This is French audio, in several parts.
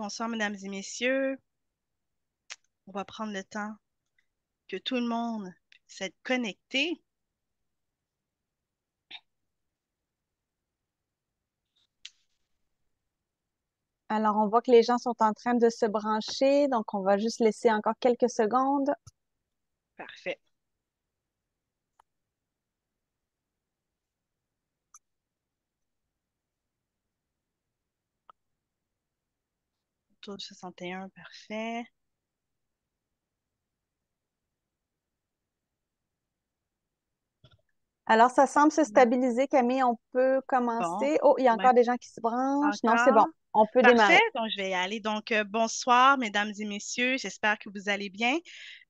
Bonsoir, mesdames et messieurs. On va prendre le temps que tout le monde puisse être connecté. Alors, on voit que les gens sont en train de se brancher, donc on va juste laisser encore quelques secondes. Parfait. 61, parfait. Alors, ça semble se stabiliser, Camille. On peut commencer. Oh, il y a ben, encore des gens qui se branchent. Non, c'est bon. On peut Parfait, donc je vais y aller. Donc, euh, bonsoir, mesdames et messieurs. J'espère que vous allez bien.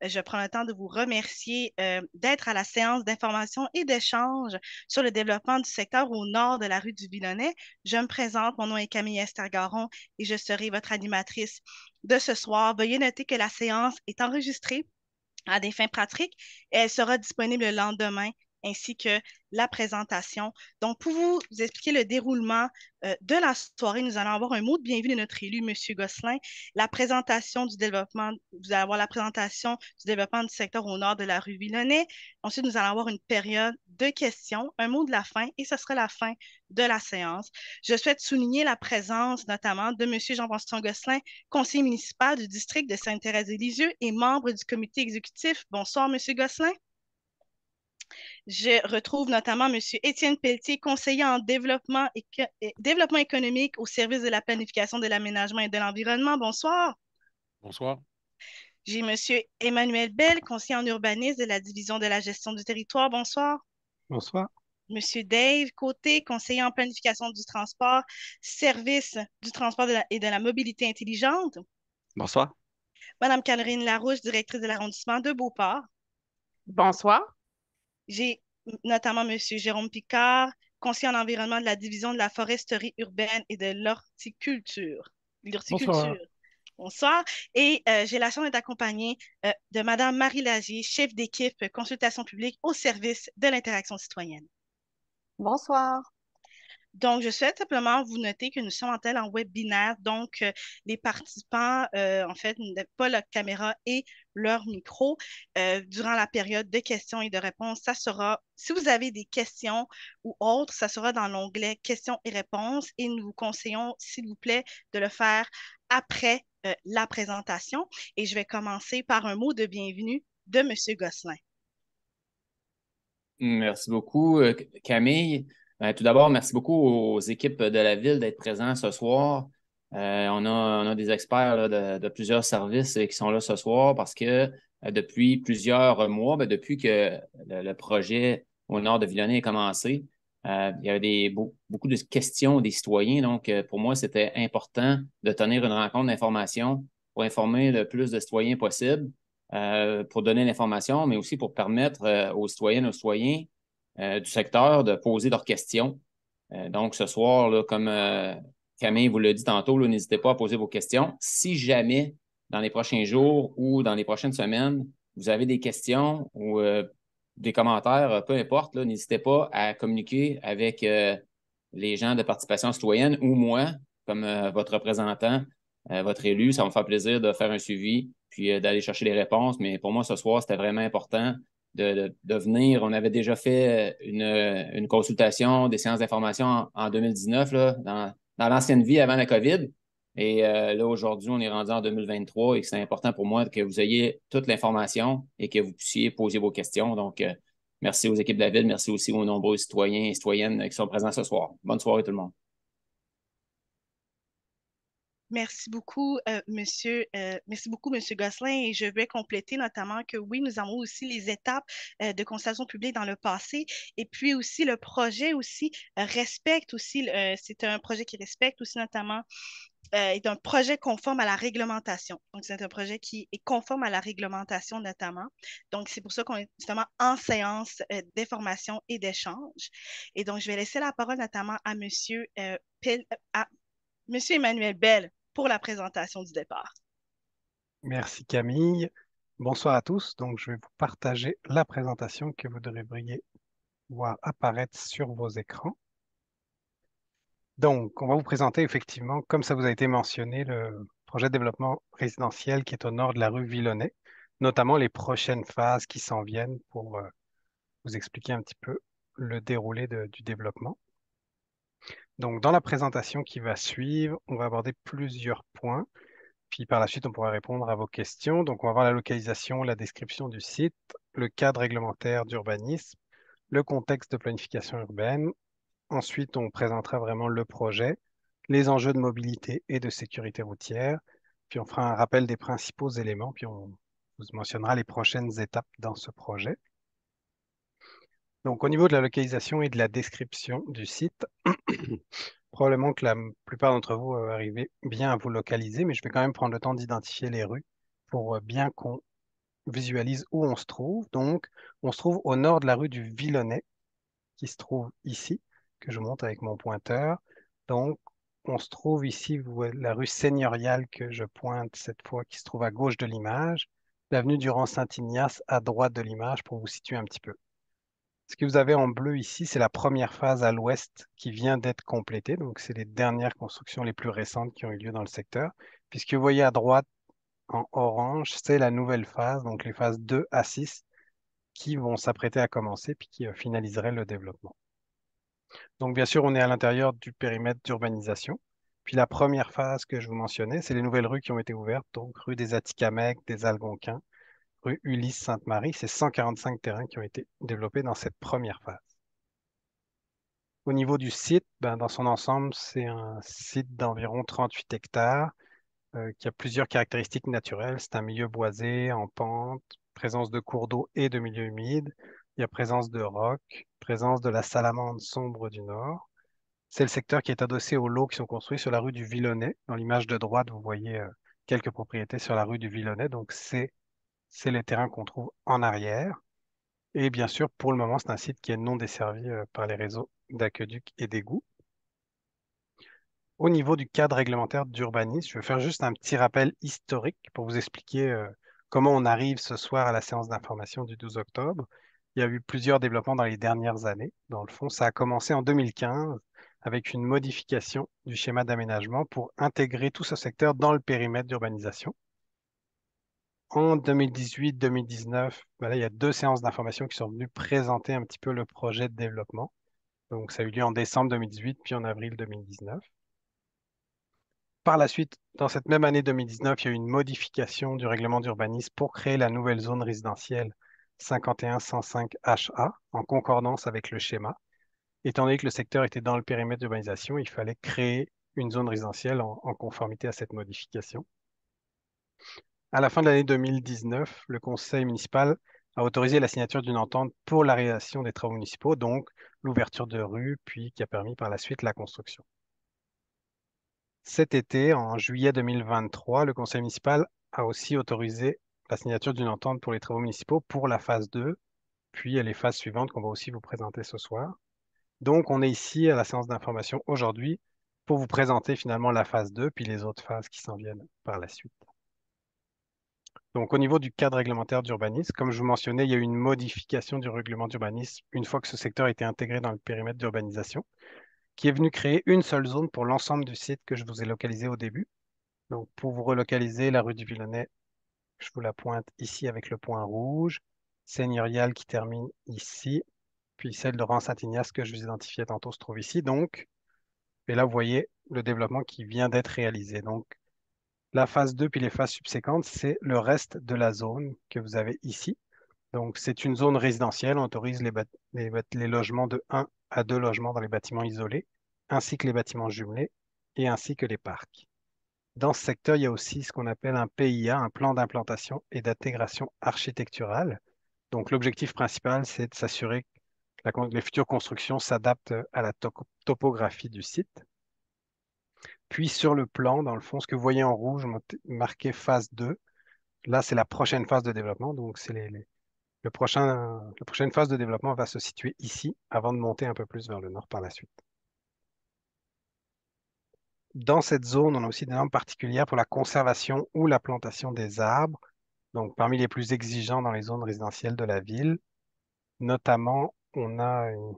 Euh, je prends le temps de vous remercier euh, d'être à la séance d'information et d'échange sur le développement du secteur au nord de la rue du Bilonnet. Je me présente, mon nom est Camille Estergaron et je serai votre animatrice de ce soir. Veuillez noter que la séance est enregistrée à des fins pratiques et elle sera disponible le lendemain ainsi que la présentation. Donc, pour vous expliquer le déroulement euh, de la soirée, nous allons avoir un mot de bienvenue de notre élu, M. Gosselin, la présentation du développement, vous allez avoir la présentation du développement du secteur au nord de la rue Villonnet. Ensuite, nous allons avoir une période de questions, un mot de la fin, et ce sera la fin de la séance. Je souhaite souligner la présence notamment de M. Jean-François Gosselin, conseiller municipal du district de saint thérèse des et membre du comité exécutif. Bonsoir, M. Gosselin. Je retrouve notamment M. Étienne Pelletier, conseiller en développement, développement économique au service de la planification de l'aménagement et de l'environnement. Bonsoir. Bonsoir. J'ai M. Emmanuel Bell, conseiller en urbanisme de la division de la gestion du territoire. Bonsoir. Bonsoir. M. Dave Côté, conseiller en planification du transport, service du transport et de la mobilité intelligente. Bonsoir. Madame Catherine Larouche, directrice de l'arrondissement de Beauport. Bonsoir. J'ai notamment M. Jérôme Picard, conseiller en environnement de la division de la foresterie urbaine et de l'horticulture. L'horticulture. Bonsoir. Et euh, j'ai la chance d'être accompagnée euh, de Mme Marie Lagier, chef d'équipe consultation publique au service de l'interaction citoyenne. Bonsoir. Donc, je souhaite simplement vous noter que nous sommes en tel en webinaire. Donc, euh, les participants, euh, en fait, n'ont pas leur caméra et leur micro. Euh, durant la période de questions et de réponses, ça sera, si vous avez des questions ou autres, ça sera dans l'onglet questions et réponses. Et nous vous conseillons, s'il vous plaît, de le faire après la présentation. Et je vais commencer par un mot de bienvenue de M. Gosselin. Merci beaucoup, Camille. Euh, tout d'abord, merci beaucoup aux équipes de la ville d'être présents ce soir. Euh, on, a, des experts de, plusieurs services euh, qui sont là ce soir parce que depuis plusieurs mois, ben, depuis que le, projet au nord de Villonnet a commencé, il y avait des, beaucoup de questions des citoyens. Donc, pour moi, c'était important de tenir une rencontre d'information pour informer le plus de citoyens possible, pour donner l'information, mais aussi pour permettre aux citoyennes et aux citoyens euh, du secteur de poser leurs questions. Euh, donc, ce soir, comme euh, Camille vous l'a dit tantôt, n'hésitez pas à poser vos questions. Si jamais, dans les prochains jours ou dans les prochaines semaines, vous avez des questions ou des commentaires, peu importe, n'hésitez pas à communiquer avec les gens de participation citoyenne ou moi, comme votre représentant, votre élu. Ça va me faire plaisir de faire un suivi puis d'aller chercher les réponses. Mais pour moi, ce soir, c'était vraiment important de, venir. On avait déjà fait euh, euh, une, consultation des séances d'information en, 2019, dans, l'ancienne vie avant la COVID. Et euh, là, aujourd'hui, on est rendu en 2023 et c'est important pour moi que vous ayez toute l'information et que vous puissiez poser vos questions. Donc, merci aux équipes de la ville, merci aussi aux nombreux citoyens et citoyennes qui sont présents ce soir. Bonne soirée tout le monde. Merci beaucoup, euh, monsieur, euh, merci beaucoup, monsieur Gosselin. Et je vais compléter notamment que oui, nous avons aussi les étapes euh, de consultation publique dans le passé. Et puis aussi, le projet aussi respecte aussi, c'est un projet qui respecte aussi notamment est un projet conforme à la réglementation. Donc, c'est un projet qui est conforme à la réglementation notamment. Donc, c'est pour ça qu'on est justement en séance d'information et d'échange. Et donc, je vais laisser la parole notamment à Monsieur, Monsieur Emmanuel Bell pour la présentation du départ. Merci Camille. Bonsoir à tous. Donc, je vais vous partager la présentation que vous devriez voir apparaître sur vos écrans. Donc, on va vous présenter effectivement, comme ça vous a été mentionné, le projet de développement résidentiel qui est au nord de la rue Villonnet, notamment les prochaines phases qui s'en viennent pour euh, vous expliquer un petit peu le déroulé du développement. Donc, dans la présentation qui va suivre, on va aborder plusieurs points. Puis par la suite, on pourra répondre à vos questions. Donc, on va voir la localisation, la description du site, le cadre réglementaire d'urbanisme, le contexte de planification urbaine. Ensuite, on présentera vraiment le projet, les enjeux de mobilité et de sécurité routière. Puis on fera un rappel des principaux éléments, puis on vous mentionnera les prochaines étapes dans ce projet. Donc, au niveau de la localisation et de la description du site, probablement que la plupart d'entre vous euh, arrivez bien à vous localiser, mais je vais quand même prendre le temps d'identifier les rues pour euh, bien qu'on visualise où on se trouve. Donc, on se trouve au nord de la rue du Villonnet, qui se trouve ici, que je monte avec mon pointeur. Donc, on se trouve ici, vous la rue seigneuriale que je pointe cette fois, qui se trouve à gauche de l'image, l'avenue Durand-Saint-Ignace à droite de l'image, pour vous situer un petit peu. Ce que vous avez en bleu ici, c'est la première phase à l'ouest qui vient d'être complétée. Donc, c'est les dernières constructions les plus récentes qui ont eu lieu dans le secteur. Puisque vous voyez à droite, en orange, c'est la nouvelle phase, donc les phases 2 à 6, qui vont s'apprêter à commencer puis qui euh, finaliseraient le développement. Donc, bien sûr, on est à l'intérieur du périmètre d'urbanisation. Puis la première phase que je vous mentionnais, c'est les nouvelles rues qui ont été ouvertes, donc rue des Atikamekw, des Algonquins, rue Ulysse-Sainte-Marie, c'est 145 terrains qui ont été développés dans cette première phase. Au niveau du site, ben, dans son ensemble, c'est un site d'environ 38 hectares euh, qui a plusieurs caractéristiques naturelles. C'est un milieu boisé, en pente, présence de cours d'eau et de milieux humides. Il y a présence de rocs, présence de la salamande sombre du nord. C'est le secteur qui est adossé aux lots qui sont construits sur la rue du Villonnet. Dans l'image de droite, vous voyez euh, quelques propriétés sur la rue du Villonnet. Donc, c'est c'est les terrains qu'on trouve en arrière. Et bien sûr, pour le moment, c'est un site qui est non desservi euh, par les réseaux d'aqueduc et d'égout. Au niveau du cadre réglementaire d'urbanisme, je vais faire juste un petit rappel historique pour vous expliquer euh, comment on arrive ce soir à la séance d'information du 12 octobre. Il y a eu plusieurs développements dans les dernières années. Dans le fond, ça a commencé en 2015 avec une modification du schéma d'aménagement pour intégrer tout ce secteur dans le périmètre d'urbanisation en 2018-2019, voilà, ben il y a deux séances d'information qui sont venues présenter un petit peu le projet de développement. Donc, ça a eu lieu en décembre 2018, puis en avril 2019. Par la suite, dans cette même année 2019, il y a eu une modification du règlement d'urbanisme pour créer la nouvelle zone résidentielle 5105HA en concordance avec le schéma. Étant donné que le secteur était dans le périmètre d'urbanisation, il fallait créer une zone résidentielle en conformité à cette modification. À la fin de l'année 2019, le conseil municipal a autorisé la signature d'une entente pour la réalisation des travaux municipaux, donc l'ouverture de rue, puis qui a permis par la suite la construction. Cet été, en juillet 2023, le conseil municipal a aussi autorisé la signature d'une entente pour les travaux municipaux pour la phase 2, puis les phases suivantes qu'on va aussi vous présenter ce soir. Donc, on est ici à la séance d'information aujourd'hui pour vous présenter finalement la phase 2, puis les autres phases qui s'en viennent par la suite. Donc, au niveau du cadre réglementaire d'urbanisme, comme je vous mentionnais, il y a eu une modification du règlement d'urbanisme une fois que ce secteur a été intégré dans le périmètre d'urbanisation, qui est venu créer une seule zone pour l'ensemble du site que je vous ai localisé au début. Donc, pour vous relocaliser, la rue du Villonnet, je vous la pointe ici avec le point rouge, Seigneurial qui termine ici, puis celle de Rance-Saint-Ignace que je vous identifiais tantôt se trouve ici. Donc, et là, vous voyez le développement qui vient d'être réalisé. Donc, la phase 2 puis les phases subséquentes, c'est le reste de la zone que vous avez ici. Donc, c'est une zone résidentielle. On autorise les, logements de 1 à 2 logements dans les bâtiments isolés, ainsi que les bâtiments jumelés et ainsi que les parcs. Dans ce secteur, il y a aussi ce qu'on appelle un PIA, un plan d'implantation et d'intégration architecturale. Donc, l'objectif principal, c'est de s'assurer que les futures constructions s'adaptent à la topographie du site. Puis sur le plan, dans le fond, ce que vous voyez en rouge marqué phase 2, là, c'est la prochaine phase de développement. Donc, c'est le prochain, la prochaine phase de développement va se situer ici avant de monter un peu plus vers le nord par la suite. Dans cette zone, on a aussi des normes particulières pour la conservation ou la plantation des arbres, donc parmi les plus exigeants dans les zones résidentielles de la ville. Notamment, on a une,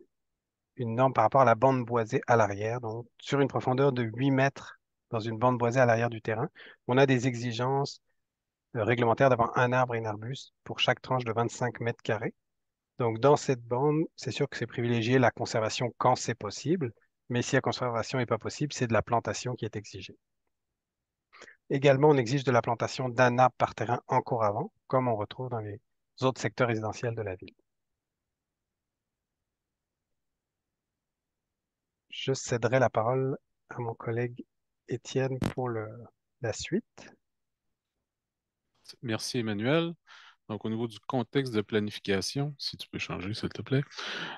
une norme par rapport à la bande boisée à l'arrière. Donc, sur une profondeur de 8 mètres dans une bande boisée à l'arrière du terrain, on a des exigences euh, réglementaires d'avoir un arbre et un arbuste pour chaque tranche de 25 mètres carrés. Donc, dans cette bande, c'est sûr que c'est privilégié la conservation quand c'est possible, mais si la conservation n'est pas possible, c'est de la plantation qui est exigée. Également, on exige de la plantation d'un arbre par terrain encore avant, comme on retrouve dans les autres secteurs résidentiels de la ville. je céderai la parole à mon collègue Étienne pour la suite. Merci Emmanuel. Donc, au niveau du contexte de planification, si tu peux changer, s'il te plaît.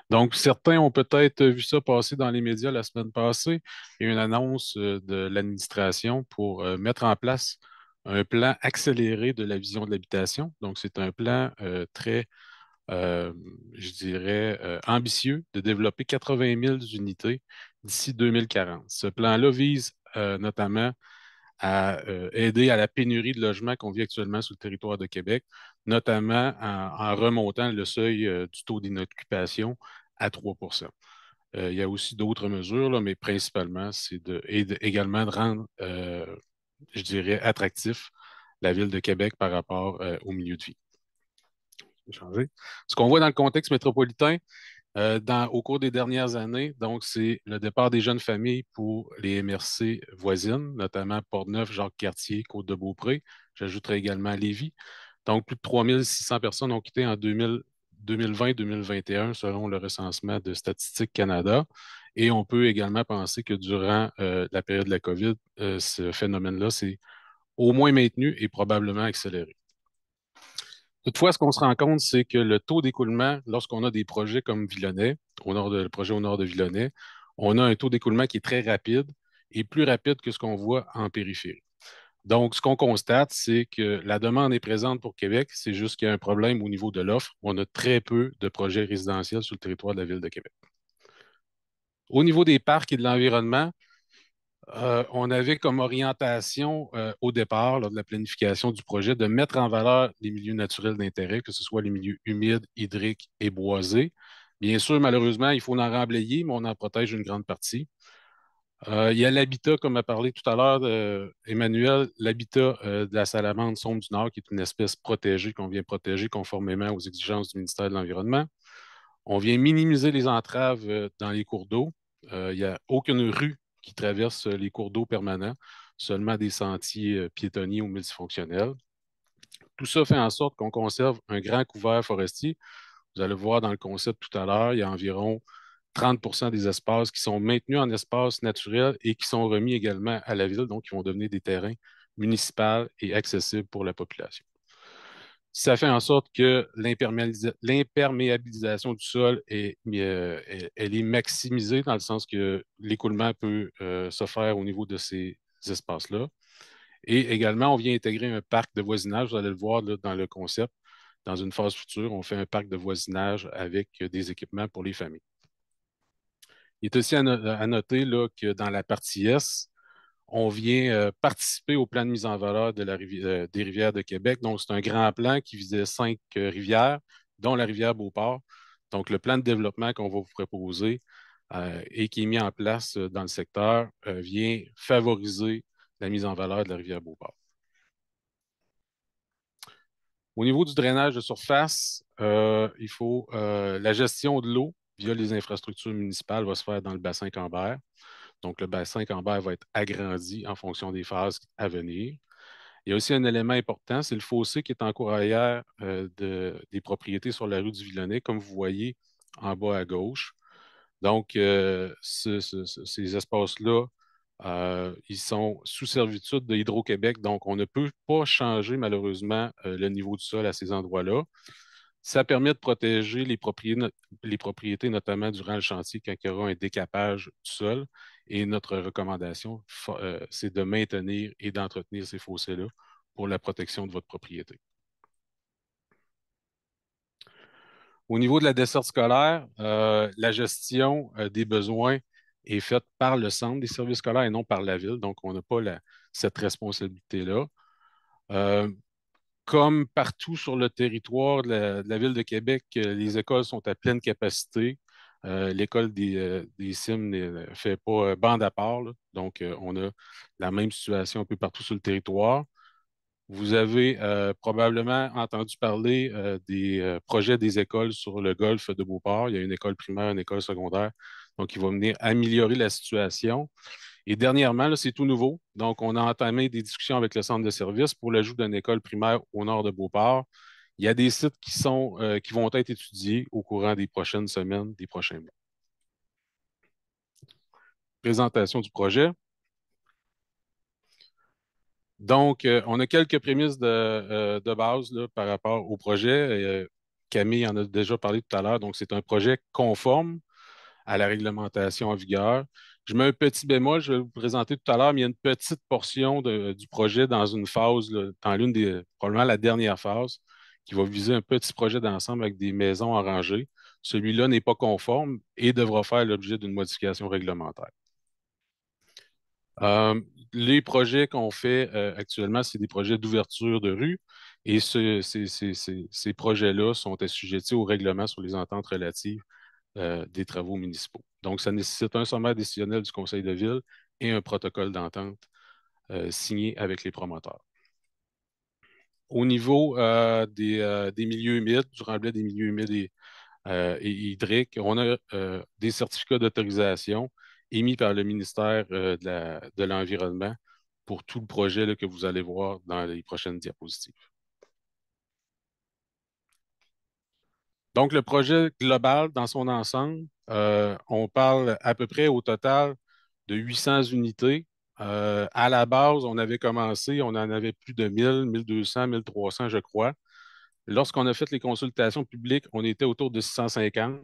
Donc, certains ont peut-être vu ça passer dans les médias la semaine passée. Il y a une annonce euh, de l'administration pour euh, mettre en place un plan accéléré de la vision de l'habitation. Donc, c'est un plan euh, très euh, je dirais, euh, ambitieux de développer 80 000 unités d'ici 2040. Ce plan-là vise euh, notamment à aider à la pénurie de logements qu'on vit actuellement sur le territoire de Québec, notamment en, remontant le seuil du taux d'inoccupation à 3 Il y a aussi d'autres mesures, mais principalement, c'est également de rendre, je dirais, attractif la ville de Québec par rapport au milieu de vie. Ce qu'on voit dans le contexte métropolitain euh, au cours des dernières années, donc c'est le départ des jeunes familles pour les MRC voisines, notamment Port-Neuf, Jacques-Cartier, Côte-de-Beaupré. J'ajouterai également Lévis. Donc, plus de 3600 personnes ont quitté en 2020-2021 selon le recensement de Statistique Canada. Et on peut également penser que durant euh, la période de la COVID, euh, ce phénomène-là s'est au moins maintenu et probablement accéléré. Toutefois, ce qu'on se rend compte, c'est que le taux d'écoulement, lorsqu'on a des projets comme Villonnet, au nord de, le projet au nord de Villonnet, on a un taux d'écoulement qui est très rapide et plus rapide que ce qu'on voit en périphérie. Donc, ce qu'on constate, c'est que la demande est présente pour Québec, c'est juste qu'il y a un problème au niveau de l'offre. On a très peu de projets résidentiels sur le territoire de la ville de Québec. Au niveau des parcs et de l'environnement, euh, on avait comme orientation euh, au départ, lors de la planification du projet, de mettre en valeur les milieux naturels d'intérêt, que ce soit les milieux humides, hydriques et boisés. Bien sûr, malheureusement, il faut en remblayer, mais on en protège une grande partie. Euh, il y a l'habitat, comme a parlé tout à l'heure Emmanuel, l'habitat de la salamande sombre du Nord, qui est une espèce protégée qu'on vient protéger conformément aux exigences du ministère de l'Environnement. On vient minimiser les entraves dans les cours d'eau. il n'y a aucune rue qui traversent les cours d'eau permanents, seulement des sentiers euh, piétonniers ou multifonctionnels. Tout ça fait en sorte qu'on conserve un grand couvert forestier. Vous allez voir dans le concept tout à l'heure, il y a environ 30 des espaces qui sont maintenus en espace naturel et qui sont remis également à la ville, donc qui vont devenir des terrains municipaux et accessibles pour la population ça fait en sorte que l'imperméabilisation du sol est, euh, est maximisée dans le sens que l'écoulement peut euh, se faire au niveau de ces espaces-là. Et également, on vient intégrer un parc de voisinage, vous allez le voir dans le concept. Dans une phase future, on fait un parc de voisinage avec euh, des équipements pour les familles. Il est aussi à, noter que dans la partie S, on vient euh, participer au plan de mise en valeur de euh, des rivières de Québec. Donc, c'est un grand plan qui visait cinq euh, rivières, dont la rivière Beauport. Donc, le plan de développement qu'on va vous proposer et qui est mis en place dans le secteur vient favoriser la mise en valeur de la rivière Beauport. Au niveau du drainage de surface, il faut la gestion de l'eau via les infrastructures municipales va se faire dans le bassin Cambert. Donc, le bassin bas va être agrandi en fonction des phases à venir. Il y a aussi un élément important, c'est le fossé qui est en cours arrière euh, des propriétés sur la rue du Villonnet, comme vous voyez en bas à gauche. Donc, euh, ces espaces-là, euh, ils sont sous servitude de Hydro-Québec, donc on ne peut pas changer malheureusement le niveau du sol à ces endroits-là. Ça permet de protéger les propriétés, les propriétés, notamment durant le chantier, quand il y aura un décapage du sol. Et notre recommandation, euh, c'est de maintenir et d'entretenir ces fossés-là pour la protection de votre propriété. Au niveau de la desserte scolaire, euh, la gestion euh, des besoins est faite par le centre des services scolaires et non par la ville. Donc, on n'a pas cette responsabilité-là. comme partout sur le territoire de la, Ville de Québec, les écoles sont à pleine capacité. Euh, l'école des, CIM euh, ne euh, fait pas bande à part. Donc, on a la même situation un peu partout sur le territoire. Vous avez probablement entendu parler des projets des écoles sur le golfe de Beauport. Il y a une école primaire, une école secondaire. Donc, il va venir améliorer la situation. Et dernièrement, c'est tout nouveau. Donc, on a entamé des discussions avec le centre de service pour l'ajout d'une école primaire au nord de Beauport il y a des sites qui, euh, qui vont être étudiés au courant des prochaines semaines, des prochains mois. Présentation du projet. Donc, euh, on a quelques prémices de, euh, base par rapport au projet. Camille en a déjà parlé tout à l'heure. Donc, c'est un projet conforme à la réglementation en vigueur. Je mets un petit bémol, je vais vous présenter tout à l'heure, mais il y a une petite portion du projet dans une phase, dans l'une des, probablement la dernière phase, qui va viser un petit projet d'ensemble avec des maisons arrangées. Celui-là n'est pas conforme et devra faire l'objet d'une modification réglementaire. Euh, les projets qu'on fait euh, actuellement, c'est des projets d'ouverture de rue et ces, projets-là sont assujettis au règlement sur les ententes relatives euh, des travaux municipaux. Donc, ça nécessite un sommet décisionnel du conseil de ville et un protocole d'entente signé avec les promoteurs au niveau euh, euh, des, milieux humides, du remblai des milieux humides et, euh, hydriques, on a des certificats d'autorisation émis par le ministère de l'Environnement pour tout le projet que vous allez voir dans les prochaines diapositives. Donc, le projet global dans son ensemble, on parle à peu près au total de 800 unités euh, à la base, on avait commencé, on en avait plus de 1000, 1200, 1300, je crois. Lorsqu'on a fait les consultations publiques, on était autour de 650.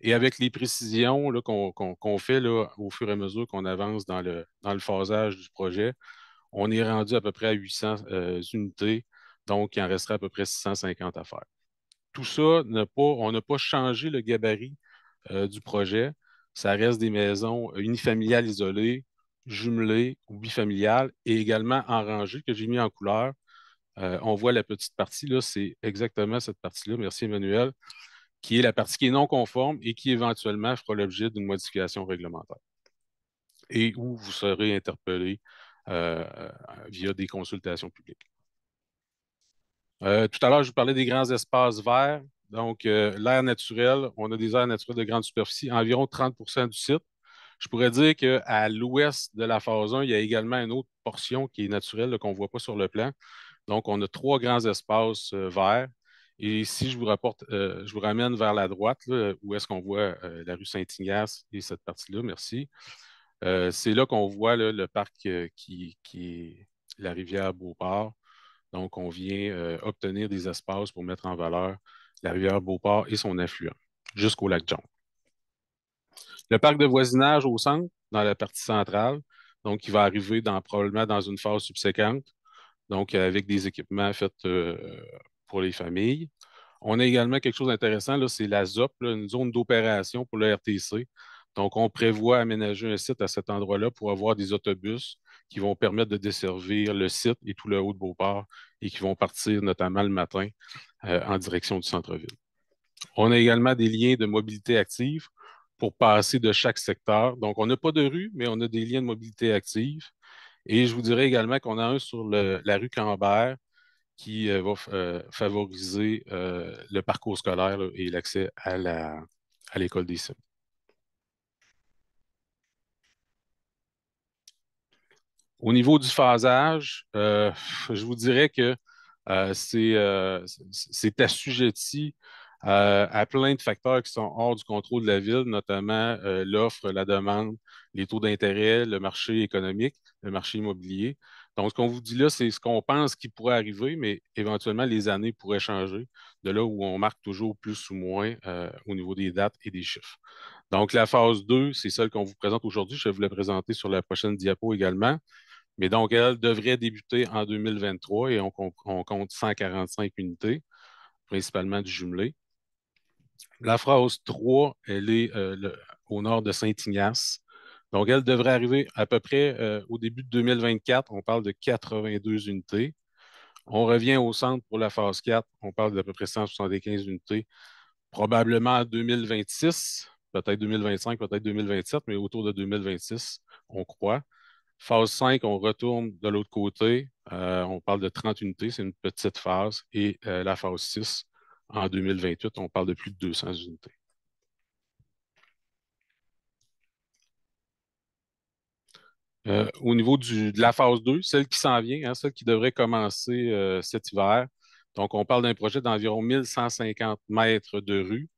Et avec les précisions qu'on fait au fur et à mesure qu'on avance dans le, phasage du projet, on est rendu à peu près à 800 euh, unités. Donc, il en resterait à peu près 650 à faire. Tout ça, on n'a pas changé le gabarit euh, du projet. Ça reste des maisons unifamiliales isolées, jumelée ou bifamiliales et également en rangée que j'ai mis en couleur. Euh, on voit la petite partie, là, c'est exactement cette partie-là, merci Emmanuel, qui est la partie qui est non conforme et qui éventuellement fera l'objet d'une modification réglementaire et où vous serez interpellé euh, via des consultations publiques. Euh, tout à l'heure, je vous parlais des grands espaces verts. Donc, l'air naturel, on a des aires naturelles de grande superficie, environ 30 du site. Je pourrais dire qu'à l'ouest de la phase 1, il y a également une autre portion qui est naturelle, qu'on ne voit pas sur le plan. Donc, on a trois grands espaces euh, verts. Et si je vous rapporte, euh, je vous ramène vers la droite, où est-ce qu'on voit euh, la rue Saint-Ignace et cette partie-là, merci. c'est là qu'on voit le parc qui, est la rivière Beauport. Donc, on vient obtenir des espaces pour mettre en valeur la rivière Beauport et son affluent jusqu'au lac John. Le parc de voisinage au centre, dans la partie centrale, donc qui va arriver probablement dans une phase subséquente, donc avec des équipements faits euh, pour les familles. On a également quelque chose d'intéressant, c'est la ZOP, une zone d'opération pour le RTC. Donc, on prévoit aménager un site à cet endroit-là pour avoir des autobus qui vont permettre de desservir le site et tout le haut de Beauport et qui vont partir notamment le matin euh, en direction du centre-ville. On a également des liens de mobilité active pour passer de chaque secteur. Donc, on n'a pas de rue, mais on a des liens de mobilité active. Et je vous dirais également qu'on a un sur la rue Cambert qui euh, va euh, favoriser euh, le parcours scolaire et l'accès à l'école des cibles. Au niveau du phasage, je vous dirais que c'est assujetti euh, à plein de facteurs qui sont hors du contrôle de la ville, notamment euh, l'offre, la demande, les taux d'intérêt, le marché économique, le marché immobilier. Donc, ce qu'on vous dit là, c'est ce qu'on pense qui pourrait arriver, mais éventuellement, les années pourraient changer, de là où on marque toujours plus ou moins euh, au niveau des dates et des chiffres. Donc, la phase 2, c'est celle qu'on vous présente aujourd'hui. Je vais vous la présenter sur la prochaine diapo également. Mais donc, elle devrait débuter en 2023 et on compte 145 unités, principalement du jumelé. La phase 3, elle est euh, au nord de Saint-Ignace. Donc, elle devrait arriver à peu près euh, au début de 2024. On parle de 82 unités. On revient au centre pour la phase 4. On parle d'à peu près 175 unités, probablement à 2026, peut-être 2025, peut-être 2027, mais autour de 2026, on croit. Phase 5, on retourne de l'autre côté. Euh, on parle de 30 unités, c'est une petite phase. Et la phase 6, en 2028, on parle de plus de 200 unités. Euh, au niveau de la phase 2, celle qui s'en vient, hein, celle qui devrait commencer euh, cet hiver. Donc, on parle d'un projet d'environ 1150 mètres de rue.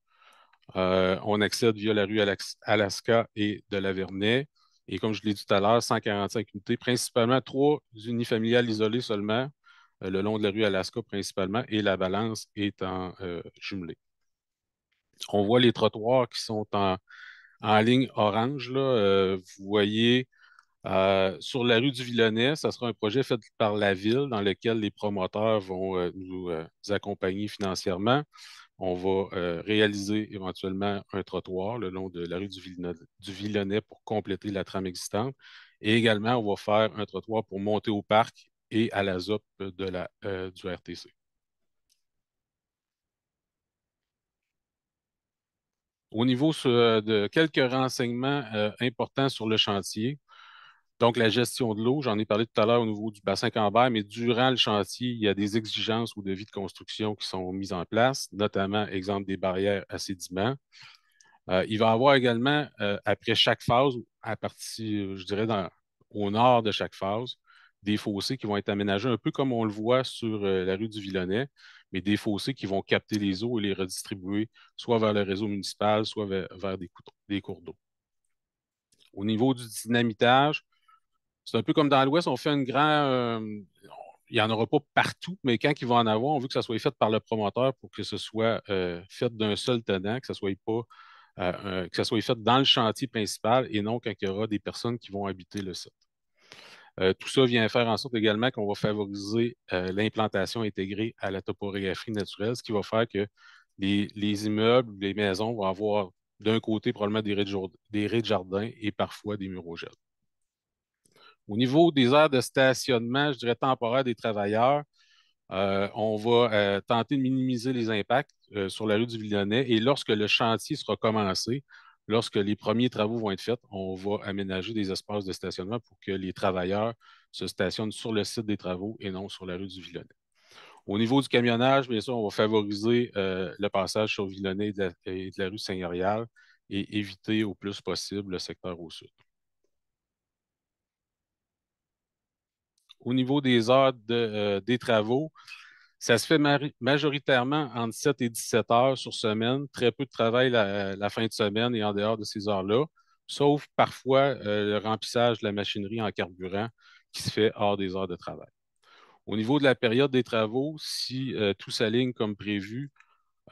Euh, on accède via la rue Alaska et de la Vernay. Et comme je l'ai dit tout à l'heure, 145 unités, principalement trois unifamiliales isolées seulement, euh, le long de la rue Alaska principalement, et la balance est en euh, jumelée. On voit les trottoirs qui sont en, en ligne orange. Là, euh, vous voyez sur la rue du Villonnet, ça sera un projet fait par la ville dans lequel les promoteurs vont nous, accompagner financièrement. On va réaliser éventuellement un trottoir le long de la rue du, Villonnet, pour compléter la trame existante. Et également, on va faire un trottoir pour monter au parc et à la ZOP de la, euh, du RTC. Au niveau de quelques renseignements euh, importants sur le chantier, donc la gestion de l'eau, j'en ai parlé tout à l'heure au niveau du bassin Cambert, mais durant le chantier, il y a des exigences ou vie de construction qui sont mises en place, notamment, exemple, des barrières à sédiments. Euh, il va y avoir également, après chaque phase, à partir, je dirais, au nord de chaque phase, des fossés qui vont être aménagés un peu comme on le voit sur euh, la rue du Villonnet, mais des fossés qui vont capter les eaux et les redistribuer soit vers le réseau municipal, soit vers, des, cours d'eau. Au niveau du dynamitage, c'est un peu comme dans l'Ouest, on fait une grande. Euh, il n'y en aura pas partout, mais quand il va en avoir, on veut que ça soit fait par le promoteur pour que ce soit euh, fait d'un seul tenant, que ça soit pas. que ça soit fait dans le chantier principal et non quand il y aura des personnes qui vont habiter le site. Euh, tout ça vient faire en sorte également qu'on va favoriser euh, l'implantation intégrée à la topographie naturelle, ce qui va faire que les, immeubles, les maisons vont avoir d'un côté probablement des raies, de jardin et parfois des murs au Au niveau des aires de stationnement, je dirais temporaire des travailleurs, euh, on va tenter de minimiser les impacts sur la rue du Villonnais et lorsque le chantier sera commencé, lorsque les premiers travaux vont être faits, on va aménager des espaces de stationnement pour que les travailleurs se stationnent sur le site des travaux et non sur la rue du Villonnet. Au niveau du camionnage, bien sûr, on va favoriser euh, le passage sur Villonnet et de la, et de la rue Seigneurial et éviter au plus possible le secteur au sud. Au niveau des heures euh, des travaux, ça se fait majoritairement entre 7 et 17 heures sur semaine, très peu de travail la, fin de semaine et en dehors de ces heures-là, sauf parfois euh, le remplissage de la machinerie en carburant qui se fait hors des heures de travail. Au niveau de la période des travaux, si euh, tout s'aligne comme prévu,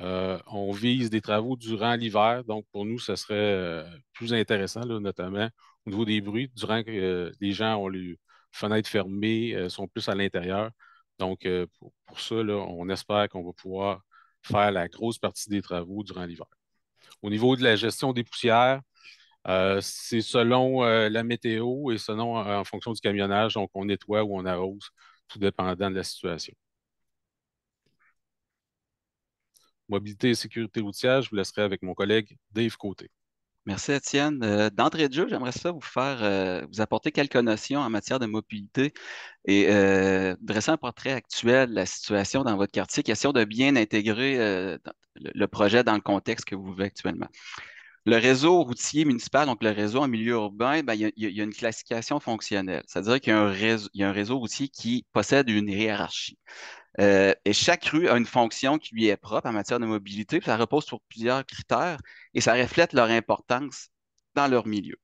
euh, on vise des travaux durant l'hiver. Donc, pour nous, ce serait plus intéressant, notamment au niveau des bruits, durant que les gens ont les fenêtres fermées, sont plus à l'intérieur. Donc, euh, pour, ça, on espère qu'on va pouvoir faire la grosse partie des travaux durant l'hiver. Au niveau de la gestion des poussières, euh, c'est selon euh, la météo et selon en fonction du camionnage. Donc, on nettoie ou on arrose, tout dépendant de la situation. Mobilité et sécurité routière, je vous laisserai avec mon collègue Dave Côté. Merci, Étienne. Euh, d'entrée de jeu, j'aimerais ça vous faire, euh, vous apporter quelques notions en matière de mobilité et euh, dresser un portrait actuel de la situation dans votre quartier, question de bien intégrer le projet dans le contexte que vous vivez actuellement. Le réseau routier municipal, donc le réseau en milieu urbain, ben, il, y a, une classification fonctionnelle, c'est-à-dire qu'il y, a un réseau routier qui possède une hiérarchie. Euh, et chaque rue a une fonction qui lui est propre en matière de mobilité. ça repose sur plusieurs critères et ça reflète leur importance dans leur milieu.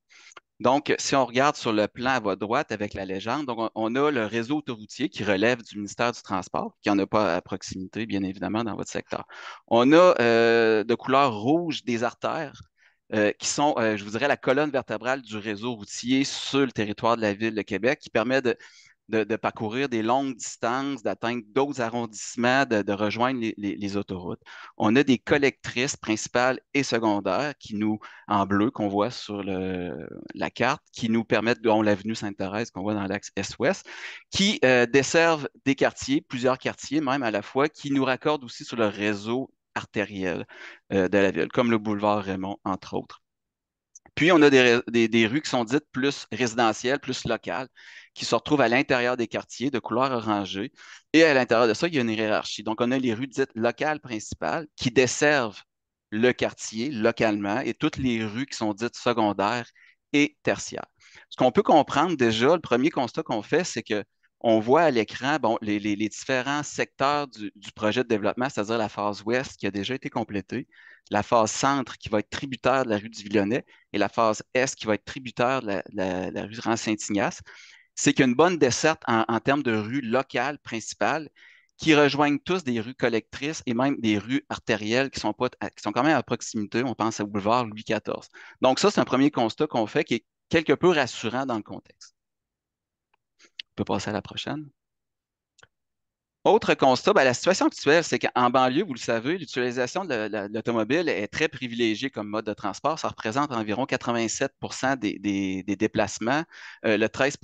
Donc, si on regarde sur le plan à votre droite avec la légende, donc on, a le réseau autoroutier qui relève du ministère du Transport, qui n'en a pas à proximité, bien évidemment, dans votre secteur. On a euh, de couleur rouge des artères euh, qui sont, je vous dirais, la colonne vertébrale du réseau routier sur le territoire de la ville de Québec, qui permet de, de, parcourir des longues distances, d'atteindre d'autres arrondissements, de, rejoindre les, autoroutes. On a des collectrices principales et secondaires qui nous, en bleu qu'on voit sur la carte, qui nous permettent, dont l'avenue Sainte-Thérèse qu'on voit dans l'axe s ouest qui euh, desservent des quartiers, plusieurs quartiers même à la fois, qui nous raccordent aussi sur le réseau artériel euh, de la ville, comme le boulevard Raymond, entre autres. Puis, on a des, des, rues qui sont dites plus résidentielles, plus locales, qui se retrouvent à l'intérieur des quartiers de couleur orangée. Et à l'intérieur de ça, il y a une hiérarchie. Donc, on a les rues dites locales principales qui desservent le quartier localement et toutes les rues qui sont dites secondaires et tertiaires. Ce qu'on peut comprendre déjà, le premier constat qu'on fait, c'est que on voit à l'écran bon, les, différents secteurs du, projet de développement, c'est-à-dire la phase ouest qui a déjà été complétée, la phase centre qui va être tributaire de la rue du Villonnet et la phase est qui va être tributaire de la, rue de rue grand saint ignace c'est qu'une bonne desserte en, termes de rues locales principales qui rejoignent tous des rues collectrices et même des rues artérielles qui sont, pas, qui sont quand même à proximité. On pense au boulevard Louis XIV. Donc ça, c'est un premier constat qu'on fait qui est quelque peu rassurant dans le contexte. On peut passer à la prochaine. Autre constat, ben, la situation actuelle, c'est qu'en banlieue, vous le savez, l'utilisation de l'automobile est très privilégiée comme mode de transport. Ça représente environ 87 des, déplacements. Euh, le 13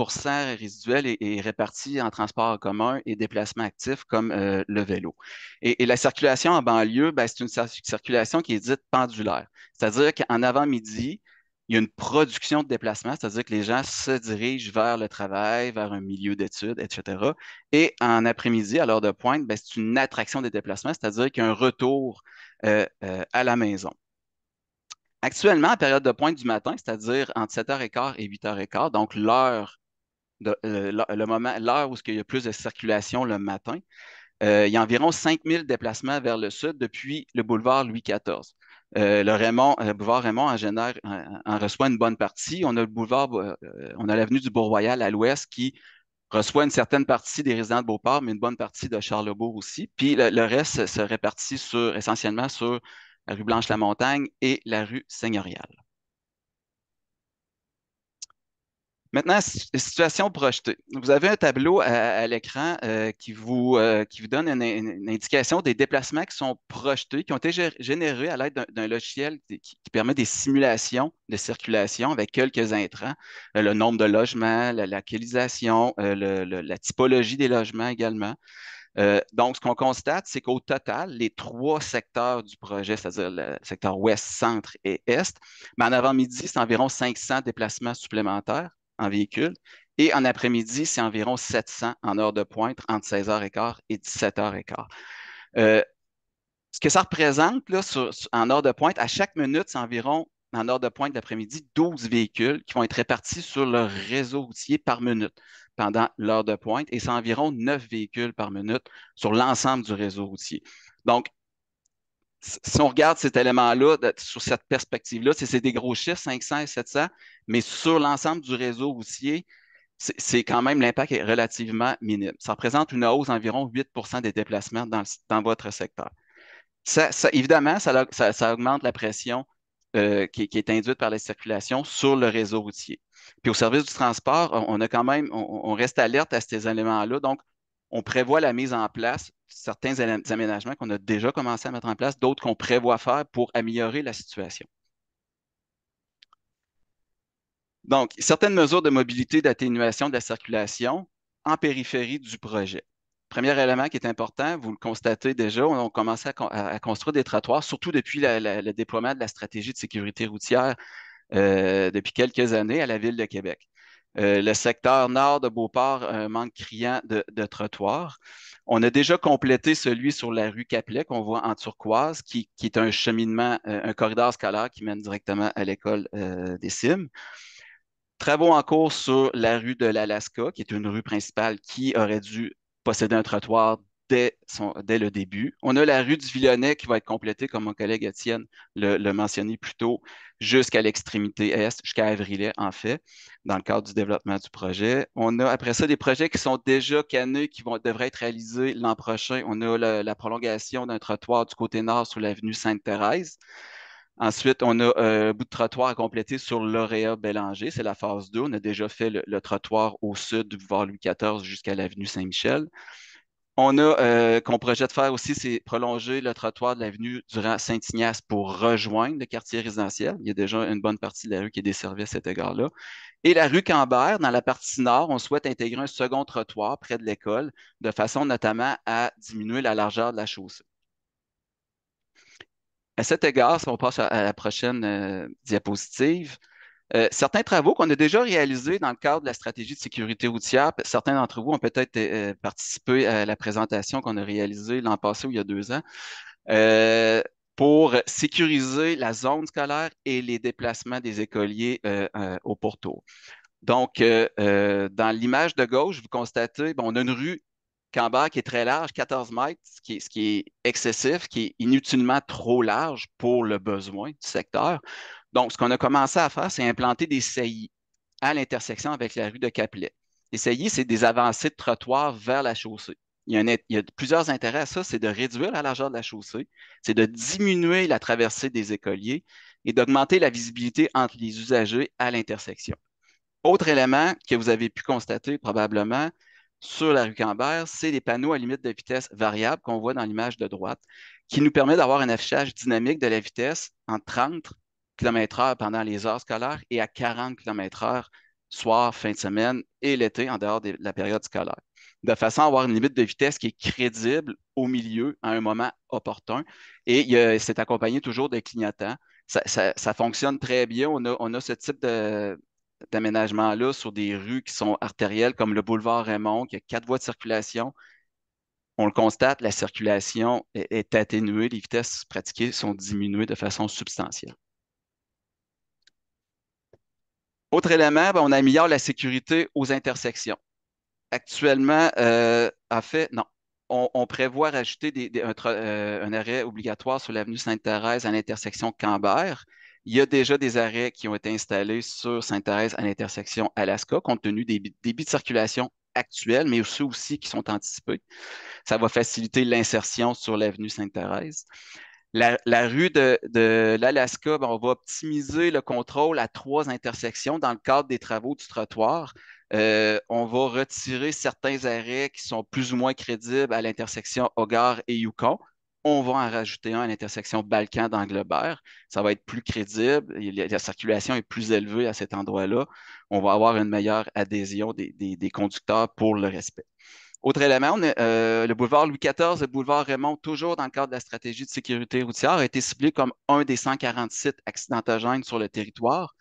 résiduel est, réparti en transport en commun et déplacements actifs comme euh, le vélo. Et, la circulation en banlieue, ben, c'est une circulation qui est dite pendulaire. C'est-à-dire qu'en avant-midi, il y a une production de déplacements, c'est-à-dire que les gens se dirigent vers le travail, vers un milieu d'études, etc. Et en après-midi, à l'heure de pointe, ben, c'est une attraction des déplacements, c'est-à-dire qu'il y a un retour euh, euh, à la maison. Actuellement, à période de pointe du matin, c'est-à-dire entre 7h15 et 8h15, donc l'heure, euh, moment, l'heure où il y a plus de circulation le matin, il y a environ 5000 déplacements vers le sud depuis le boulevard Louis XIV. Euh, le euh, boulevard Raymond en, génère, en, reçoit une bonne partie. On a le boulevard, euh, on a l'avenue du Bourg-Royal à l'ouest qui reçoit une certaine partie des résidents de Beauport, mais une bonne partie de Charlebourg aussi. Puis le, reste se répartit sur, essentiellement sur la rue Blanche-la-Montagne et la rue Seigneuriale. Maintenant, situation projetée. Vous avez un tableau à, l'écran euh, qui, vous, euh, qui vous donne une, indication des déplacements qui sont projetés, qui ont été générés à l'aide d'un logiciel qui, permet des simulations de circulation avec quelques intrants, euh, le nombre de logements, la localisation, la typologie des logements également. donc, ce qu'on constate, c'est qu'au total, les trois secteurs du projet, c'est-à-dire le secteur ouest, centre et est, mais en avant-midi, c'est environ 500 déplacements supplémentaires en véhicule. Et en après-midi, c'est environ 700 en heure de pointe, entre 16h15 et 17h15. Euh, ce que ça représente là, en heure de pointe, à chaque minute, c'est environ, en heure de pointe daprès midi 12 véhicules qui vont être répartis sur le réseau routier par minute pendant l'heure de pointe et c'est environ 9 véhicules par minute sur l'ensemble du réseau routier. Donc, si on regarde cet élément-là, sur cette perspective-là, c'est des gros chiffres, 500 et 700, mais sur l'ensemble du réseau routier, c'est quand même l'impact est relativement minime. Ça représente une hausse d'environ 8 des déplacements dans, votre secteur. Ça, évidemment, ça, augmente la pression euh, qui, est induite par la circulation sur le réseau routier. Puis au service du transport, on, a quand même, on, reste alerte à ces éléments-là. Donc, on prévoit la mise en place certains aménagements qu'on a déjà commencé à mettre en place, d'autres qu'on prévoit faire pour améliorer la situation. Donc, certaines mesures de mobilité d'atténuation de la circulation en périphérie du projet. Premier élément qui est important, vous le constatez déjà, on a commencé à, construire des trottoirs, surtout depuis le déploiement de la stratégie de sécurité routière euh, depuis quelques années à la ville de Québec. Euh, le secteur nord de Beauport euh, un manque criant de, trottoirs. On a déjà complété celui sur la rue Caplet qu'on voit en turquoise, qui, est un cheminement, euh, un corridor scolaire qui mène directement à l'école des Cimes. Travaux en cours sur la rue de l'Alaska, qui est une rue principale qui aurait dû posséder un trottoir Dès, le début. On a la rue du Villonnet qui va être complétée, comme mon collègue Étienne l'a le mentionnait plus tôt, jusqu'à l'extrémité est, jusqu'à avril en fait, dans le cadre du développement du projet. On a après ça des projets qui sont déjà cannés, qui vont, devraient être réalisés l'an prochain. On a la, prolongation d'un trottoir du côté nord sur l'avenue Sainte-Thérèse. Ensuite, on a euh, un bout de trottoir à compléter sur l'Oréa Bélanger. C'est la phase 2. On a déjà fait le, le trottoir au sud du boulevard Louis XIV jusqu'à l'avenue Saint-Michel. On a, euh, qu'on projette de faire aussi, c'est prolonger le trottoir de l'avenue durant Saint-Ignace pour rejoindre le quartier résidentiel. Il y a déjà une bonne partie de la rue qui est desservie à cet égard-là. Et la rue Cambert, dans la partie nord, on souhaite intégrer un second trottoir près de l'école, de façon notamment à diminuer la largeur de la chaussée. À cet égard, si on passe à la prochaine euh, diapositive, euh, certains travaux qu'on a déjà réalisés dans le cadre de la stratégie de sécurité routière, certains d'entre vous ont peut-être euh, euh, participé à la présentation qu'on a réalisée l'an passé ou il y a deux ans, pour sécuriser la zone scolaire et les déplacements des écoliers au pourtour. Donc, dans l'image de gauche, vous constatez, bon, on a une rue Cambert qui est très large, 14 mètres, ce qui, est, ce qui est excessif, qui est inutilement trop large pour le besoin du secteur. Donc, ce qu'on a commencé à faire, c'est implanter des saillies à l'intersection avec la rue de Capelet. Les saillies, c'est des avancées de trottoir vers la chaussée. Il y, a, plusieurs intérêts à ça, c'est de réduire la largeur de la chaussée, c'est de diminuer la traversée des écoliers et d'augmenter la visibilité entre les usagers à l'intersection. Autre élément que vous avez pu constater probablement sur la rue Cambert, c'est les panneaux à limite de vitesse variable qu'on voit dans l'image de droite, qui nous permet d'avoir un affichage dynamique de la vitesse entre 30 km/h pendant les heures scolaires et à 40 km/h soir, fin de semaine et l'été en dehors de la période scolaire. De façon à avoir une limite de vitesse qui est crédible au milieu à un moment opportun. Et c'est accompagné toujours de clignotants. Ça, fonctionne très bien. On a, ce type d'aménagement-là sur des rues qui sont artérielles, comme le boulevard Raymond, qui a quatre voies de circulation. On le constate, la circulation est atténuée, les vitesses pratiquées sont diminuées de façon substantielle. Autre élément, ben, on améliore la sécurité aux intersections. Actuellement, euh, en fait, non. On, prévoit rajouter euh, un, arrêt obligatoire sur l'avenue Sainte-Thérèse à l'intersection Cambert. Il y a déjà des arrêts qui ont été installés sur Sainte-Thérèse à l'intersection Alaska, compte tenu des débits de circulation actuels, mais ceux aussi qui sont anticipés. Ça va faciliter l'insertion sur l'avenue Sainte-Thérèse. La, rue de, l'Alaska, ben, on va optimiser le contrôle à trois intersections dans le cadre des travaux du trottoir. Euh, on va retirer certains arrêts qui sont plus ou moins crédibles à l'intersection Hogar et Yukon. On va en rajouter un à l'intersection Balkan d'Anglebert. Ça va être plus crédible. La circulation est plus élevée à cet endroit-là. On va avoir une meilleure adhésion des conducteurs pour le respect. Autre élément, euh, le boulevard Louis XIV, le boulevard Raymond, toujours dans le cadre de la stratégie de sécurité routière, a été ciblé comme un des 147 accidentogènes sur le territoire.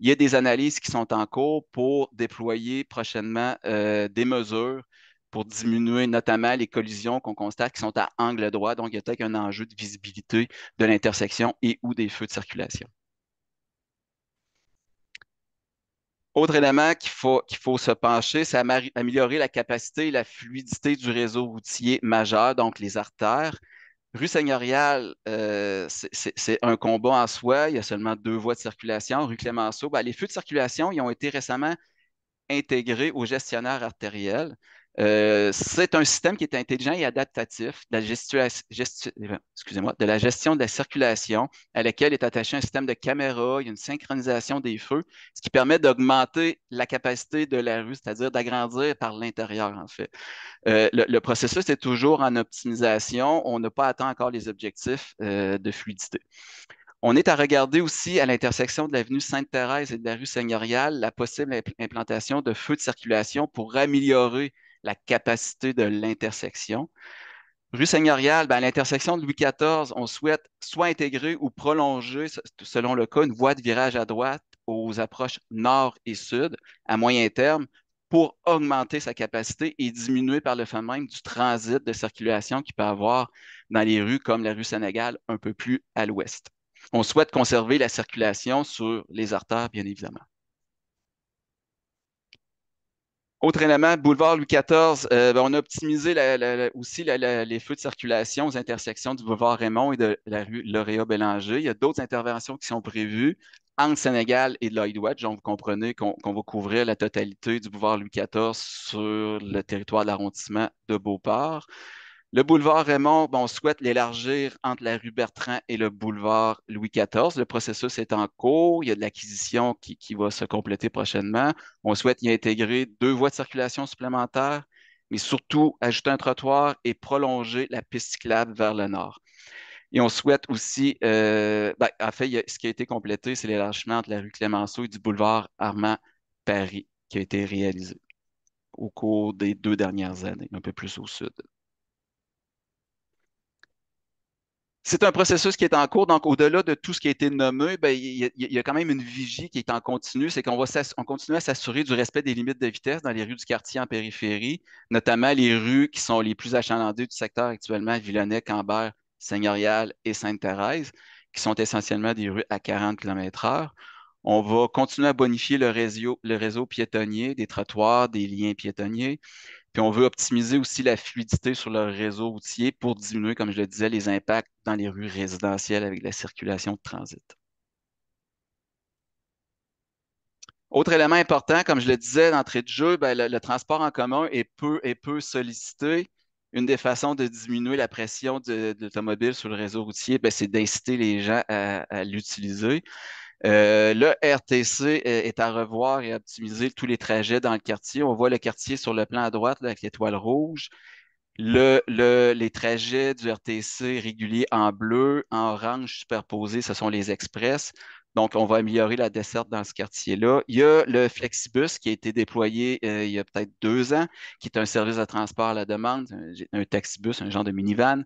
Il y a des analyses qui sont en cours pour déployer prochainement euh, des mesures pour diminuer notamment les collisions qu'on constate qui sont à angle droit. Donc, il y a peut-être un enjeu de visibilité de l'intersection et ou des feux de circulation. Autre élément qu'il faut, se pencher, c'est améliorer la capacité et la fluidité du réseau routier majeur, donc les artères. Rue Seigneurial, euh, c'est un combat en soi. Il y a seulement deux voies de circulation. Rue Clémenceau, ben, les feux de circulation, ils ont été récemment intégrés au gestionnaire artériel. Euh, c'est un système qui est intelligent et adaptatif de la, gestion de la circulation à laquelle est attaché un système de caméra, il y a une synchronisation des feux, ce qui permet d'augmenter la capacité de la rue, c'est-à-dire d'agrandir par l'intérieur, en fait. Euh, le, processus est toujours en optimisation, on n'a pas atteint encore les objectifs euh, de fluidité. On est à regarder aussi à l'intersection de l'avenue Sainte-Thérèse et de la rue Seigneuriale la possible implantation de feux de circulation pour améliorer la capacité de l'intersection. Rue seigneuriale, ben, à l'intersection de Louis XIV, on souhaite soit intégrer ou prolonger, selon le cas, une voie de virage à droite aux approches nord et sud à moyen terme pour augmenter sa capacité et diminuer par le fait même du transit de circulation qu'il peut avoir dans les rues comme la rue Sénégal un peu plus à l'ouest. On souhaite conserver la circulation sur les artères, bien évidemment. Autre élément, boulevard Louis XIV, euh, ben, on a optimisé aussi les feux de circulation aux intersections du boulevard Raymond et de la rue Lauréat-Bélanger. Il y a d'autres interventions qui sont prévues en Sénégal et de Watch. Donc, vous comprenez qu'on va couvrir la totalité du boulevard Louis XIV sur le territoire de l'arrondissement de Beauport. Le boulevard Raymond, on souhaite l'élargir entre la rue Bertrand et le boulevard Louis XIV. Le processus est en cours. Il y a de l'acquisition qui, va se compléter prochainement. On souhaite y intégrer deux voies de circulation supplémentaires, mais surtout ajouter un trottoir et prolonger la piste cyclable vers le nord. Et on souhaite aussi, euh, ben, en fait, ce qui a été complété, c'est l'élargissement entre la rue Clémenceau et du boulevard Armand-Paris qui a été réalisé au cours des deux dernières années, un peu plus au sud. c'est un processus qui est en cours. Donc, au-delà de tout ce qui a été nommé, ben, il, y a, quand même une vigie qui est en continu. C'est qu'on va on continue à s'assurer du respect des limites de vitesse dans les rues du quartier en périphérie, notamment les rues qui sont les plus achalandées du secteur actuellement, Villonnet, Cambert, Seigneurial et Sainte-Thérèse, qui sont essentiellement des rues à 40 km/h. On va continuer à bonifier le réseau, le réseau piétonnier, des trottoirs, des liens piétonniers. Puis on veut optimiser aussi la fluidité sur le réseau routier pour diminuer, comme je le disais, les impacts dans les rues résidentielles avec la circulation de transit. Autre élément important, comme je le disais d'entrée de jeu, ben, le, transport en commun est peu, est peu sollicité. Une des façons de diminuer la pression de, l'automobile sur le réseau routier, ben, c'est d'inciter les gens à l'utiliser. Euh, le RTC euh, est à revoir et à optimiser tous les trajets dans le quartier. On voit le quartier sur le plan à droite avec l'étoile rouge. Le, les trajets du RTC réguliers en bleu, en orange superposés, ce sont les express. Donc, on va améliorer la desserte dans ce quartier-là. Il y a le Flexibus qui a été déployé euh, il y a peut-être deux ans, qui est un service de transport à la demande, un, un taxibus, un genre de minivan,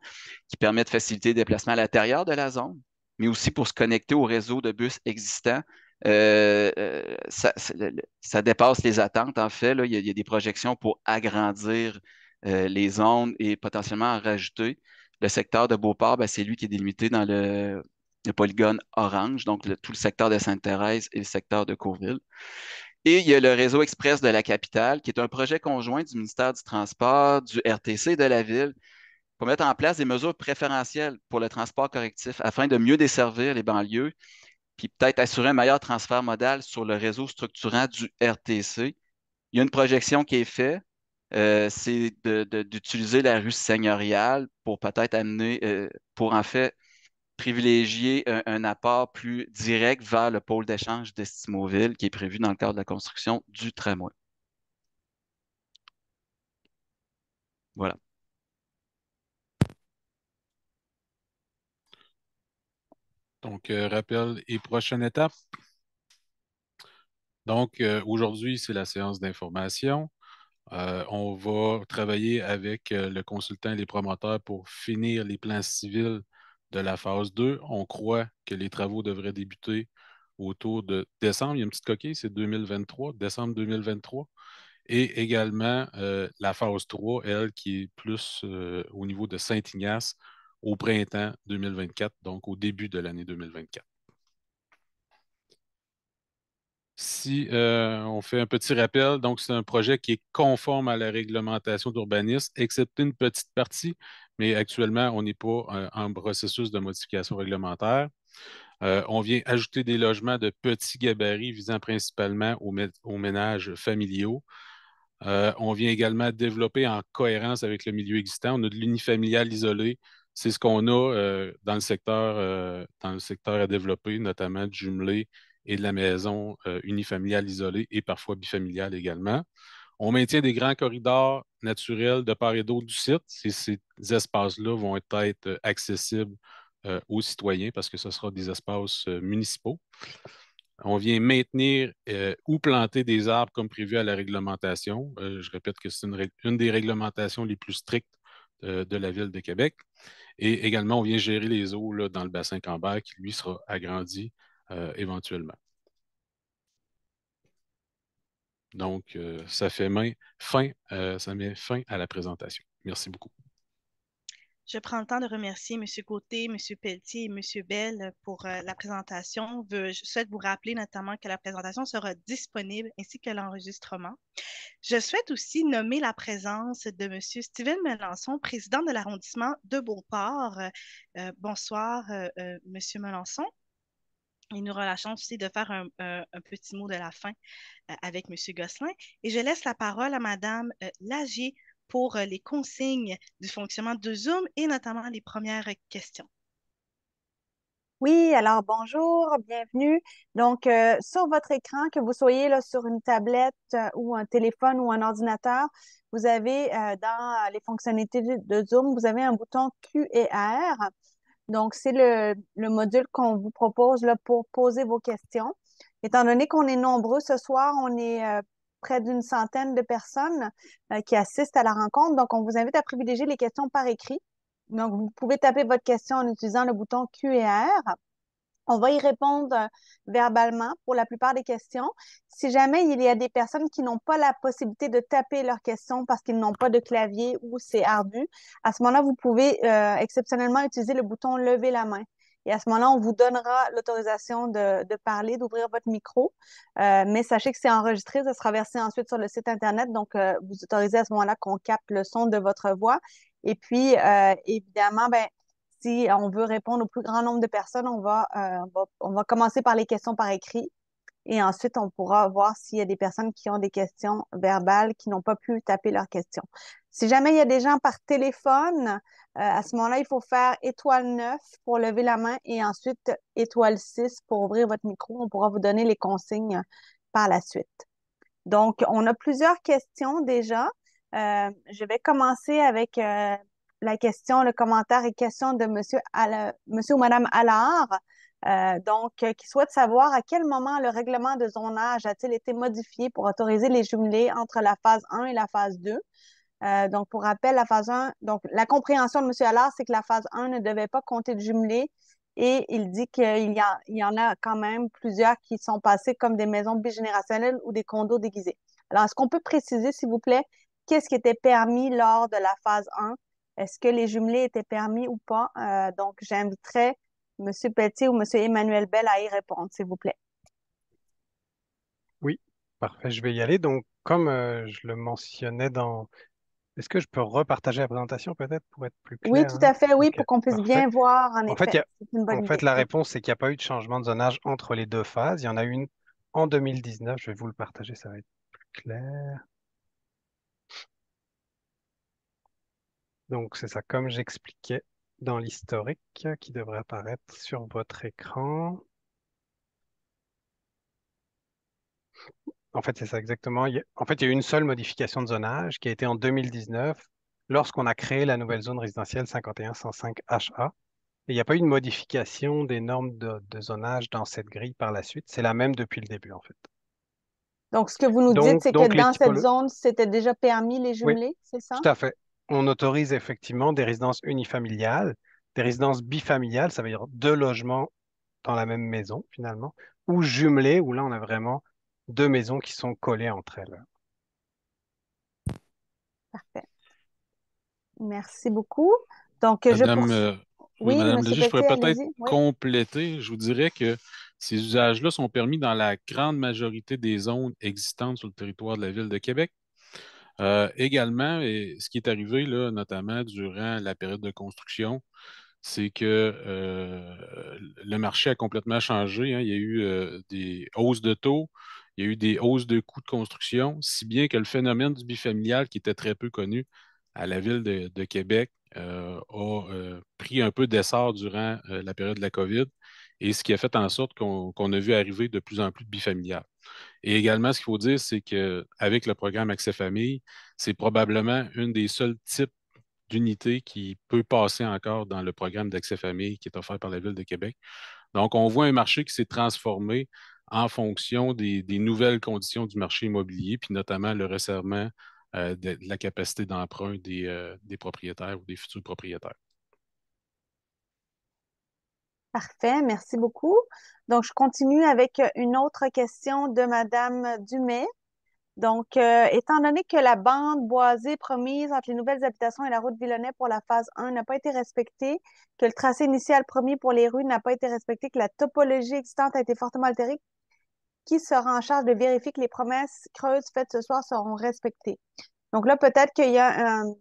qui permet de faciliter le déplacement à l'intérieur de la zone mais aussi pour se connecter au réseau de bus existant. Euh, euh, ça, dépasse les attentes, en fait. Là. Il, y a, des projections pour agrandir euh, les zones et potentiellement en rajouter. Le secteur de Beauport, ben, c'est lui qui est délimité dans le, polygone orange, donc tout le secteur de Sainte-Thérèse et le secteur de Courville. Et il y a le réseau express de la capitale, qui est un projet conjoint du ministère du Transport, du RTC de la ville, pour mettre en place des mesures préférentielles pour le transport correctif afin de mieux desservir les banlieues, puis peut-être assurer un meilleur transfert modal sur le réseau structurant du RTC. Il y a une projection qui est faite, euh, c'est d'utiliser la rue seigneuriale pour peut-être amener, euh, pour en fait privilégier un, un, apport plus direct vers le pôle d'échange d'Estimoville qui est prévu dans le cadre de la construction du tramway. Voilà. Donc, euh, rappel et prochaine étape. Donc, euh, aujourd'hui, c'est la séance d'information. Euh, on va travailler avec le consultant et les promoteurs pour finir les plans civils de la phase 2. On croit que les travaux devraient débuter autour de décembre. Il y a une petite coquille, c'est 2023, décembre 2023. Et également la phase 3, elle, qui est plus au niveau de Saint-Ignace, au printemps 2024, donc au début de l'année 2024. Si euh, on fait un petit rappel, donc c'est un projet qui est conforme à la réglementation d'urbanisme, excepté une petite partie, mais actuellement, on n'est pas euh, en processus de modification réglementaire. Euh, on vient ajouter des logements de petits gabarits visant principalement aux, ménages familiaux. on vient également développer en cohérence avec le milieu existant. On a de l'unifamilial isolé, c'est ce qu'on a euh, dans, le secteur, euh, dans le secteur à développer, notamment du jumelé et de la maison euh, unifamiliale isolée et parfois bifamiliale également. On maintient des grands corridors naturels de part et d'autre du site. Ces, espaces-là vont être accessibles aux citoyens parce que ce sera des espaces municipaux. On vient maintenir ou planter des arbres comme prévu à la réglementation. je répète que c'est une, des réglementations les plus strictes de la Ville de Québec. Et également, on vient gérer les eaux dans le bassin Cambert qui, lui, sera agrandi euh, éventuellement. Donc, euh, ça fait main, fin, euh, ça met fin à la présentation. Merci beaucoup. Je prends le temps de remercier M. Côté, M. Pelletier et M. Bell euh, pour euh, la présentation. Je souhaite vous rappeler notamment que la présentation sera disponible ainsi que l'enregistrement. Je souhaite aussi nommer la présence de M. Steven Melançon, président de l'arrondissement de Beauport. Euh, bonsoir, M. Melançon. Et nous relâchons aussi de faire un, petit mot de la fin avec M. Gosselin. Et je laisse la parole à Mme euh, pour euh, les consignes du fonctionnement de Zoom et notamment les premières questions. Oui, alors bonjour, bienvenue. Donc, euh, sur votre écran, que vous soyez là, sur une tablette euh, ou un téléphone ou un ordinateur, vous avez dans les fonctionnalités de Zoom, vous avez un bouton Q Donc, c'est le, module qu'on vous propose là, pour poser vos questions. Étant donné qu'on est nombreux ce soir, on est près d'une centaine de personnes euh, qui assistent à la rencontre. Donc, on vous invite à privilégier les questions par écrit. Donc, vous pouvez taper votre question en utilisant le bouton QR. On va y répondre euh, verbalement pour la plupart des questions. Si jamais il y a des personnes qui n'ont pas la possibilité de taper leurs questions parce qu'ils n'ont pas de clavier ou c'est ardu, à ce moment-là, vous pouvez euh, exceptionnellement utiliser le bouton lever la main. Et à ce moment-là, on vous donnera l'autorisation de, parler, d'ouvrir votre micro. Euh, mais sachez que c'est enregistré, ça sera versé ensuite sur le site Internet. Donc, euh, vous autorisez à ce moment-là qu'on capte le son de votre voix. Et puis, euh, évidemment, ben, si on veut répondre au plus grand nombre de personnes, on va commencer par les questions par écrit. Et ensuite, on pourra voir s'il y a des personnes qui ont des questions verbales, qui n'ont pas pu taper leurs questions. Si jamais il y a des gens par téléphone, euh, à ce moment-là, il faut faire étoile 9 pour lever la main et ensuite étoile 6 pour ouvrir votre micro. On pourra vous donner les consignes par la suite. Donc, on a plusieurs questions déjà. Euh, je vais commencer avec euh, la question, le commentaire et question de monsieur, ou madame Allard. donc, qui souhaite savoir à quel moment le règlement de zonage a-t-il été modifié pour autoriser les jumelés entre la phase 1 et la phase 2? Euh, donc, pour rappel, la phase 1, donc la compréhension de M. Allard, c'est que la phase 1 ne devait pas compter de jumelés et il dit qu'il y, il y en a quand même plusieurs qui sont passés comme des maisons bigénérationnelles ou des condos déguisés. Alors, est-ce qu'on peut préciser, s'il vous plaît, qu'est-ce qui était permis lors de la phase 1? Est-ce que les jumelés étaient permis ou pas? Euh, donc, j'inviterai M. Petit ou M. Emmanuel Bell à y répondre, s'il vous plaît. Oui, parfait, je vais y aller. Donc, comme euh, je le mentionnais dans est-ce que je peux repartager la présentation peut-être pour être plus clair? Oui, tout hein? à fait, oui, pour qu'on puisse bien voir en, Fait, en fait, la réponse, c'est qu'il n'y a pas eu de changement de zonage entre les deux phases. Il y en a une en 2019. Je vais vous le partager, ça va être plus clair. Donc, c'est ça, comme j'expliquais dans l'historique qui devrait apparaître sur votre écran. En fait, c'est ça exactement. en fait, il y a eu une seule modification de zonage qui a été en 2019 lorsqu'on a créé la nouvelle zone résidentielle 5105HA. il n'y a pas eu de modification des normes de, zonage dans cette grille par la suite. C'est la même depuis le début, en fait. Donc, ce que vous nous dites, c'est que dans cette zone, c'était déjà permis les jumelés, c'est ça? Tout à fait. On autorise effectivement des résidences unifamiliales, des résidences bifamiliales, ça veut dire deux logements dans la même maison, finalement, ou jumelés, où là, on a vraiment deux maisons qui sont collées entre elles. Parfait. Merci beaucoup. Donc, Madame, je euh, oui, Madame je pourrais peut-être compléter. Je vous dirais que ces usages-là sont permis dans la grande majorité des zones existantes sur le territoire de la ville de Québec. Euh, également, ce qui est arrivé là, notamment durant la période de construction, c'est que euh, le marché a complètement changé. Hein. Il y a eu des hausses de taux, il y a eu des hausses de coûts de construction, si bien que le phénomène du bifamilial, qui était très peu connu à la ville de, Québec, euh, a euh, pris un peu d'essor durant euh, la période de la COVID et ce qui a fait en sorte qu'on a vu arriver de plus en plus de bifamiliales. Et également, ce qu'il faut dire, c'est qu'avec le programme Accès Famille, c'est probablement une des seuls types d'unités qui peut passer encore dans le programme d'accès famille qui est offert par la Ville de Québec. Donc, on voit un marché qui s'est transformé en fonction des, nouvelles conditions du marché immobilier, puis notamment le resserrement euh, de, la capacité d'emprunt euh, des, propriétaires ou des futurs propriétaires. Parfait, merci beaucoup. Donc, je continue avec une autre question de Madame Dumais. Donc, euh, étant donné que la bande boisée promise entre les nouvelles habitations et la route Villonnet pour la phase 1 n'a pas été respectée, que le tracé initial promis pour les rues n'a pas été respecté, que la topologie existante a été fortement altérée, qui sera en charge de vérifier que les promesses creuses faites ce soir seront respectées. Donc là, peut-être qu'il y a euh,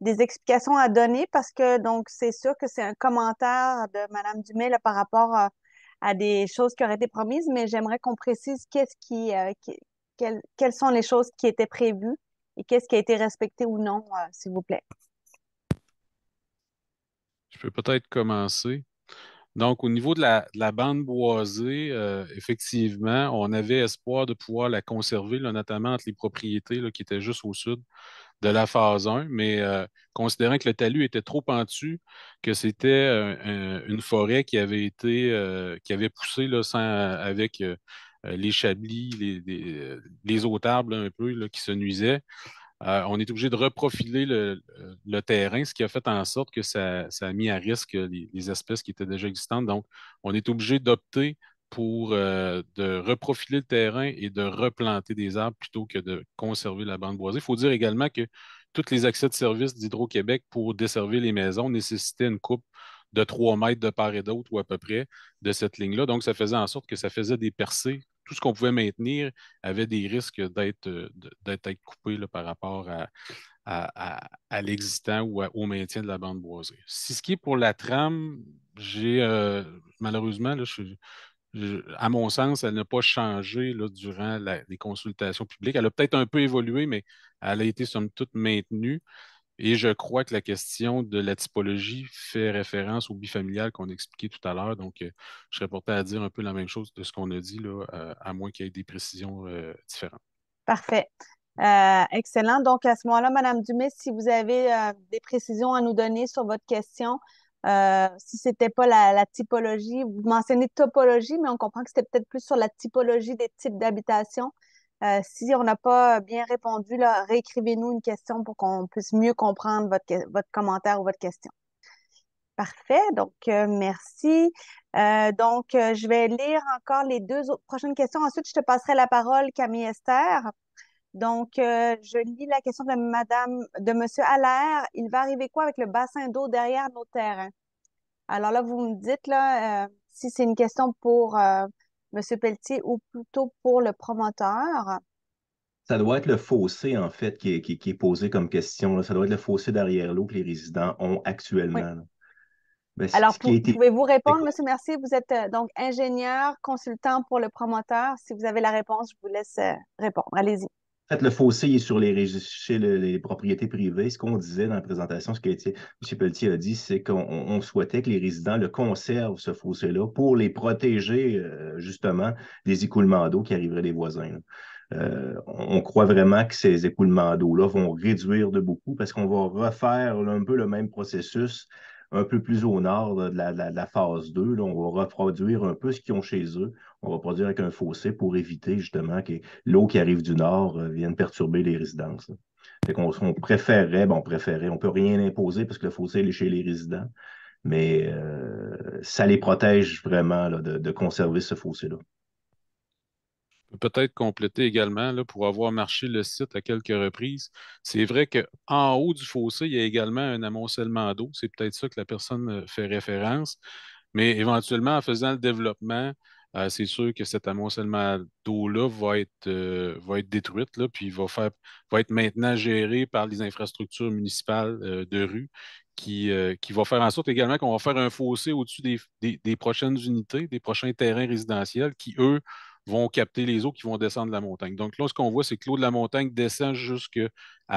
des explications à donner parce que donc c'est sûr que c'est un commentaire de Mme Dumais par rapport euh, à, des choses qui auraient été promises, mais j'aimerais qu'on précise qu'est-ce qui, euh, quelles, sont les choses qui étaient prévues et qu'est-ce qui a été respecté ou non, s'il vous plaît. Je peux peut-être commencer. Donc, au niveau de la, bande boisée, euh, effectivement, on avait espoir de pouvoir la conserver, notamment entre les propriétés qui étaient juste au sud de la phase 1, mais euh, considérant que le talus était trop pentu, que c'était euh, une forêt qui avait été, qui avait poussé là, avec les chablis, les, les, tables, un peu, qui se nuisaient. Euh, on est obligé de reprofiler le, terrain, ce qui a fait en sorte que ça, a mis à risque les, espèces qui étaient déjà existantes. Donc, on est obligé d'opter pour euh, de reprofiler le terrain et de replanter des arbres plutôt que de conserver la bande boisée. Il faut dire également que tous les accès de service d'Hydro-Québec pour desservir les maisons nécessitaient une coupe de 3 mètres de part et d'autre ou à peu près de cette ligne-là. Donc, ça faisait en sorte que ça faisait des percées tout ce qu'on pouvait maintenir avait des risques d'être, euh, d'être coupé par rapport à, à, l'existant ou au maintien de la bande boisée. Si ce qui est pour la trame, j'ai euh, malheureusement, là, je, à mon sens, elle n'a pas changé durant les consultations publiques. Elle a peut-être un peu évolué, mais elle a été somme toute maintenue. Et je crois que la question de la typologie fait référence au bifamilial qu'on a expliqué tout à l'heure. Donc, euh, je serais porté à dire un peu la même chose de ce qu'on a dit, là, euh, à moins qu'il y ait des précisions euh, différentes. Parfait. excellent. Donc, à ce moment-là, Madame Dumais, si vous avez des précisions à nous donner sur votre question, si ce n'était pas la, la, typologie, vous mentionnez topologie, mais on comprend que c'était peut-être plus sur la typologie des types d'habitation. Euh, si on n'a pas bien répondu, réécrivez-nous une question pour qu'on puisse mieux comprendre votre, commentaire ou votre question. Parfait, donc euh, merci. Euh, donc, je vais lire encore les deux prochaines questions. Ensuite, je te passerai la parole, Camille Esther. Donc, je lis la question de Madame, de Monsieur Allaire. Il va arriver quoi avec le bassin d'eau derrière nos terrains? Alors là, vous me dites là, si c'est une question pour M. Pelletier, ou plutôt pour le promoteur? Ça doit être le fossé, en fait, qui est, posé comme question. Ça doit être le fossé derrière l'eau que les résidents ont actuellement. Ben, Alors, pouvez-vous répondre, M. Mercier? Vous êtes euh, donc ingénieur, consultant pour le promoteur. Si vous avez la réponse, je vous laisse euh, répondre. Allez-y le fossé est sur les, propriétés privées. Ce qu'on disait dans la présentation, ce que M. Pelletier a dit, c'est qu'on souhaitait que les résidents le conservent, ce fossé-là, pour les protéger, euh, justement, des écoulements d'eau qui arriveraient des voisins. Euh, on croit vraiment que ces écoulements d'eau-là vont réduire de beaucoup parce qu'on va refaire un peu le même processus un peu plus au nord de, la, phase 2. on va reproduire un peu ce qu'ils ont chez eux. On va produire avec un fossé pour éviter justement que l'eau qui arrive du nord euh, vienne perturber les résidences. on préférerait, bon, on on peut rien imposer parce que le fossé est chez les résidents, mais euh, ça les protège vraiment de, de, conserver ce fossé-là peut-être compléter également pour avoir marché le site à quelques reprises. C'est vrai qu'en haut du fossé, il y a également un amoncellement d'eau. C'est peut-être ça que la personne euh, fait référence. Mais éventuellement, en faisant le développement, euh, c'est sûr que cet amoncellement d'eau-là va, être, euh, va être détruite, là, puis va, faire, va être maintenant géré par les infrastructures municipales de rue qui, qui va faire en sorte également qu'on va faire un fossé au-dessus des prochaines unités, des prochains terrains résidentiels qui, eux, vont capter les eaux qui vont descendre de la montagne. Donc là, ce qu'on voit, c'est que l'eau de la montagne descend jusqu'à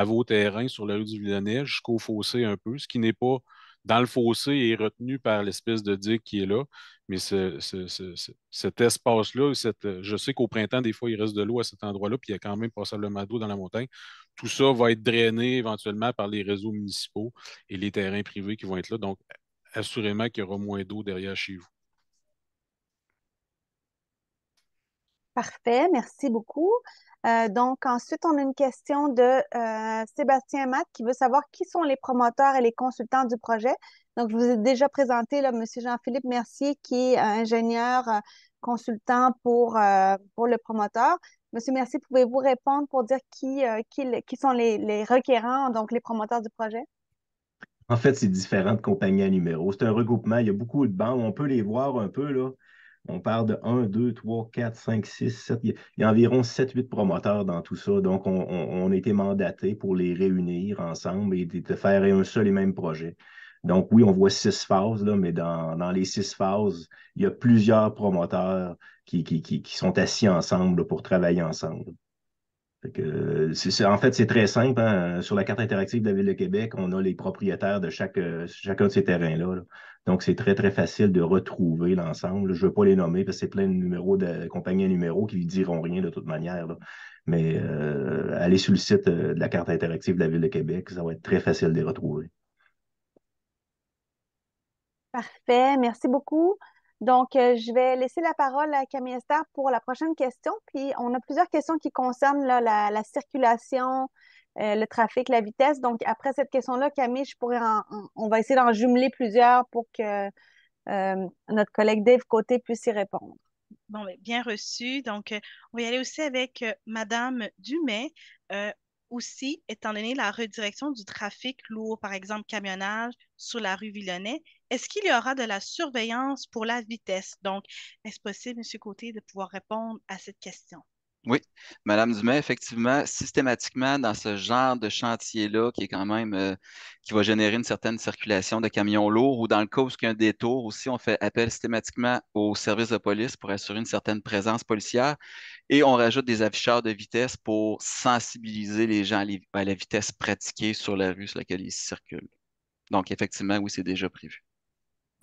vos terrains sur la rue du Villanais, jusqu'au fossé un peu, ce qui n'est pas dans le fossé et est retenu par l'espèce de digue qui est là. Mais cet espace-là, je sais qu'au printemps, des fois, il reste de l'eau à cet endroit-là, puis il y a quand même passablement d'eau dans la montagne. Tout ça va être drainé éventuellement par les réseaux municipaux et les terrains privés qui vont être là. Donc, assurément qu'il y aura moins d'eau derrière chez vous. Parfait, merci beaucoup. Euh, donc, ensuite, on a une question de euh, Sébastien Matt qui veut savoir qui sont les promoteurs et les consultants du projet. Donc, je vous ai déjà présenté là, M. Jean-Philippe Mercier qui est euh, ingénieur consultant pour, pour le promoteur. M. Mercier, pouvez-vous répondre pour dire qui, sont les, requérants, donc les promoteurs du projet? En fait, c'est différentes compagnies à numéro. C'est un regroupement. Il y a beaucoup de banques. On peut les voir un peu, là. On parle de 1, 2, 3, 4, 5, 6, 7. Il y a environ 7, 8 promoteurs dans tout ça. Donc, on, a été mandaté pour les réunir ensemble et de faire un seul et même projet. Donc, oui, on voit six phases, là, mais dans, les six phases, il y a plusieurs promoteurs qui, qui, sont assis ensemble pour travailler ensemble. Euh, en fait, c'est très simple. Hein. Sur la carte interactive de la Ville de Québec, on a les propriétaires de chaque, euh, chacun de ces terrains-là. Donc, c'est très, très facile de retrouver l'ensemble. Je ne veux pas les nommer parce que c'est plein de numéros de compagnies à numéros qui ne diront rien de toute manière. Mais euh, allez sur le site de la carte interactive de la Ville de Québec, ça va être très facile de les retrouver. Parfait, merci beaucoup. Donc, euh, je vais laisser la parole à Camille Esther pour la prochaine question. Puis, on a plusieurs questions qui concernent la, circulation, euh, le trafic, la vitesse. Donc, après cette question-là, Camille, je pourrais on va essayer d'en jumeler plusieurs pour que euh, notre collègue Dave Côté puisse y répondre. Bon, ben, bien reçu. Donc, on va y aller aussi avec Madame Dumais. aussi, étant donné la redirection du trafic lourd, par exemple camionnage, sur la rue Villonnet, est-ce qu'il y aura de la surveillance pour la vitesse? Donc, est-ce possible, M. Côté, de pouvoir répondre à cette question? Oui, Madame Dumais, effectivement, systématiquement dans ce genre de chantier-là, qui est quand même euh, qui va générer une certaine circulation de camions lourds, ou dans le cas où il y a un détour aussi, on fait appel systématiquement au service de police pour assurer une certaine présence policière, et on rajoute des afficheurs de vitesse pour sensibiliser les gens à la vitesse pratiquée sur la rue sur laquelle ils circulent. Donc, effectivement, oui, c'est déjà prévu.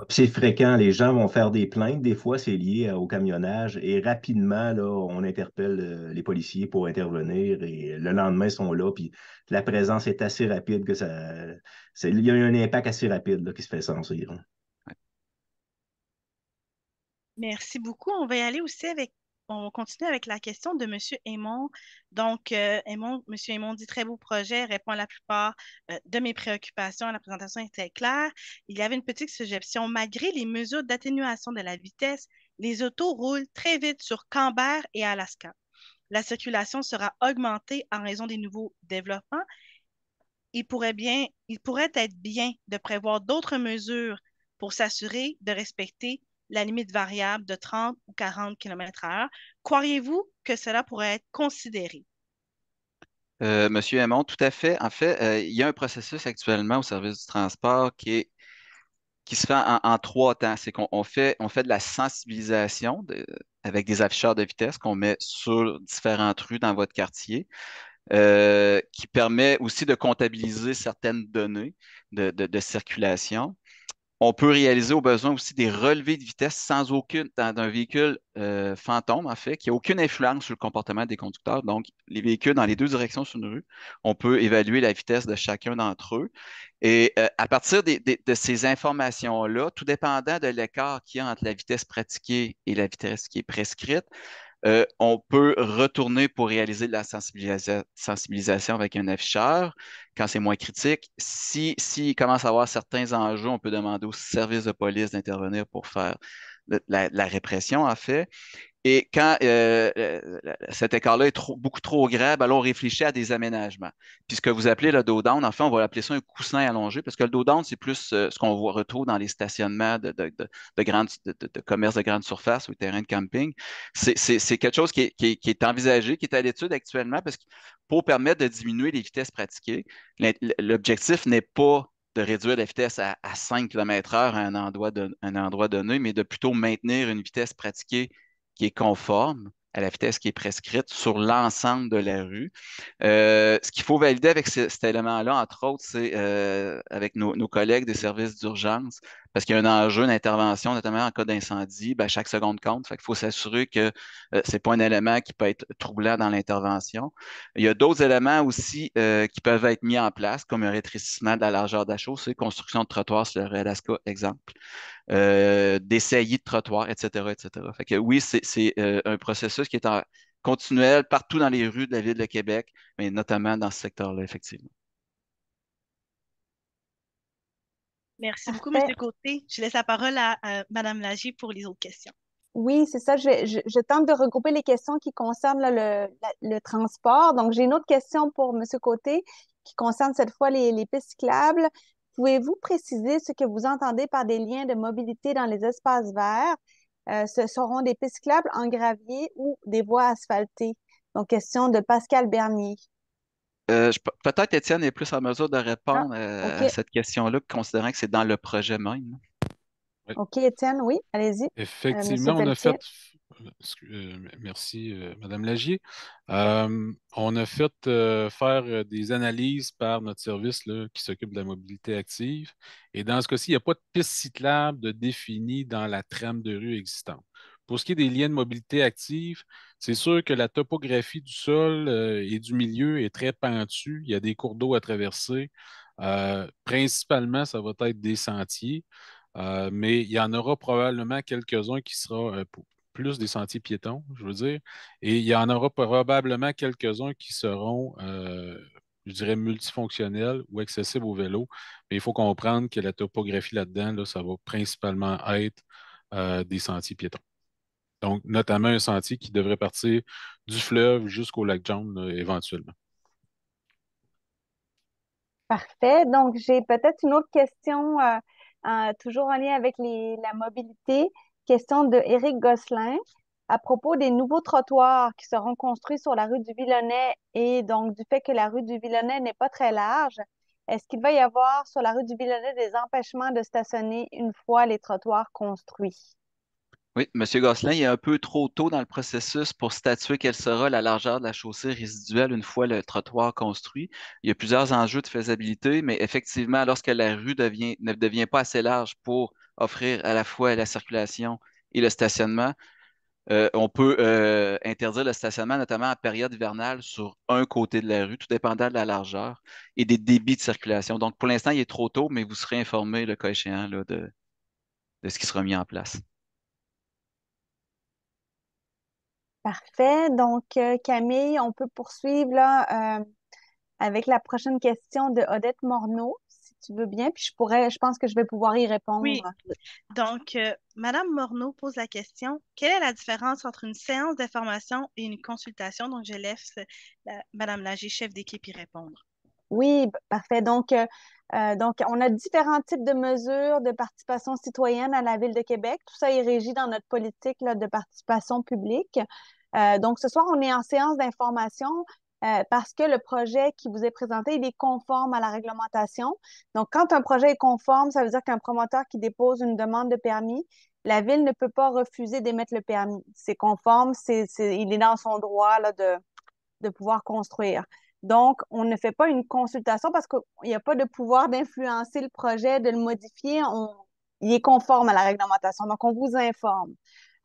C'est fréquent, les gens vont faire des plaintes, des fois c'est lié euh, au camionnage et rapidement, là, on interpelle euh, les policiers pour intervenir et le lendemain, ils sont là, puis la présence est assez rapide que ça... Il y a un impact assez rapide qui se fait sentir. Merci beaucoup. On va y aller aussi avec on continue avec la question de M. Aymon. Donc, euh, M. Aymon dit très beau projet, répond à la plupart euh, de mes préoccupations. La présentation était claire. Il y avait une petite suggestion. Malgré les mesures d'atténuation de la vitesse, les autos roulent très vite sur Canberra et Alaska. La circulation sera augmentée en raison des nouveaux développements. Il pourrait, bien, il pourrait être bien de prévoir d'autres mesures pour s'assurer de respecter la limite variable de 30 ou 40 km h Croiriez-vous que cela pourrait être considéré? Euh, monsieur Aymon, tout à fait. En fait, euh, il y a un processus actuellement au service du transport qui se fait en, trois temps. C'est qu'on fait, de la sensibilisation avec des afficheurs de vitesse qu'on met sur différentes rues dans votre quartier. Euh, qui permet aussi de comptabiliser certaines données de circulation. On peut réaliser au besoin aussi des relevés de vitesse sans aucune, dans un véhicule euh, fantôme, en fait, qui n'a aucune influence sur le comportement des conducteurs. Donc, les véhicules dans les deux directions sur une rue, on peut évaluer la vitesse de chacun d'entre eux. Et euh, à partir de ces informations-là, tout dépendant de l'écart qu'il y a entre la vitesse pratiquée et la vitesse qui est prescrite, euh, on peut retourner pour réaliser de la sensibilisation avec un afficheur quand c'est moins critique. S'il si, si commence à avoir certains enjeux, on peut demander au service de police d'intervenir pour faire la, la, répression, en fait. Et quand euh, cet écart-là est beaucoup trop grand, alors on réfléchit à des aménagements. Puis ce que vous appelez le dos down, fait, on va appeler ça un coussin allongé, parce que le dos down, c'est plus euh, ce qu'on voit retour dans les stationnements de, de, de, grandes, de commerce de grande surface ou terrain de camping. C'est quelque chose qui est, qui, est, envisagé, qui est à l'étude actuellement, parce que pour permettre de diminuer les vitesses pratiquées, l'objectif n'est pas de réduire la vitesse à, 5 km/h à un endroit, un endroit donné, mais de plutôt maintenir une vitesse pratiquée qui est conforme à la vitesse qui est prescrite sur l'ensemble de la rue. Euh, ce qu'il faut valider avec cet élément-là, entre autres, c'est euh, avec nos, collègues des services d'urgence, parce qu'il y a un enjeu d'intervention, notamment en cas d'incendie, ben, chaque seconde compte. Fait qu'il faut s'assurer que euh, c'est ce pas un élément qui peut être troublant dans l'intervention. Il y a d'autres éléments aussi euh, qui peuvent être mis en place, comme un rétrécissement de la largeur de la construction de trottoirs sur le exemple, euh, des saillies de trottoirs, etc., etc. Fait que oui, c'est, c'est euh, un processus qui est en continuel partout dans les rues de la ville de Québec, mais notamment dans ce secteur-là, effectivement. Merci beaucoup, M. Côté. Je laisse la parole à, Mme Lagier pour les autres questions. Oui, c'est ça. Je, tente de regrouper les questions qui concernent le, transport. Donc, j'ai une autre question pour M. Côté qui concerne cette fois les, pistes cyclables. Pouvez-vous préciser ce que vous entendez par des liens de mobilité dans les espaces verts? Euh, ce seront des pistes cyclables en gravier ou des voies asphaltées. Donc, question de Pascal Bernier. Euh, peut-être Étienne est plus en mesure de ah, répondre euh, à cette question-là, considérant que c'est dans le projet même. OK, Étienne, oui, allez-y. Effectivement, euh, on a fait. merci, Madame Lagier. on a fait faire des analyses par notre service qui s'occupe de la mobilité active. Et dans ce cas-ci, il n'y a pas de piste cyclable définie dans la trame de rue existante. Pour ce qui est des liens de mobilité active, c'est sûr que la topographie du sol euh, et du milieu est très pentue. Il y a des cours d'eau à traverser. Euh, principalement, ça va être des sentiers, euh, mais il y en aura probablement quelques-uns qui seront plus des sentiers piétons, je veux dire. Et il y en aura probablement quelques-uns qui seront je dirais, multifonctionnels ou accessibles au vélo. Mais il faut comprendre que la topographie là-dedans, ça va principalement être des sentiers piétons. Donc, notamment un sentier qui devrait partir du fleuve jusqu'au lac John, éventuellement. Parfait. Donc, j'ai peut-être une autre question, euh, toujours en lien avec la mobilité. Question de Éric Gosselin à propos des nouveaux trottoirs qui seront construits sur la rue du Villonnet et donc du fait que la rue du Villonnet n'est pas très large. Est-ce qu'il va y avoir sur la rue du Villonnet des empêchements de stationner une fois les trottoirs construits? Oui, M. Gosselin, il est un peu trop tôt dans le processus pour statuer quelle sera la largeur de la chaussée résiduelle une fois le trottoir construit. Il y a plusieurs enjeux de faisabilité, mais effectivement, lorsque la rue ne devient pas assez large pour offrir à la fois la circulation et le stationnement, euh, on peut euh, interdire le stationnement, notamment en période hivernale, sur un côté de la rue, tout dépendant de la largeur et des débits de circulation. Donc, pour l'instant, il est trop tôt, mais vous serez informé, le cas échéant, de ce qui sera mis en place. Parfait. Donc, euh, Camille, on peut poursuivre euh, avec la prochaine question de Odette Morneau, si tu veux bien, puis je pourrais, je pense que je vais pouvoir y répondre. Oui. Donc, euh, Madame Morneau pose la question quelle est la différence entre une séance d'information et une consultation Donc, je laisse Madame Lager, chef d'équipe, y répondre. Oui, parfait. Euh, euh, donc, on a différents types de mesures de participation citoyenne à la Ville de Québec. Tout ça est régi dans notre politique de participation publique. Euh, donc, ce soir, on est en séance d'information. parce que le projet qui vous est présenté, il est conforme à la réglementation. Donc, quand un projet est conforme, ça veut dire qu'un promoteur qui dépose une demande de permis, la ville ne peut pas refuser d'émettre le permis. C'est conforme, c'est, il est dans son droit de pouvoir construire. Donc, on ne fait pas une consultation parce qu'il n'y a pas de pouvoir d'influencer le projet, de le modifier. il est conforme à la réglementation. Donc, on vous informe.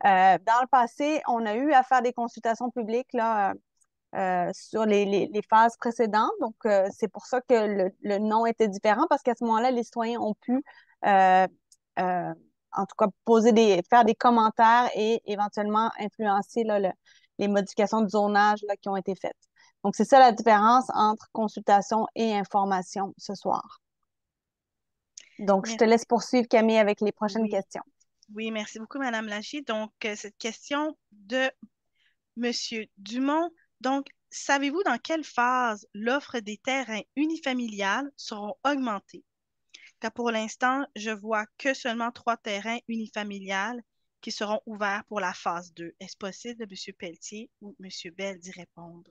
Euh, dans le passé, on a eu à faire des consultations publiques euh, euh, sur les, phases précédentes. Donc, c'est pour ça que le, nom était différent parce qu'à ce moment-là, les citoyens ont pu, en tout cas, poser des, faire des commentaires et éventuellement influencer les modifications de zonage qui ont été faites. Donc, c'est ça la différence entre consultation et information ce soir. Donc, je te laisse poursuivre, Camille, avec les prochaines questions. Oui, merci beaucoup, Madame Lachy. Donc, euh, cette question de Monsieur Dumont. Donc, savez-vous dans quelle phase l'offre des terrains unifamiliales seront augmentées? Car pour l'instant, je vois que seulement trois terrains unifamiliales qui seront ouverts pour la phase 2. Est-ce possible de M. Pelletier ou M. Bell d'y répondre?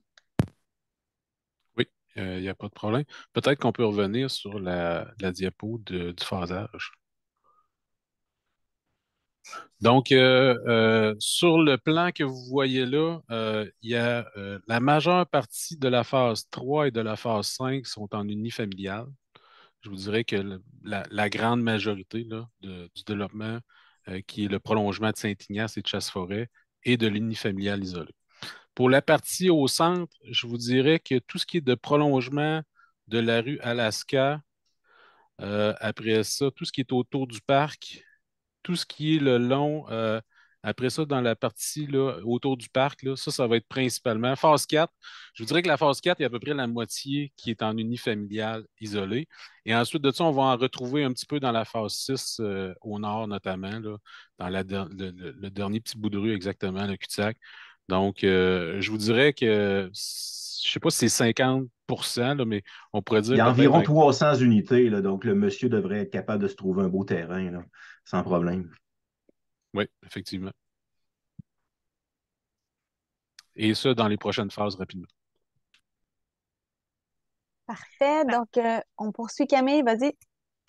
Il euh, n'y a pas de problème. Peut-être qu'on peut revenir sur la, diapo du phasage. Donc, euh, euh, sur le plan que vous voyez là, il y a la majeure partie de la phase 3 et de la phase 5 sont en unifamiliale. Je vous dirais que la, grande majorité du développement, qui est le prolongement de Saint-Ignace et de Chasse-Forêt, est de l'unifamiliale isolée. Pour la partie au centre, je vous dirais que tout ce qui est de prolongement de la rue Alaska, euh, après ça, tout ce qui est autour du parc, tout ce qui est le long, euh, après ça, dans la partie autour du parc, ça, ça va être principalement phase 4. Je vous dirais que la phase 4, il y a à peu près la moitié qui est en unifamilial isolé. Et ensuite de ça, on va en retrouver un petit peu dans la phase 6, euh, au nord notamment, dans le, dernier petit bout de rue exactement, le cul donc, euh, je vous dirais que je ne sais pas si c'est 50 mais on pourrait dire. Il y a environ 300 unités, donc le monsieur devrait être capable de se trouver un beau terrain sans problème. Oui, effectivement. Et ça, dans les prochaines phases, rapidement. Parfait. Donc, euh, on poursuit, Camille, vas-y.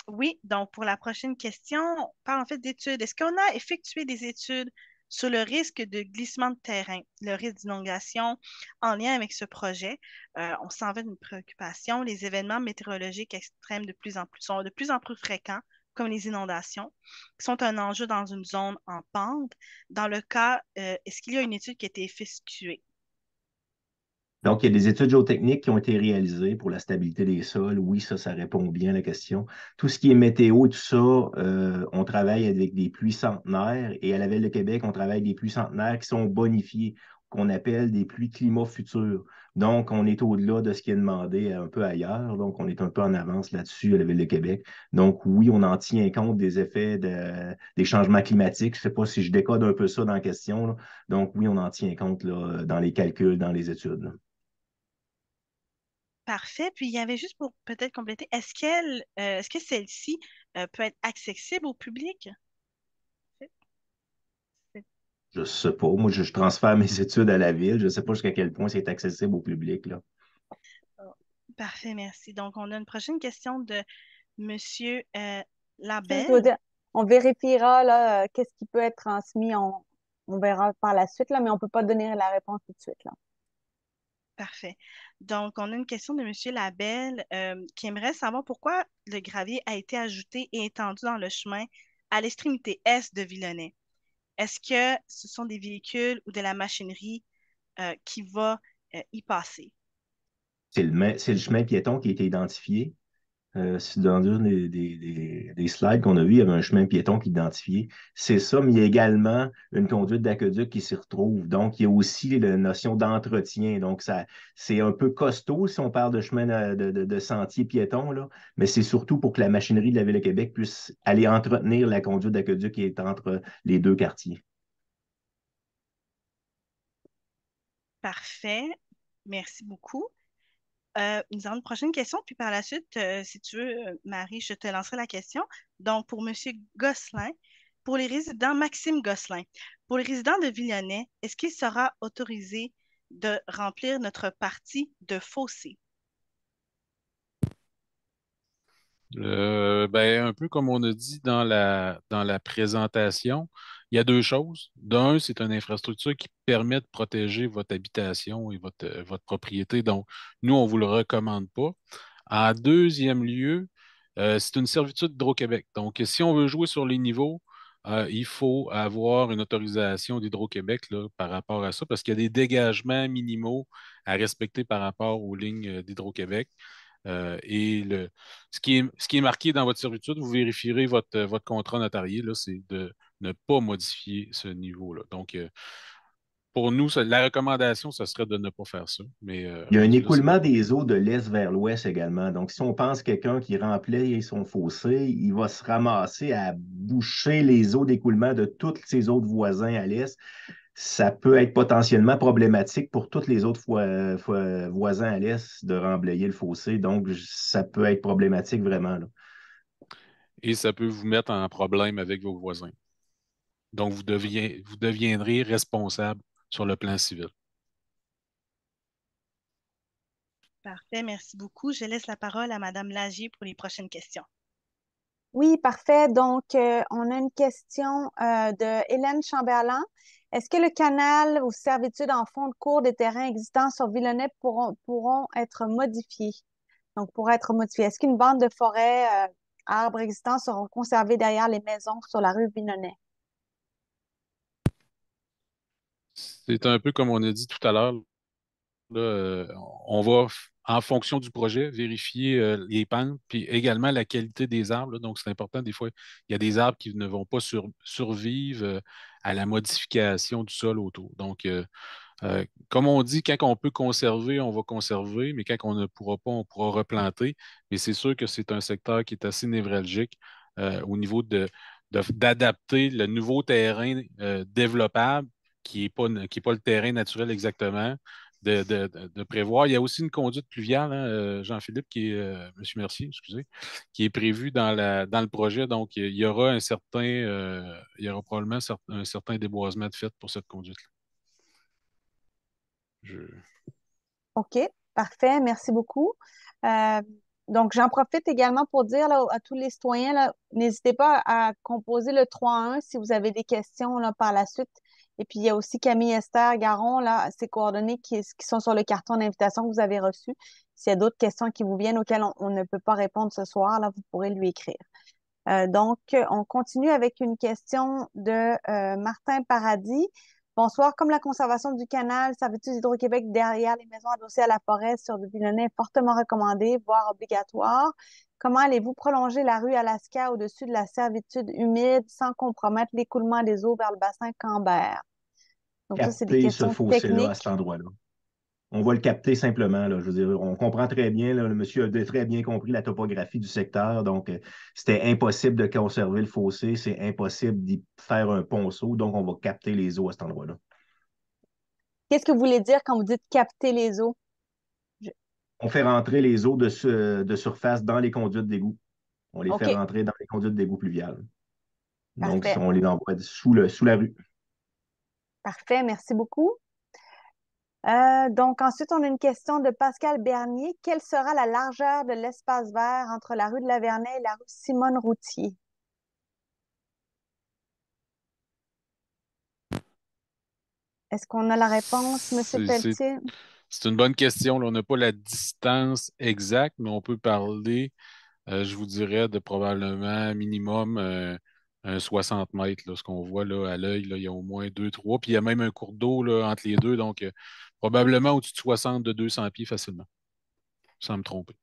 Oui, donc pour la prochaine question, on parle en fait d'études. Est-ce qu'on a effectué des études sur le risque de glissement de terrain, le risque d'inondation en lien avec ce projet. Euh, on s'en va d'une préoccupation. Les événements météorologiques extrêmes de plus en plus sont de plus en plus fréquents, comme les inondations, qui sont un enjeu dans une zone en pente. Dans le cas, euh, est-ce qu'il y a une étude qui a été effectuée? Donc, il y a des études géotechniques qui ont été réalisées pour la stabilité des sols. Oui, ça, ça répond bien à la question. Tout ce qui est météo tout ça, euh, on travaille avec des pluies centenaires et à la Ville de Québec, on travaille avec des pluies centenaires qui sont bonifiées, qu'on appelle des pluies climat futures. Donc, on est au-delà de ce qui est demandé un peu ailleurs. Donc, on est un peu en avance là-dessus à la Ville de Québec. Donc, oui, on en tient compte des effets des changements climatiques. Je ne sais pas si je décode un peu ça dans la question. Donc, oui, on en tient compte dans les calculs, dans les études. Parfait. Puis il y avait juste pour peut-être compléter, est-ce qu'elle, euh, ce que celle-ci euh, peut être accessible au public? Je ne sais pas. Moi, je, transfère mes études à la ville. Je ne sais pas jusqu'à quel point c'est accessible au public. Là. Oh, parfait, merci. Donc, on a une prochaine question de M. Euh, Labelle. On vérifiera qu'est-ce qui peut être transmis. On, verra par la suite, là, mais on ne peut pas donner la réponse tout de suite. Là. Parfait. Donc, on a une question de M. Labelle euh, qui aimerait savoir pourquoi le gravier a été ajouté et étendu dans le chemin à l'extrémité est de Villonnet. Est-ce que ce sont des véhicules ou de la machinerie euh, qui va euh, y passer? C'est le, chemin piéton qui a été identifié euh, dans une des, slides qu'on a vu, il y avait un chemin piéton qui identifiait. C'est ça, mais il y a également une conduite d'aqueduc qui s'y retrouve. Donc, il y a aussi la notion d'entretien. Donc, ça, c'est un peu costaud si on parle de chemin de, sentier piéton, là, mais c'est surtout pour que la machinerie de la Ville de Québec puisse aller entretenir la conduite d'aqueduc qui est entre les deux quartiers. Parfait. Merci beaucoup. Euh, nous avons une prochaine question, puis par la suite, euh, si tu veux, euh, Marie, je te lancerai la question. Donc, pour M. Gosselin, pour les résidents, Maxime Gosselin, pour les résidents de Villonnet, est-ce qu'il sera autorisé de remplir notre partie de fossé? Ben, un peu comme on a dit dans la présentation, il y a deux choses. D'un, c'est une infrastructure qui permet de protéger votre habitation et votre, euh, votre propriété. Donc, nous, on ne vous le recommande pas. En deuxième lieu, euh, c'est une servitude d'Hydro-Québec. Donc, si on veut jouer sur les niveaux, euh, il faut avoir une autorisation d'Hydro-Québec par rapport à ça, parce qu'il y a des dégagements minimaux à respecter par rapport aux lignes d'Hydro-Québec. et le, ce, qui est, ce, qui est, marqué dans votre servitude, vous vérifierez votre, votre contrat notarié, c'est de ne pas modifier ce niveau-là. Donc, euh, pour nous, la recommandation, ce serait de ne pas faire ça. Euh, il y a un écoulement des eaux de l'est vers l'ouest également. Donc, si on pense quelqu'un qui remplit son fossé, il va se ramasser à boucher les eaux d'écoulement de tous ses autres voisins à l'est. Ça peut être potentiellement problématique pour tous les autres voisins à l'est de remblayer le fossé. Donc, ça peut être problématique vraiment. Et ça peut vous mettre en problème avec vos voisins. Donc, vous, vous deviendrez responsable sur le plan civil. Parfait, merci beaucoup. Je laisse la parole à Mme Lagier pour les prochaines questions. Oui, parfait. Donc, euh, on a une question euh, de Hélène Chamberlain. Est-ce que le canal ou servitude en fond de cours des terrains existants sur Villonnet pourront, être modifiés? Donc, pour être modifiés, est-ce qu'une bande de forêt, euh, arbres existants seront conservés derrière les maisons sur la rue Villonnet? C'est un peu comme on a dit tout à l'heure. Euh, on va, en fonction du projet, vérifier euh, les pannes puis également la qualité des arbres. Donc, c'est important. Des fois, il y a des arbres qui ne vont pas survivre euh, à la modification du sol autour. Donc, comme on dit, quand on peut conserver, on va conserver, mais quand on ne pourra pas, on pourra replanter. Mais c'est sûr que c'est un secteur qui est assez névralgique au niveau de d'adapter le nouveau terrain développable qui n'est pas, pas le terrain naturel exactement, de, prévoir. Il y a aussi une conduite pluviale, hein, euh, Jean-Philippe, qui est, euh, Monsieur Mercier, excusez, qui est prévue dans, la, dans le projet. Donc, il y aura un certain, euh, il y aura probablement un certain déboisement de fait pour cette conduite-là. OK, parfait. Merci beaucoup. donc, j'en profite également pour dire à tous les citoyens, n'hésitez pas à composer le 3-1 si vous avez des questions là, par la suite et puis, il y a aussi Camille Esther Garon, là, ses coordonnées qui, sont sur le carton d'invitation que vous avez reçu. S'il y a d'autres questions qui vous viennent auxquelles on, ne peut pas répondre ce soir, là, vous pourrez lui écrire. Euh, donc, on continue avec une question de euh, Martin Paradis. Bonsoir, comme la conservation du canal, servitude hydro québec derrière les maisons adossées à la forêt sur du est fortement recommandé, voire obligatoire? Comment allez-vous prolonger la rue Alaska au-dessus de la servitude humide sans compromettre l'écoulement des eaux vers le bassin Cambert? Donc, ça, c'est des questions ce à cet endroit-là on va le capter simplement. Là. Je veux dire, on comprend très bien, le monsieur a très bien compris la topographie du secteur, donc euh, c'était impossible de conserver le fossé, c'est impossible d'y faire un ponceau, donc on va capter les eaux à cet endroit-là. Qu'est-ce que vous voulez dire quand vous dites capter les eaux? On fait rentrer les eaux de, de surface dans les conduites d'égout. On les fait rentrer dans les conduites d'égout pluviales. Donc, on les envoie sous, le, sous la rue. Parfait, merci beaucoup. Euh, donc, ensuite, on a une question de Pascal Bernier. Quelle sera la largeur de l'espace vert entre la rue de Vernay et la rue Simone Routier? Est-ce qu'on a la réponse, M. Pelletier? C'est une bonne question. on n'a pas la distance exacte, mais on peut parler, euh, je vous dirais, de probablement minimum euh, un 60 mètres. ce qu'on voit là, à l'œil, il y a au moins deux, trois. Puis il y a même un cours d'eau entre les deux. Donc, Probablement au-dessus de 60 de 200 pieds facilement, sans me tromper.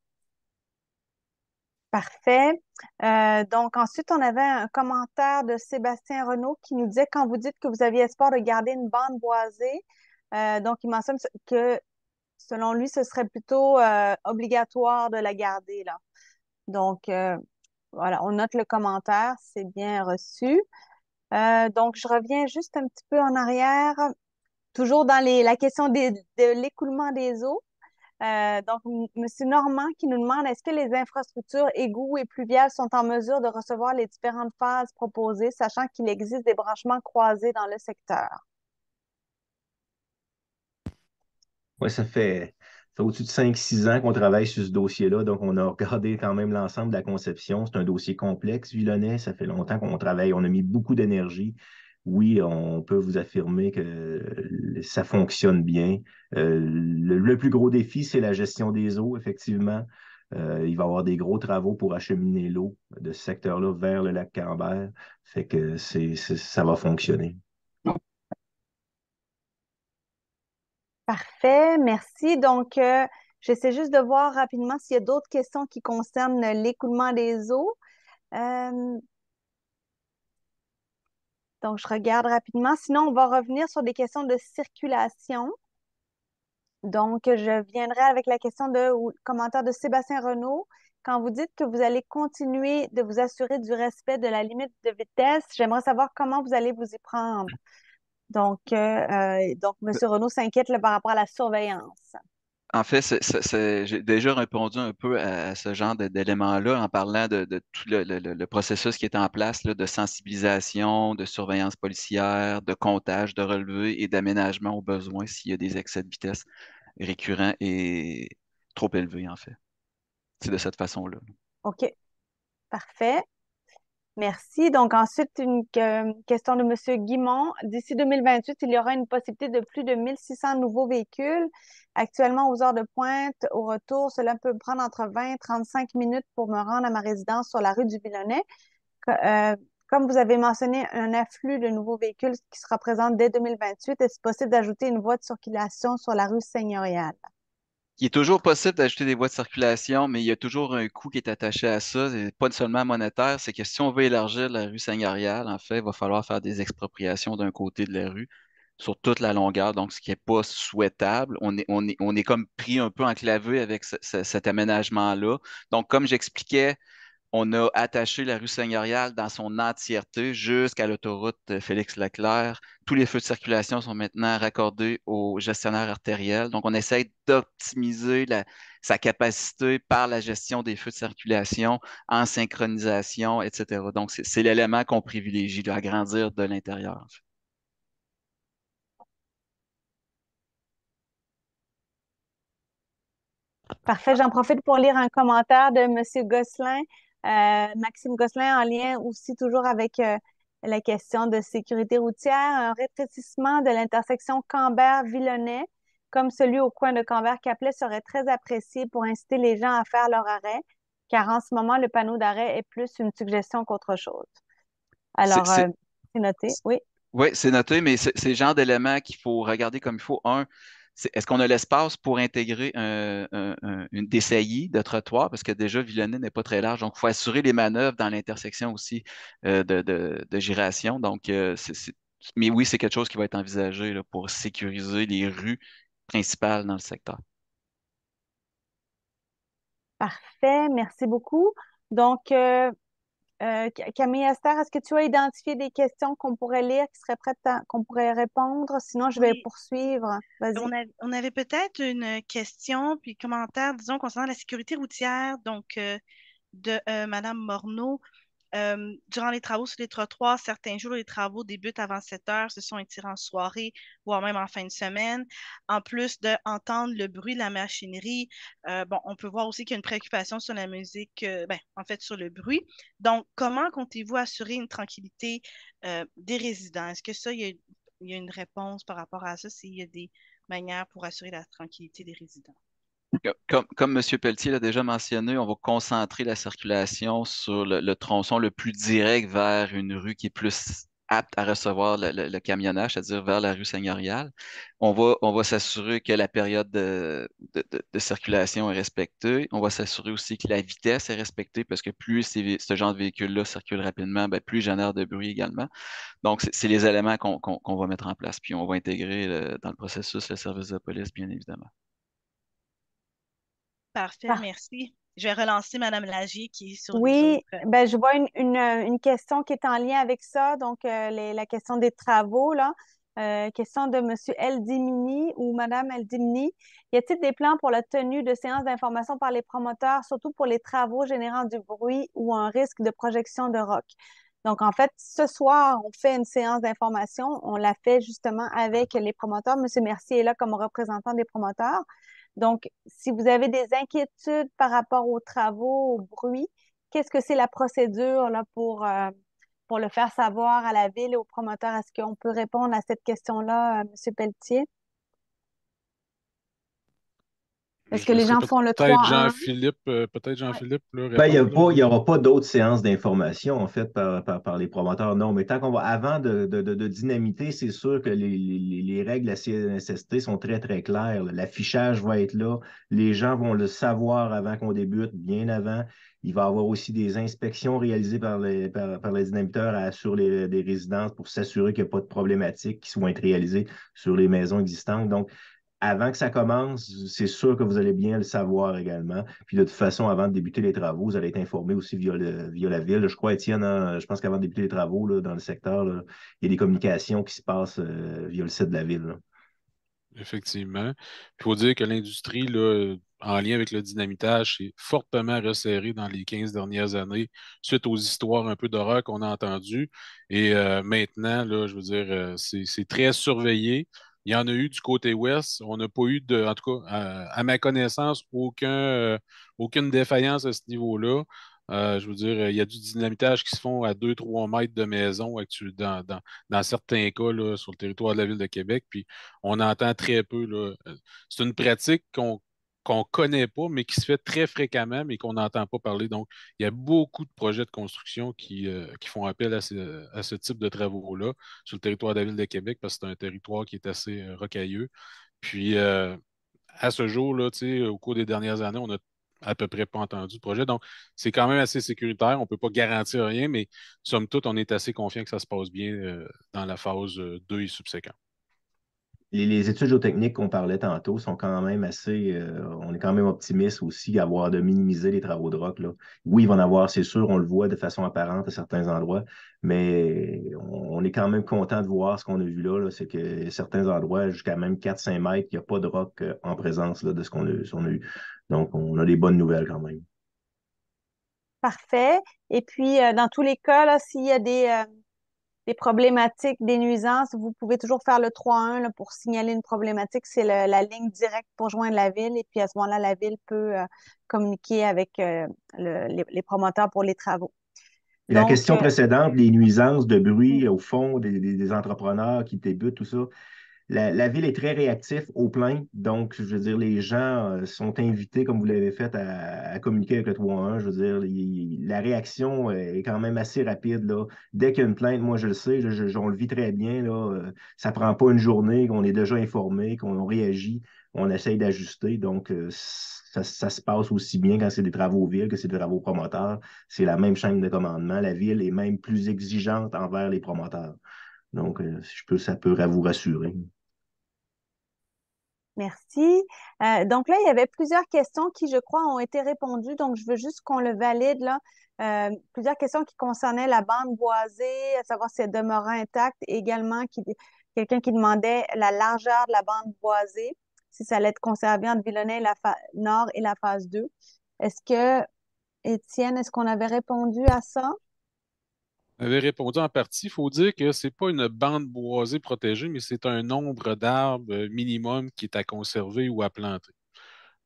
Parfait. Euh, donc, ensuite, on avait un commentaire de Sébastien Renault qui nous disait quand vous dites que vous aviez espoir de garder une bande boisée, euh, donc il mentionne que selon lui, ce serait plutôt euh, obligatoire de la garder. là. Donc, voilà, on note le commentaire, c'est bien reçu. donc, je reviens juste un petit peu en arrière toujours dans les, la question de l'écoulement des eaux. Euh, donc, M. Normand qui nous demande est-ce que les infrastructures égouts et pluviales sont en mesure de recevoir les différentes phases proposées, sachant qu'il existe des branchements croisés dans le secteur? Oui, ça fait, au-dessus de 5-6 ans qu'on travaille sur ce dossier-là, donc on a regardé quand même l'ensemble de la conception. C'est un dossier complexe, Villonnet. Ça fait longtemps qu'on travaille, on a mis beaucoup d'énergie oui, on peut vous affirmer que euh, ça fonctionne bien. Euh, le, plus gros défi, c'est la gestion des eaux, effectivement. Euh, il va y avoir des gros travaux pour acheminer l'eau de ce secteur-là vers le lac Cambert. Fait que ça va fonctionner. Parfait, merci. Donc, j'essaie juste de voir rapidement s'il y a d'autres questions qui concernent l'écoulement des eaux. Donc, je regarde rapidement. Sinon, on va revenir sur des questions de circulation. Donc, je viendrai avec la question de ou commentaire de Sébastien Renault. Quand vous dites que vous allez continuer de vous assurer du respect de la limite de vitesse, j'aimerais savoir comment vous allez vous y prendre. Donc, euh, euh, donc M. Ben Renault s'inquiète par rapport à la surveillance. En fait, j'ai déjà répondu un peu à ce genre d'éléments-là en parlant de, tout le, processus qui est en place de sensibilisation, de surveillance policière, de comptage de relevés et d'aménagement aux besoins s'il y a des excès de vitesse récurrents et trop élevés, en fait. C'est de cette façon-là. OK. Parfait. Merci. Donc, ensuite, une euh, question de M. Guimont. D'ici 2028, il y aura une possibilité de plus de 1600 nouveaux véhicules. Actuellement, aux heures de pointe, au retour, cela peut prendre entre 20 et 35 minutes pour me rendre à ma résidence sur la rue du Villonnet. Euh, comme vous avez mentionné, un afflux de nouveaux véhicules qui sera présent dès 2028, est-ce possible d'ajouter une voie de circulation sur la rue seigneuriale? il est toujours possible d'ajouter des voies de circulation, mais il y a toujours un coût qui est attaché à ça, et pas seulement monétaire, c'est que si on veut élargir la rue Saint-Garial, en fait, il va falloir faire des expropriations d'un côté de la rue sur toute la longueur, donc ce qui n'est pas souhaitable. On est, on, est, on est comme pris un peu enclavé avec cet aménagement-là. Donc, comme j'expliquais, on a attaché la rue Seigneuriale dans son entièreté jusqu'à l'autoroute Félix-Leclerc. Tous les feux de circulation sont maintenant raccordés au gestionnaire artériel. Donc, on essaie d'optimiser sa capacité par la gestion des feux de circulation en synchronisation, etc. Donc, c'est l'élément qu'on privilégie, de agrandir de l'intérieur. Parfait. J'en profite pour lire un commentaire de M. Gosselin. Euh, Maxime Gosselin en lien aussi toujours avec euh, la question de sécurité routière, un rétrécissement de l'intersection Cambert-Villonnet, comme celui au coin de Cambert-Caplet, serait très apprécié pour inciter les gens à faire leur arrêt, car en ce moment, le panneau d'arrêt est plus une suggestion qu'autre chose. Alors, euh, c'est noté, oui. Oui, c'est noté, mais c'est le genre d'éléments qu'il faut regarder comme il faut. Un, est-ce qu'on a l'espace pour intégrer une dCI' de trottoir? Parce que déjà, Villeneuve n'est pas très large. Donc, il faut assurer les manœuvres dans l'intersection aussi euh, de, de, de, giration. Donc, euh, mais oui, c'est quelque chose qui va être envisagé pour sécuriser les rues principales dans le secteur. Parfait, merci beaucoup. Donc, euh, euh, Camille Esther, est-ce que tu as identifié des questions qu'on pourrait lire, qui qu'on pourrait répondre? Sinon, je vais poursuivre. On, avait peut-être une question puis commentaire, disons, concernant la sécurité routière, donc euh, de euh, Madame Morneau. Euh, durant les travaux sur les trottoirs, certains jours, les travaux débutent avant 7 heures, ce sont étirés en soirée, voire même en fin de semaine. En plus d'entendre le bruit de la machinerie, euh, bon, on peut voir aussi qu'il y a une préoccupation sur la musique, euh, ben, en fait, sur le bruit. Donc, comment comptez-vous assurer une tranquillité des résidents? Est-ce que ça, il y, a, y a une réponse par rapport à ça, s'il y a des manières pour assurer la tranquillité des résidents? Comme, M. Pelletier l'a déjà mentionné, on va concentrer la circulation sur le, tronçon le plus direct vers une rue qui est plus apte à recevoir le, camionnage, c'est-à-dire vers la rue seigneuriale. On va, on va s'assurer que la période de, circulation est respectée. On va s'assurer aussi que la vitesse est respectée parce que plus ce genre de véhicule-là circule rapidement, ben, plus il génère de bruit également. Donc, c'est les éléments qu'on va mettre en place. Puis on va intégrer dans le processus le service de police, bien évidemment. Parfait, merci. Je vais relancer Madame Lagier qui est sur Oui, ben, je vois une, question qui est en lien avec ça, donc euh, la question des travaux, là. Euh, question de M. Eldimini ou Mme Eldimini. Y a-t-il des plans pour la tenue de séances d'information par les promoteurs, surtout pour les travaux générant du bruit ou un risque de projection de rock Donc, en fait, ce soir, on fait une séance d'information. On la fait justement avec les promoteurs. M. Mercier est là comme représentant des promoteurs. Donc, si vous avez des inquiétudes par rapport aux travaux, au bruit, qu'est-ce que c'est la procédure là, pour, euh, pour le faire savoir à la ville et aux promoteurs? Est-ce qu'on peut répondre à cette question-là, euh, M. Pelletier? Est-ce que les gens font le 3 euh, Peut-être Jean-Philippe, peut-être ben, Jean-Philippe. il n'y aura pas d'autres séances d'information, en fait, par, les promoteurs. Non, mais tant qu'on va avant de, de, dynamiter, c'est sûr que les, règles de la CNSST sont très, très claires. L'affichage va être là. Les gens vont le savoir avant qu'on débute, bien avant. Il va y avoir aussi des inspections réalisées par les, par, les dynamiteurs sur les, des résidences pour s'assurer qu'il n'y a pas de problématiques qui vont être réalisées sur les maisons existantes. Donc, avant que ça commence, c'est sûr que vous allez bien le savoir également. Puis de toute façon, avant de débuter les travaux, vous allez être informé aussi via, la ville. Je crois, Étienne, je pense qu'avant de débuter les travaux dans le secteur, il y a des communications qui se passent euh, via le site de la ville. Effectivement. Il faut dire que l'industrie, en lien avec le dynamitage, s'est fortement resserrée dans les 15 dernières années suite aux histoires un peu d'horreur qu'on a entendues. Et euh, maintenant, là, je veux dire, euh, c'est très surveillé. Il y en a eu du côté ouest. On n'a pas eu, de, en tout cas, à, ma connaissance, aucun, euh, aucune défaillance à ce niveau-là. Euh, je veux dire, il y a du dynamitage qui se font à 2-3 mètres de maison dans, dans, certains cas sur le territoire de la ville de Québec. Puis on entend très peu. Euh, c'est une pratique qu'on qu'on ne connaît pas, mais qui se fait très fréquemment, mais qu'on n'entend pas parler. Donc, il y a beaucoup de projets de construction qui, euh, font appel à ce, type de travaux-là sur le territoire de la Ville de Québec, parce que c'est un territoire qui est assez euh, rocailleux. Puis, euh, à ce jour-là, au cours des dernières années, on a à peu près pas entendu de projet. Donc, c'est quand même assez sécuritaire. On ne peut pas garantir rien, mais somme toute, on est assez confiant que ça se passe bien dans la phase 2 et subséquente les, études géotechniques qu'on parlait tantôt sont quand même assez. Euh, on est quand même optimiste aussi voir de minimiser les travaux de roc. Oui, il va en avoir, c'est sûr, on le voit de façon apparente à certains endroits, mais on, est quand même content de voir ce qu'on a vu là. c'est que certains endroits, jusqu'à même 4-5 mètres, il n'y a pas de roc euh, en présence de ce qu'on a, eu. Donc, on a des bonnes nouvelles quand même. Parfait. Et puis, euh, dans tous les cas, s'il y a des des problématiques, des nuisances, vous pouvez toujours faire le 3-1 pour signaler une problématique. C'est la ligne directe pour joindre la ville. Et puis à ce moment-là, la ville peut euh, communiquer avec euh, les, promoteurs pour les travaux. La question euh, précédente, les nuisances de bruit mm. au fond des entrepreneurs qui débutent, tout ça, la, ville est très réactive aux plaintes. Donc, je veux dire, les gens euh, sont invités, comme vous l'avez fait, à, communiquer avec le 3 Je veux dire, la réaction euh, est quand même assez rapide. Dès qu'il y a une plainte, moi, je le sais, on le vit très bien. Là. Euh, ça ne prend pas une journée, qu'on est déjà informé, qu'on réagit, on essaye d'ajuster. Donc, ça, se passe aussi bien quand c'est des travaux Ville que c'est des travaux promoteurs. C'est la même chaîne de commandement. La ville est même plus exigeante envers les promoteurs. Donc, euh, si je peux, ça peut vous rassurer. Merci. Euh, donc là, il y avait plusieurs questions qui, je crois, ont été répondues. Donc, je veux juste qu'on le valide là. Euh, plusieurs questions qui concernaient la bande boisée, à savoir si elle demeurait intacte. Également, quelqu'un qui demandait la largeur de la bande boisée, si ça allait être conservé entre Villonnet la Nord et la phase 2. Est-ce que, Étienne, est-ce qu'on avait répondu à ça? avait répondu en partie. Il faut dire que ce n'est pas une bande boisée protégée, mais c'est un nombre d'arbres euh, minimum qui est à conserver ou à planter.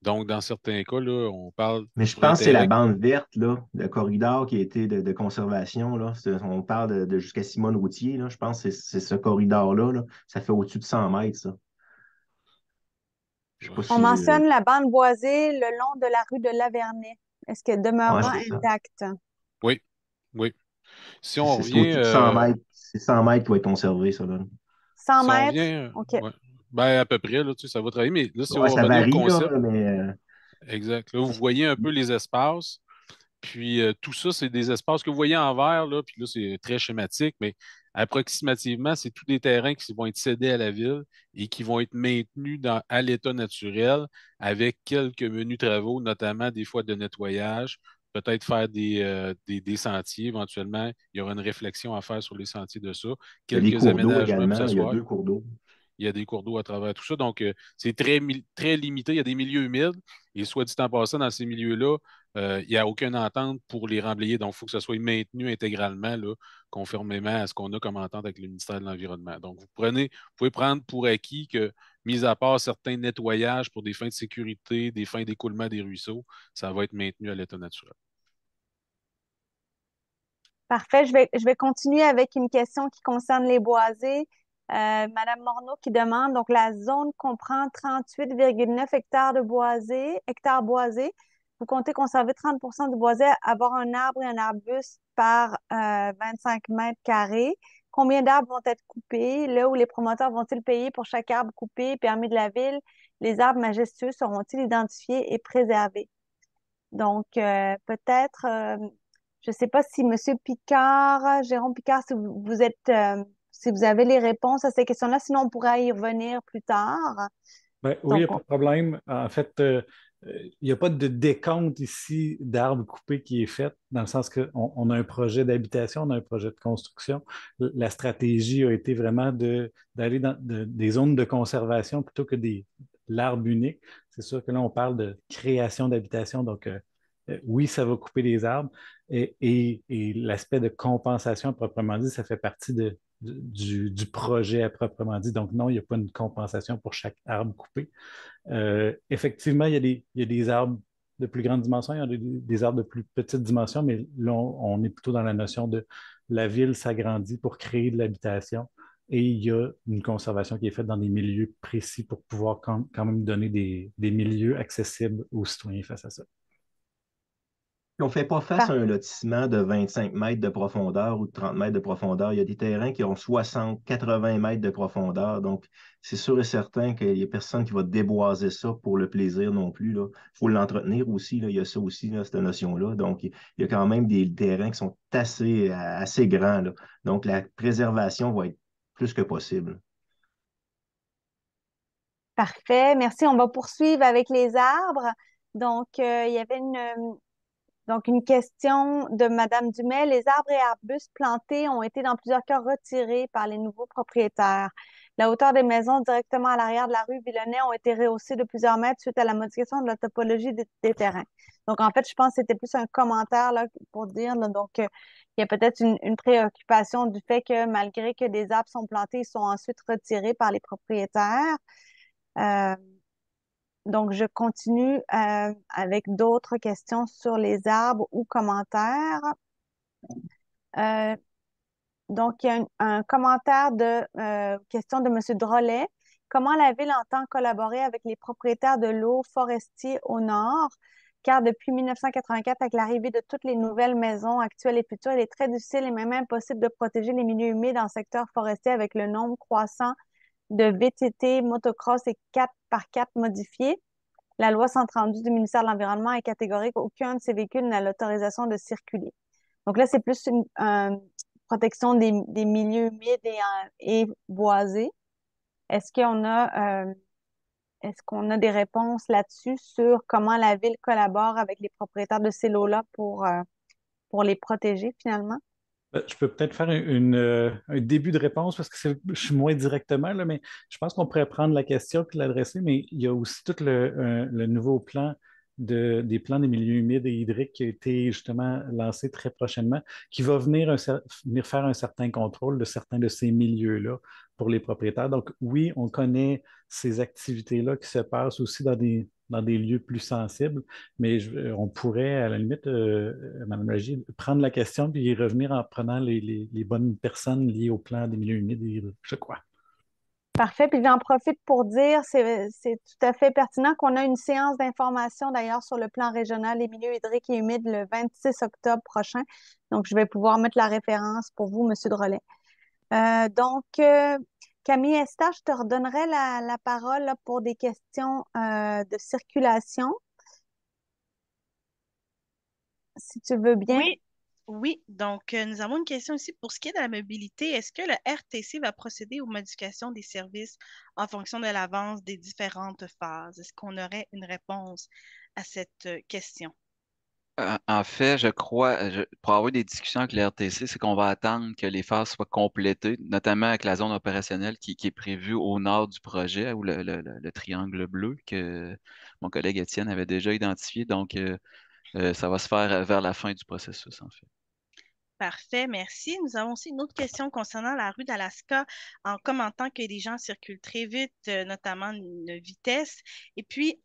Donc, dans certains cas, on parle. Mais je pense que c'est la bande verte, là, le corridor qui a été de, conservation. Là. On parle de, jusqu'à Simone Routier. Je pense que c'est ce corridor-là. Ça fait au-dessus de 100 mètres, on euh, mentionne la bande boisée le long de la rue de Lavernay. Est-ce qu'elle demeure intacte? Oui, oui. Si on revient. 100 euh, mètres, c'est 100 mètres qui va être conservé, ça 100 mètres? Euh, OK. Ben, à peu près, là, tu ça va travailler. Mais là, c'est ouais, ça euh, Exact. Là, vous voyez un peu les espaces. Puis tout ça, c'est des espaces que vous voyez en vert, là, puis là, c'est très schématique, mais approximativement, c'est tous des terrains qui vont être cédés à la ville et qui vont être maintenus dans, à l'état naturel avec quelques menus travaux, notamment des fois de nettoyage, peut-être faire euh, des, sentiers éventuellement. Il y aura une réflexion à faire sur les sentiers de ça. Quelques aménagements. Il y a deux cours d'eau. Il y a des cours d'eau à travers tout ça. Donc, euh, c'est très, très limité. Il y a des milieux humides. Et soit dit en passant, dans ces milieux-là, euh, il n'y a aucune entente pour les remblayer. Donc, il faut que ça soit maintenu intégralement, là, conformément à ce qu'on a comme entente avec le ministère de l'Environnement. Donc, vous, prenez, vous pouvez prendre pour acquis que mis à part certains nettoyages pour des fins de sécurité, des fins d'écoulement des ruisseaux, ça va être maintenu à l'état naturel. Parfait. Je vais, je vais continuer avec une question qui concerne les boisés. Euh, Madame Morneau qui demande, donc la zone comprend 38,9 hectares de boisés, hectares boisés. Vous comptez conserver 30 de boisés, avoir un arbre et un arbuste par 25 euh, mètres carrés combien d'arbres vont être coupés, là où les promoteurs vont-ils payer pour chaque arbre coupé, permis de la ville, les arbres majestueux seront-ils identifiés et préservés. Donc, euh, peut-être, euh, je ne sais pas si M. Picard, Jérôme Picard, si vous, êtes, euh, si vous avez les réponses à ces questions-là, sinon on pourra y revenir plus tard. Ben oui, pas de problème. En fait, il n'y a pas de décompte ici d'arbres coupés qui est fait, dans le sens qu'on on a un projet d'habitation, on a un projet de construction. La stratégie a été vraiment d'aller dans des zones de conservation plutôt que des l'arbre unique. C'est sûr que là, on parle de création d'habitation, donc euh, euh, oui, ça va couper les arbres. et l'aspect de compensation proprement dit, ça fait partie de, du, projet à proprement dit. Donc, non, il n'y a pas une compensation pour chaque arbre coupé. Euh, effectivement, il y, a des, arbres de plus grande dimension, il y a des, arbres de plus petite dimension, mais là, on, est plutôt dans la notion de la ville s'agrandit pour créer de l'habitation et il y a une conservation qui est faite dans des milieux précis pour pouvoir quand, même donner des milieux accessibles aux citoyens face à ça on ne fait pas face à un lotissement de 25 mètres de profondeur ou de 30 mètres de profondeur. Il y a des terrains qui ont 60, 80 mètres de profondeur. Donc, c'est sûr et certain qu'il n'y a personne qui va déboiser ça pour le plaisir non plus. Il faut l'entretenir aussi. Il y a ça aussi, cette notion-là. Donc, il y a quand même des terrains qui sont assez, assez grands. Donc, la préservation va être plus que possible. Parfait. Merci. On va poursuivre avec les arbres. Donc, euh, il y avait une, donc, une question de Madame Dumais. Les arbres et arbustes plantés ont été dans plusieurs cas retirés par les nouveaux propriétaires. La hauteur des maisons directement à l'arrière de la rue Villonnet ont été rehaussées de plusieurs mètres suite à la modification de la topologie des, terrains. Donc, en fait, je pense que c'était plus un commentaire là, pour dire, qu'il donc, euh, il y a peut-être une, préoccupation du fait que malgré que des arbres sont plantés, ils sont ensuite retirés par les propriétaires. Euh, donc, je continue euh, avec d'autres questions sur les arbres ou commentaires. Euh, donc, il y a un, commentaire de euh, question de M. Drollet. Comment la ville entend collaborer avec les propriétaires de l'eau forestier au nord? Car depuis 1984, avec l'arrivée de toutes les nouvelles maisons actuelles et futures, il est très difficile et même impossible de protéger les milieux humides en secteur forestier avec le nombre croissant de VTT, motocross et 4x4 modifiés. La loi 132 du ministère de l'Environnement est catégorique. Aucun de ces véhicules n'a l'autorisation de circuler. Donc là, c'est plus une protection des, des, milieux humides et, euh, boisés. Est-ce qu'on a, euh, est qu'on a des réponses là-dessus sur comment la ville collabore avec les propriétaires de ces lots-là pour, euh, pour les protéger finalement? Ben, je peux peut-être faire euh, un début de réponse parce que je suis moins directement, là, mais je pense qu'on pourrait prendre la question et l'adresser, mais il y a aussi tout euh, le, nouveau plan de, des plans des milieux humides et hydriques qui a été justement lancé très prochainement, qui va venir, venir faire un certain contrôle de certains de ces milieux-là pour les propriétaires. Donc oui, on connaît ces activités-là qui se passent aussi dans des dans des lieux plus sensibles. Mais euh, on pourrait, à la limite, euh, euh, Mme Régis, prendre la question puis y revenir en prenant les, bonnes personnes liées au plan des milieux humides et je crois. Parfait. Puis j'en profite pour dire, c'est tout à fait pertinent qu'on a une séance d'information d'ailleurs sur le plan régional des milieux hydriques et humides le 26 octobre prochain. Donc, je vais pouvoir mettre la référence pour vous, M. Drolet. donc, Camille Esther, je te redonnerai la, la parole pour des questions euh, de circulation. Si tu veux bien. Oui, oui. donc euh, nous avons une question aussi pour ce qui est de la mobilité. Est-ce que le RTC va procéder aux modifications des services en fonction de l'avance des différentes phases? Est-ce qu'on aurait une réponse à cette euh, question? Euh, en fait, je crois, euh, pour avoir des discussions avec l'RTC, c'est qu'on va attendre que les phases soient complétées, notamment avec la zone opérationnelle qui, est prévue au nord du projet, ou le, triangle bleu que mon collègue Étienne avait déjà identifié. Donc, euh, ça va se faire vers la fin du processus, en fait. Parfait, merci. Nous avons aussi une autre question concernant la rue d'Alaska, en commentant que les gens circulent très vite, notamment une vitesse. Et puis,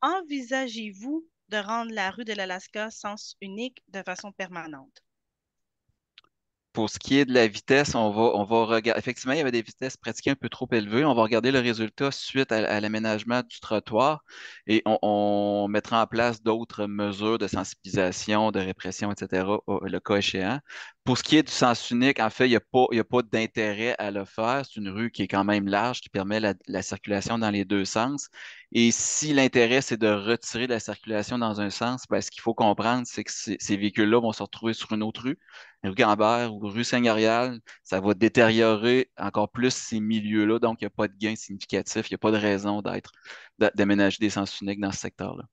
envisagez-vous de rendre la rue de l'Alaska sens unique de façon permanente. Pour ce qui est de la vitesse, on va, on va regarder. Effectivement, il y avait des vitesses pratiquées un peu trop élevées. On va regarder le résultat suite à, l'aménagement du trottoir et on, on mettra en place d'autres mesures de sensibilisation, de répression, etc., le cas échéant. Pour ce qui est du sens unique, en fait, il n'y a pas, pas d'intérêt à le faire. C'est une rue qui est quand même large, qui permet la, circulation dans les deux sens. Et si l'intérêt, c'est de retirer la circulation dans un sens, ben, ce qu'il faut comprendre, c'est que ces véhicules-là vont se retrouver sur une autre rue, rue Gambert ou rue Saint-Garial, Ça va détériorer encore plus ces milieux-là. Donc, il n'y a pas de gain significatif. Il n'y a pas de raison d'être d'aménager des sens uniques dans ce secteur-là.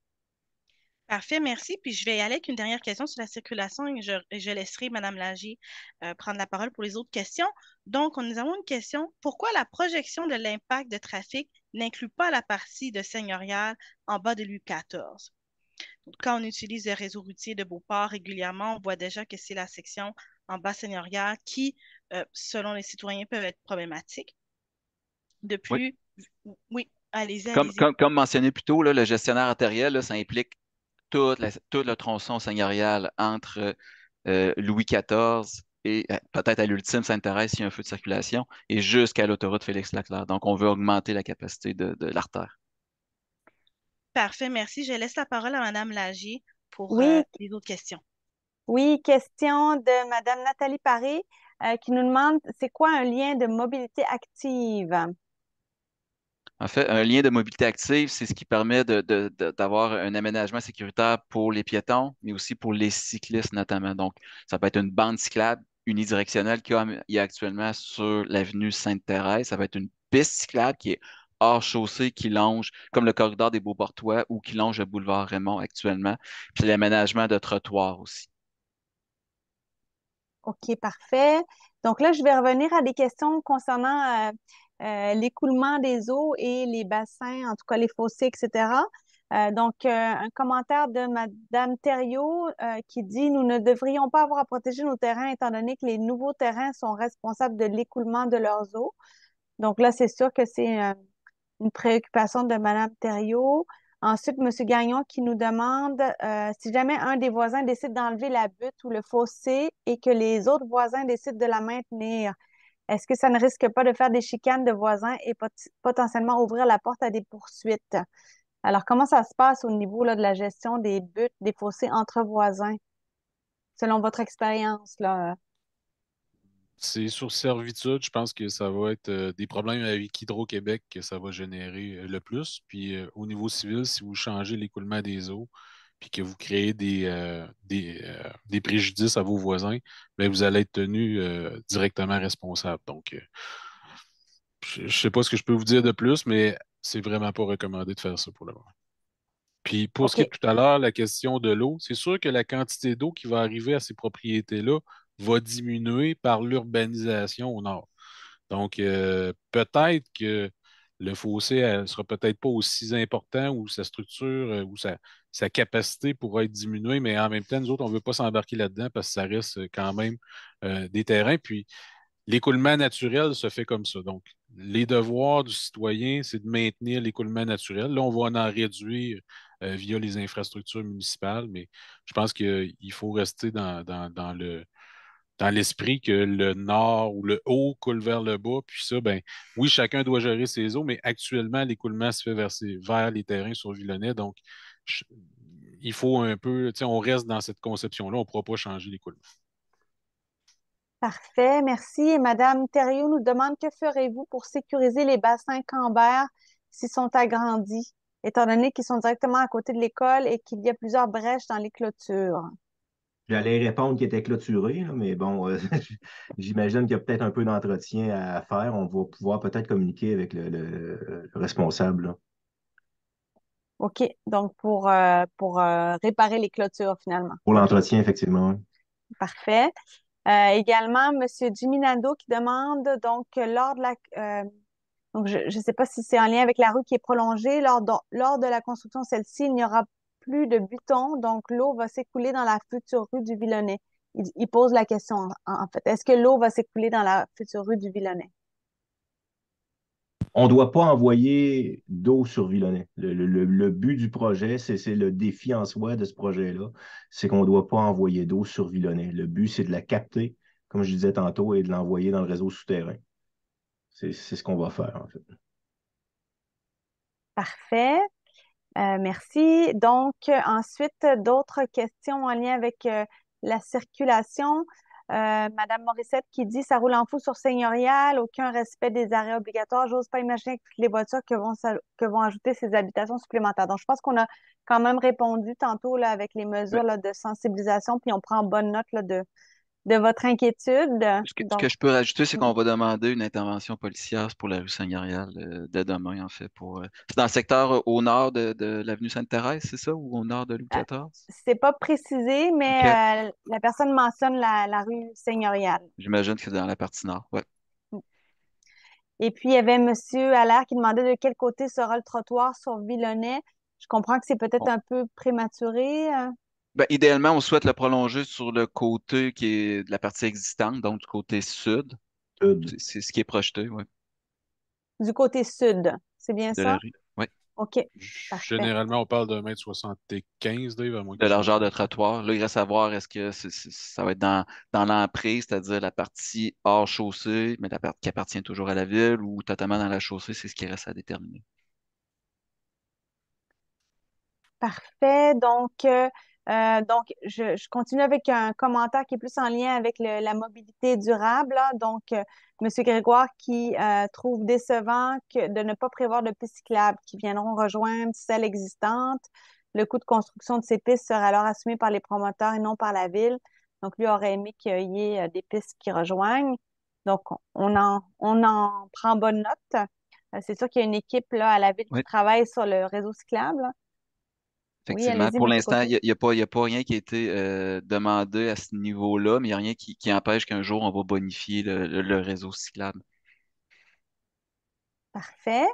Parfait, merci. Puis je vais y aller avec une dernière question sur la circulation et je, laisserai Mme Lagier euh, prendre la parole pour les autres questions. Donc, nous avons une question. Pourquoi la projection de l'impact de trafic n'inclut pas la partie de Seigneurial en bas de l'U14? Quand on utilise le réseau routier de Beauport régulièrement, on voit déjà que c'est la section en bas seigneurial qui, euh, selon les citoyens, peut être problématique. De plus, oui, allez-y. comme, comme, mentionné plus tôt, le gestionnaire artériel, ça implique tout, la, le tronçon seigneurial entre euh, Louis XIV et euh, peut-être à l'ultime Sainte-Thérèse s'il y a un feu de circulation, et jusqu'à l'autoroute Félix-Laclaire. Donc, on veut augmenter la capacité de, l'artère. Parfait, merci. Je laisse la parole à Mme Lagier pour euh, les autres questions. Oui, question de Mme Nathalie Paré qui nous demande c'est quoi un lien de mobilité active? En fait, un lien de mobilité active, c'est ce qui permet d'avoir un aménagement sécuritaire pour les piétons, mais aussi pour les cyclistes notamment. Donc, ça peut être une bande cyclable unidirectionnelle qu'il y a actuellement sur l'avenue Sainte-Thérèse. Ça peut être une piste cyclable qui est hors chaussée qui longe, comme le corridor des Beauportois ou qui longe le boulevard Raymond actuellement, puis l'aménagement de trottoirs aussi. OK, parfait. Donc là, je vais revenir à des questions concernant euh, euh, l'écoulement des eaux et les bassins, en tout cas les fossés, etc. Euh, donc, euh, un commentaire de Mme Thériault qui dit Nous ne devrions pas avoir à protéger nos terrains étant donné que les nouveaux terrains sont responsables de l'écoulement de leurs eaux. Donc là, c'est sûr que c'est une préoccupation de Mme Thériault. Ensuite, M. Gagnon qui nous demande si jamais un des voisins décide d'enlever la butte ou le fossé et que les autres voisins décident de la maintenir, est-ce que ça ne risque pas de faire des chicanes de voisins et potentiellement ouvrir la porte à des poursuites? Alors, comment ça se passe au niveau de la gestion des buts, des fossés entre voisins, selon votre expérience? Euh. C'est sur servitude, je pense que ça va être euh, des problèmes avec Hydro-Québec que ça va générer euh, le plus. Puis au niveau civil, si vous changez l'écoulement des eaux, que vous créez des, euh, euh, des, préjudices à vos voisins, ben, vous allez être tenu euh, directement responsable. Donc, je ne sais pas ce que je peux vous dire de plus, mais c'est vraiment pas recommandé de faire ça pour le moment. Puis pour ce qui est tout à l'heure, la question de l'eau, c'est sûr que la quantité d'eau qui va arriver à ces propriétés-là va diminuer par l'urbanisation au nord. Donc, peut-être que le fossé ne sera peut-être pas aussi important ou sa structure euh, ou sa, capacité pourra être diminuée, mais en même temps, nous autres, on ne veut pas s'embarquer là-dedans parce que ça reste euh, quand même euh, des terrains. Puis l'écoulement naturel se fait comme ça. Donc, les devoirs du citoyen, c'est de maintenir l'écoulement naturel. Là, on va en réduire via les infrastructures municipales, mais je pense qu'il faut rester dans le dans l'esprit que le nord ou le haut coule vers le bas. Puis ça, ben oui, chacun doit gérer ses eaux, mais actuellement, l'écoulement se fait vers, les terrains sur Villonnet. Donc, il faut un peu, tiens, on reste dans cette conception-là, on ne pourra pas changer l'écoulement. Parfait, merci. Madame Thériault nous demande que ferez-vous pour sécuriser les bassins Cambert s'ils sont agrandis, étant donné qu'ils sont directement à côté de l'école et qu'il y a plusieurs brèches dans les clôtures? J'allais répondre qu'il était clôturé, mais bon, euh, j'imagine qu'il y a peut-être un peu d'entretien à faire. On va pouvoir peut-être communiquer avec le, responsable. OK. Donc, pour, euh, pour euh, réparer les clôtures, finalement. Pour l'entretien, effectivement. Parfait. également, M. Jimmy qui demande, donc, lors de la. donc, je ne sais pas si c'est en lien avec la rue qui est prolongée. Lors de, lors de la construction, celle-ci, il n'y aura pas plus de butons, donc l'eau va s'écouler dans la future rue du Villonnet. Il, pose la question, en, fait. Est-ce que l'eau va s'écouler dans la future rue du Villonnet? On ne doit pas envoyer d'eau sur Villonnet. Le, le but du projet, c'est le défi en soi de ce projet-là, c'est qu'on ne doit pas envoyer d'eau sur Villonnet. Le but, c'est de la capter, comme je disais tantôt, et de l'envoyer dans le réseau souterrain. C'est ce qu'on va faire, en fait. Parfait. Euh, merci. Donc, ensuite, d'autres questions en lien avec euh, la circulation. Euh, Madame Morissette qui dit ça roule en fou sur Seigneurial, aucun respect des arrêts obligatoires. J'ose pas imaginer toutes les voitures que vont, ajouter ces habitations supplémentaires. Donc, je pense qu'on a quand même répondu tantôt avec les mesures de sensibilisation, puis on prend bonne note là, de, de votre inquiétude. Ce que, je peux rajouter, c'est qu'on va demander une intervention policière pour la rue saint euh, dès demain, en fait. Euh, c'est dans le secteur euh, au nord de, l'avenue Sainte-Thérèse, c'est ça, ou au nord de Louis XIV? c'est pas précisé, mais la personne mentionne la, rue Seigneuriale. J'imagine que c'est dans la partie nord, oui. Mm. Et puis, il y avait M. Allaire qui demandait de quel côté sera le trottoir sur Villonnet. Je comprends que c'est peut-être un peu prématuré. Hein. Ben, idéalement, on souhaite le prolonger sur le côté qui est de la partie existante, donc du côté sud. C'est ce qui est projeté, oui. Du côté sud, c'est bien ça? Oui. OK. Généralement, on parle de 1m75, De largeur de trottoir. Là, il reste à voir est-ce que ça va être dans, dans l'emprise, c'est-à-dire la partie hors chaussée, mais la partie qui appartient toujours à la ville ou totalement dans la chaussée, c'est ce qui reste à déterminer. Parfait. Donc, euh, euh, donc, je, continue avec un commentaire qui est plus en lien avec la mobilité durable. Donc, euh, M. Grégoire qui euh, trouve décevant que, de ne pas prévoir de pistes cyclables qui viendront rejoindre celles existantes. Le coût de construction de ces pistes sera alors assumé par les promoteurs et non par la ville. Donc, lui aurait aimé qu'il y ait des pistes qui rejoignent. Donc, on en, prend bonne note. C'est sûr qu'il y a une équipe à la ville qui travaille sur le réseau cyclable. Effectivement, pour l'instant, il n'y a, pas rien qui a été euh, demandé à ce niveau-là, mais il n'y a rien qui, empêche qu'un jour, on va bonifier le, réseau cyclable. Parfait.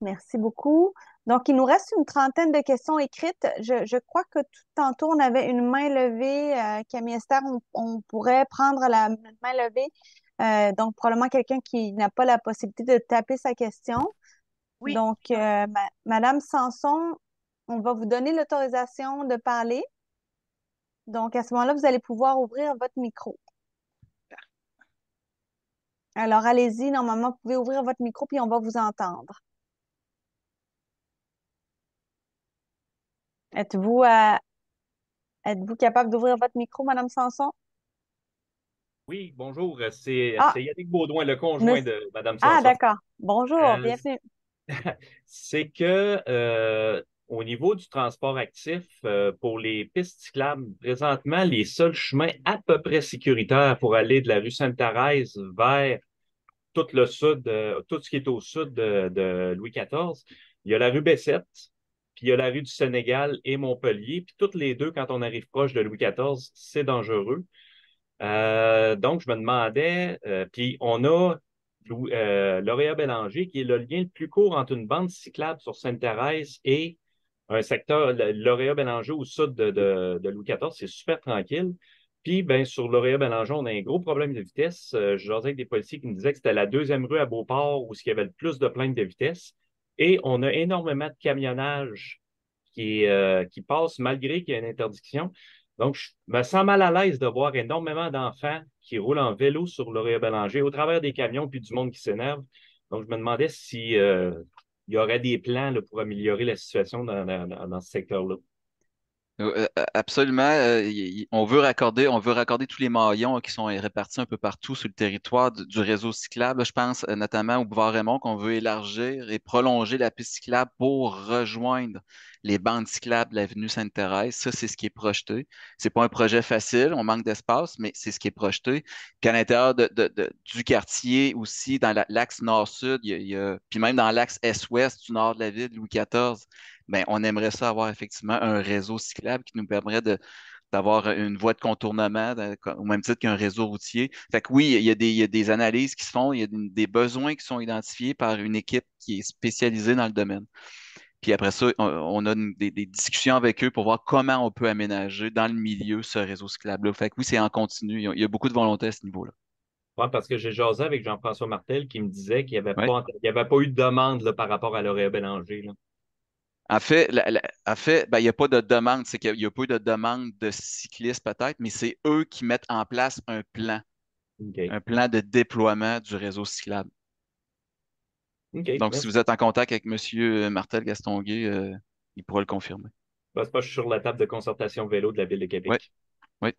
Merci beaucoup. Donc, il nous reste une trentaine de questions écrites. Je, crois que tout tantôt, on avait une main levée. Camille euh, Esther, on, pourrait prendre la main levée. Euh, donc, probablement quelqu'un qui n'a pas la possibilité de taper sa question. Donc, Madame Sanson, on va vous donner l'autorisation de parler. Donc, à ce moment-là, vous allez pouvoir ouvrir votre micro. Alors, allez-y. Normalement, vous pouvez ouvrir votre micro puis on va vous entendre. Êtes-vous euh, capable d'ouvrir votre micro, Madame Sanson? Oui, bonjour. Euh, ah! C'est Yannick Baudouin, le conjoint de Madame ah, Sanson. Ah, d'accord. Bonjour, euh, bienvenue. C'est que au niveau du transport actif, euh, pour les pistes cyclables, présentement, les seuls chemins à peu près sécuritaires pour aller de la rue Sainte-Thérèse vers tout le sud, euh, tout ce qui est au sud de, Louis XIV, il y a la rue Bessette, puis il y a la rue du Sénégal et Montpellier, puis toutes les deux, quand on arrive proche de Louis XIV, c'est dangereux. Euh, donc, je me demandais, puis on a Lauréa Bélanger, qui est le lien le plus court entre une bande cyclable sur Sainte-Thérèse et un secteur, l'Oréa Bélanger au sud de, Louis XIV, c'est super tranquille. Puis, ben, sur l'Oréa Bélanger, on a un gros problème de vitesse. J'ai euh, je avec des policiers qui me disaient que c'était la deuxième rue à Beauport où il y avait le plus de plaintes de vitesse. Et on a énormément de camionnage qui, euh, qui passe malgré qu'il y ait une interdiction. Donc, je me sens mal à l'aise de voir énormément d'enfants qui roulent en vélo sur l'Oréa Bélanger au travers des camions puis du monde qui s'énerve. Donc, je me demandais si euh, il y aurait des plans pour améliorer la situation dans, ce secteur-là. Euh, euh, absolument. Euh, on veut raccorder, on veut raccorder tous les maillons hein, qui sont répartis un peu partout sur le territoire du réseau cyclable. Je pense notamment au boulevard Raymond qu'on veut élargir et prolonger la piste cyclable pour rejoindre les bandes cyclables de l'avenue Sainte-Thérèse. Ça, c'est ce qui est projeté. Ce n'est pas un projet facile, on manque d'espace, mais c'est ce qui est projeté. Puis à l'intérieur du quartier aussi, dans l'axe nord-sud, puis même dans l'axe est-ouest du nord de la ville, Louis XIV, ben, on aimerait ça avoir effectivement un réseau cyclable qui nous permettrait d'avoir une voie de contournement au même titre qu'un réseau routier. Fait oui, il y, a des, analyses qui se font, il y a des, besoins qui sont identifiés par une équipe qui est spécialisée dans le domaine. Puis après ça, on a des, discussions avec eux pour voir comment on peut aménager dans le milieu ce réseau cyclable-là. Fait que oui, c'est en continu. Il y a beaucoup de volonté à ce niveau-là. Oui, parce que j'ai jasé avec Jean-François Martel qui me disait qu'il n'y avait, avait, pas eu de demande par rapport à l'oreille Bélanger. En fait, en fait, ben, il n'y a pas de demande. C'est qu'il y a eu de demande de cyclistes peut-être, mais c'est eux qui mettent en place un plan. Un plan de déploiement du réseau cyclable. Donc, ben, si vous êtes en contact avec M. Euh, Martel Gastonguay, euh, il pourra le confirmer. Bah, c'est pas sur la table de concertation vélo de la Ville de Québec. Oui.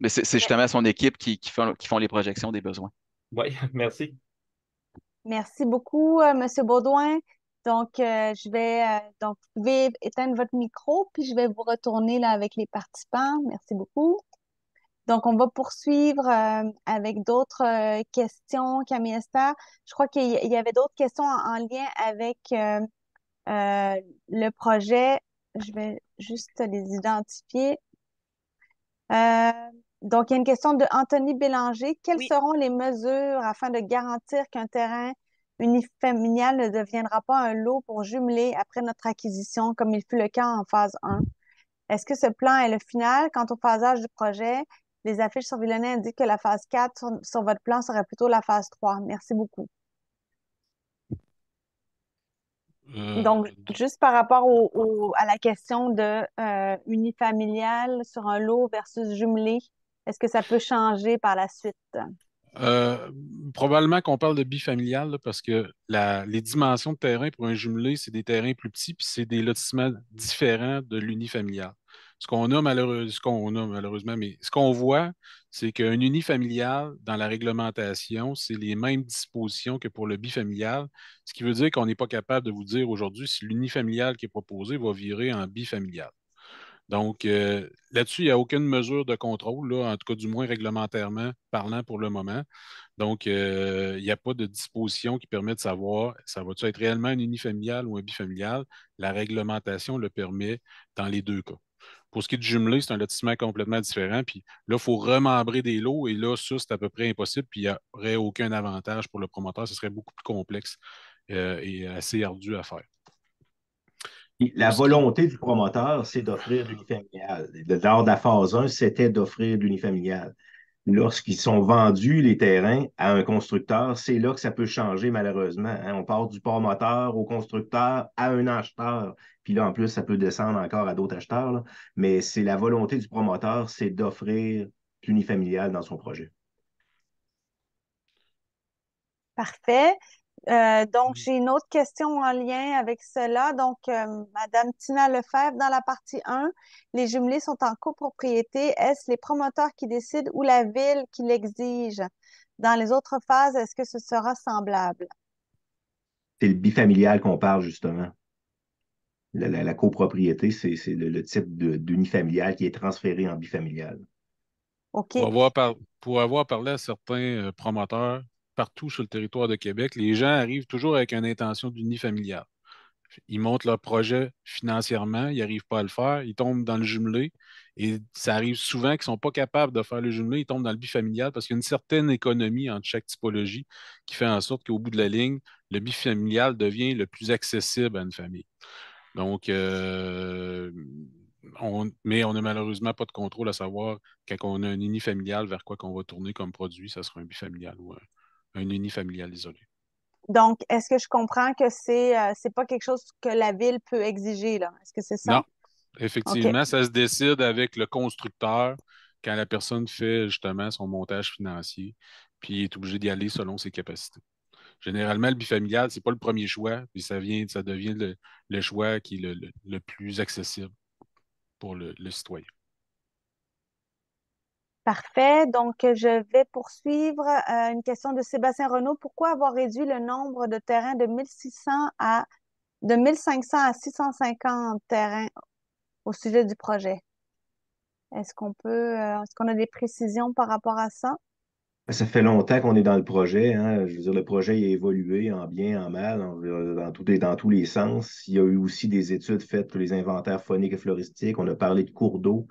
Mais c'est, justement son équipe qui, font, les projections des besoins. Oui, merci. Merci beaucoup, euh, M. Baudouin. Donc, je vais donc éteindre votre micro, puis je vais vous retourner là avec les participants. Merci beaucoup. Donc, on va poursuivre euh, avec d'autres euh, questions, Camille Je crois qu'il y avait d'autres questions en, lien avec euh, le projet. Je vais juste les identifier. donc, il y a une question de Anthony Bélanger. Quelles seront les mesures afin de garantir qu'un terrain unifamilial ne deviendra pas un lot pour jumeler après notre acquisition, comme il fut le cas en phase 1? Est-ce que ce plan est le final quant au phasage du projet? Les affiches sur Villonnet indiquent que la phase 4 sur, votre plan serait plutôt la phase 3. Merci beaucoup. Euh, Donc, juste par rapport à la question de euh, unifamilial sur un lot versus jumelé, est-ce que ça peut changer par la suite? Euh, probablement qu'on parle de bifamilial parce que les dimensions de terrain pour un jumelé, c'est des terrains plus petits puis c'est des lotissements différents de l'unifamilial. Ce qu'on a, malheureusement, a malheureusement, mais ce qu'on voit, c'est qu'un unifamilial, dans la réglementation, c'est les mêmes dispositions que pour le bifamilial, ce qui veut dire qu'on n'est pas capable de vous dire aujourd'hui si l'unifamilial qui est proposé va virer en bifamilial. Donc, euh, là-dessus, il n'y a aucune mesure de contrôle, en tout cas du moins réglementairement parlant pour le moment. Donc, euh, il n'y a pas de disposition qui permet de savoir ça va être réellement un unifamilial ou un bifamilial. La réglementation le permet dans les deux cas. Pour ce qui est de jumelé, c'est un lotissement complètement différent. Puis là, il faut remembrer des lots. Et là, ça, c'est à peu près impossible. Puis il n'y aurait aucun avantage pour le promoteur. Ce serait beaucoup plus complexe euh, et assez ardu à faire. La volonté du promoteur, c'est d'offrir l'unifamilial. Lors de la phase 1, c'était d'offrir l'unifamilial lorsqu'ils sont vendus, les terrains, à un constructeur, c'est là que ça peut changer malheureusement. Hein. On part du promoteur au constructeur à un acheteur. Puis là, en plus, ça peut descendre encore à d'autres acheteurs. Mais c'est la volonté du promoteur, c'est d'offrir l'unifamilial dans son projet. Parfait. Euh, donc, mm. j'ai une autre question en lien avec cela. Donc, Mme euh, Madame Tina Lefebvre, dans la partie 1, les jumelés sont en copropriété. Est-ce les promoteurs qui décident ou la ville qui l'exige? Dans les autres phases, est-ce que ce sera semblable? C'est le bifamilial qu'on parle, justement. La, copropriété, c'est le, type d'unifamilial qui est transféré en bifamilial. OK. pour avoir parlé à certains euh, promoteurs, partout sur le territoire de Québec, les gens arrivent toujours avec une intention d'unifamilial. Ils montent leur projet financièrement, ils n'arrivent pas à le faire, ils tombent dans le jumelé. Et ça arrive souvent qu'ils ne sont pas capables de faire le jumelé, ils tombent dans le bifamilial parce qu'il y a une certaine économie entre chaque typologie qui fait en sorte qu'au bout de la ligne, le bifamilial devient le plus accessible à une famille. Donc, euh, mais on n'a malheureusement pas de contrôle à savoir quand on a un unifamilial, vers quoi qu'on va tourner comme produit, ça sera un bifamilial ou un, unifamilial isolé. Donc, est-ce que je comprends que c'est euh, c'est pas quelque chose que la ville peut exiger, là? Est-ce que c'est ça? Non. Effectivement, ça se décide avec le constructeur quand la personne fait justement son montage financier, puis est obligé d'y aller selon ses capacités. Généralement, le bifamilial, ce n'est pas le premier choix, puis ça, vient, ça devient le, choix qui est le plus accessible pour le citoyen. Parfait. Donc, je vais poursuivre euh, une question de Sébastien Renaud. Pourquoi avoir réduit le nombre de terrains de 1600 à de 1500 à 650 terrains au sujet du projet? Est-ce qu'on peut, euh, est-ce qu'on a des précisions par rapport à ça? Ben, ça fait longtemps qu'on est dans le projet. Hein. Je veux dire, le projet a évolué en bien, en mal, dans, dans tous les sens. Il y a eu aussi des études faites pour les inventaires phoniques et floristiques. On a parlé de cours d'eau.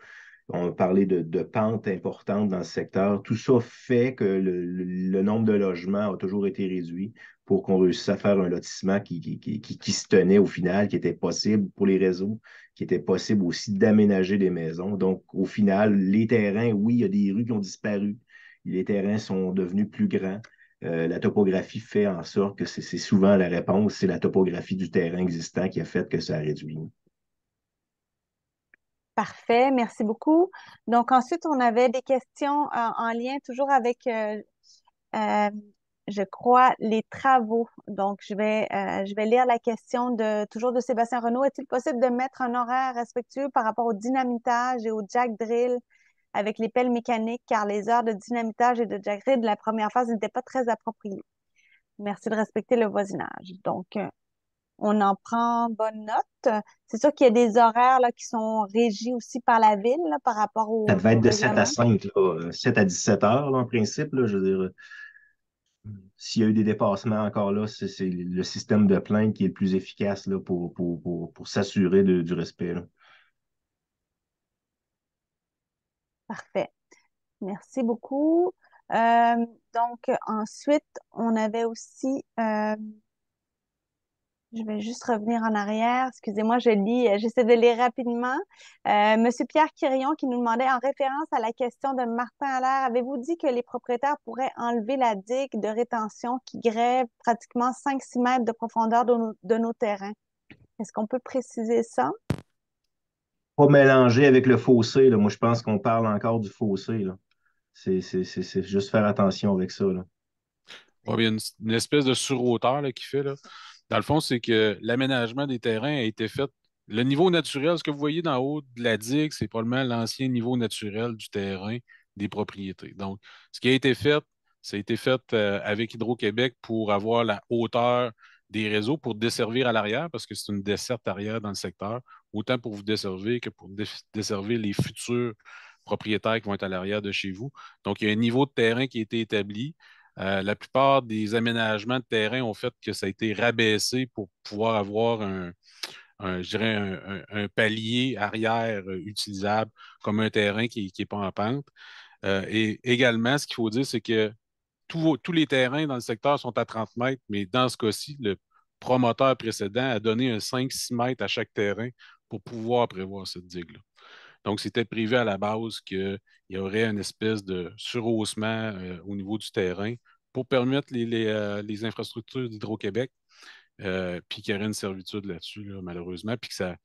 On parlait de, de pentes importantes dans ce secteur. Tout ça fait que le, nombre de logements a toujours été réduit pour qu'on réussisse à faire un lotissement qui, qui, qui, qui, se tenait au final, qui était possible pour les réseaux, qui était possible aussi d'aménager des maisons. Donc, au final, les terrains, oui, il y a des rues qui ont disparu. Les terrains sont devenus plus grands. Euh, la topographie fait en sorte que c'est souvent la réponse, c'est la topographie du terrain existant qui a fait que ça a réduit. Parfait, merci beaucoup. Donc ensuite, on avait des questions en lien toujours avec, euh, euh, je crois, les travaux. Donc je vais, euh, je vais lire la question de toujours de Sébastien Renaud. Est-il possible de mettre un horaire respectueux par rapport au dynamitage et au jack drill avec les pelles mécaniques, car les heures de dynamitage et de jack drill de la première phase n'étaient pas très appropriées. Merci de respecter le voisinage. Donc on en prend bonne note. C'est sûr qu'il y a des horaires là, qui sont régis aussi par la ville par rapport au. Ça devait être de 7 à 5, 7 euh, à 17 heures en principe. je veux dire, euh, s'il y a eu des dépassements encore là, c'est le système de plainte qui est le plus efficace pour, pour, pour, s'assurer du respect. Parfait. Merci beaucoup. Euh, donc, ensuite, on avait aussi. Je vais juste revenir en arrière. Excusez-moi, je lis, euh, j'essaie de lire rapidement. Euh, Monsieur Pierre Quirion qui nous demandait en référence à la question de Martin Allaire, avez-vous dit que les propriétaires pourraient enlever la digue de rétention qui grève pratiquement 5-6 mètres de profondeur de nos, terrains? Est-ce qu'on peut préciser ça? Pas mélanger avec le fossé. Moi, je pense qu'on parle encore du fossé. C'est juste faire attention avec ça. il y a une, espèce de surhauteur qui fait. Là. Dans le fond, c'est que l'aménagement des terrains a été fait. Le niveau naturel, ce que vous voyez d'en haut de la digue, c'est probablement l'ancien niveau naturel du terrain des propriétés. Donc, ce qui a été fait, ça a été fait euh, avec Hydro-Québec pour avoir la hauteur des réseaux pour desservir à l'arrière, parce que c'est une desserte arrière dans le secteur, autant pour vous desservir que pour desservir les futurs propriétaires qui vont être à l'arrière de chez vous. Donc, il y a un niveau de terrain qui a été établi. Euh, la plupart des aménagements de terrain ont fait que ça a été rabaissé pour pouvoir avoir un, palier arrière euh, utilisable comme un terrain qui n'est pas en pente. Euh, et également, ce qu'il faut dire, c'est que tous les terrains dans le secteur sont à 30 mètres, mais dans ce cas-ci, le promoteur précédent a donné un 5-6 mètres à chaque terrain pour pouvoir prévoir cette digue-là. Donc, c'était prévu à la base qu'il y aurait une espèce de surhaussement euh, au niveau du terrain pour permettre les, euh, infrastructures d'Hydro-Québec, euh, puis qu'il y aurait une servitude là-dessus, malheureusement, puis que ça.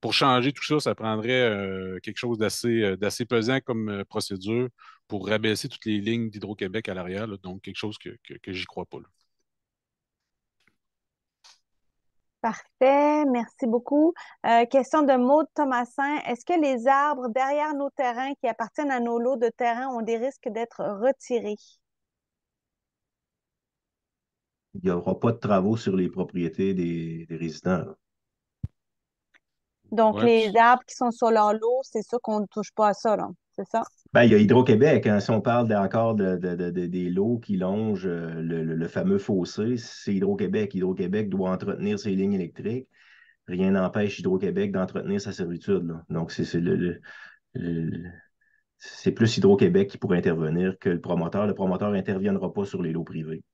Pour changer tout ça, ça prendrait quelque chose d'assez, d'assez pesant comme procédure pour rabaisser toutes les lignes d'Hydro-Québec à l'arrière. donc, quelque chose que, que, que j'y crois pas. Là. Parfait, merci beaucoup. Euh, question de Maude Thomasin. Est-ce que les arbres derrière nos terrains qui appartiennent à nos lots de terrain ont des risques d'être retirés? Il n'y aura pas de travaux sur les propriétés des, résidents. Donc, les arbres qui sont sur leur lot, c'est sûr qu'on ne touche pas à ça. Là c'est ça? Ben, il y a Hydro-Québec. Hein. si on parle encore des lots qui longent euh, le, fameux fossé, c'est Hydro-Québec. Hydro-Québec doit entretenir ses lignes électriques. Rien n'empêche Hydro-Québec d'entretenir sa servitude. Donc, c'est plus Hydro-Québec qui pourrait intervenir que le promoteur. Le promoteur n'interviendra pas sur les lots privés.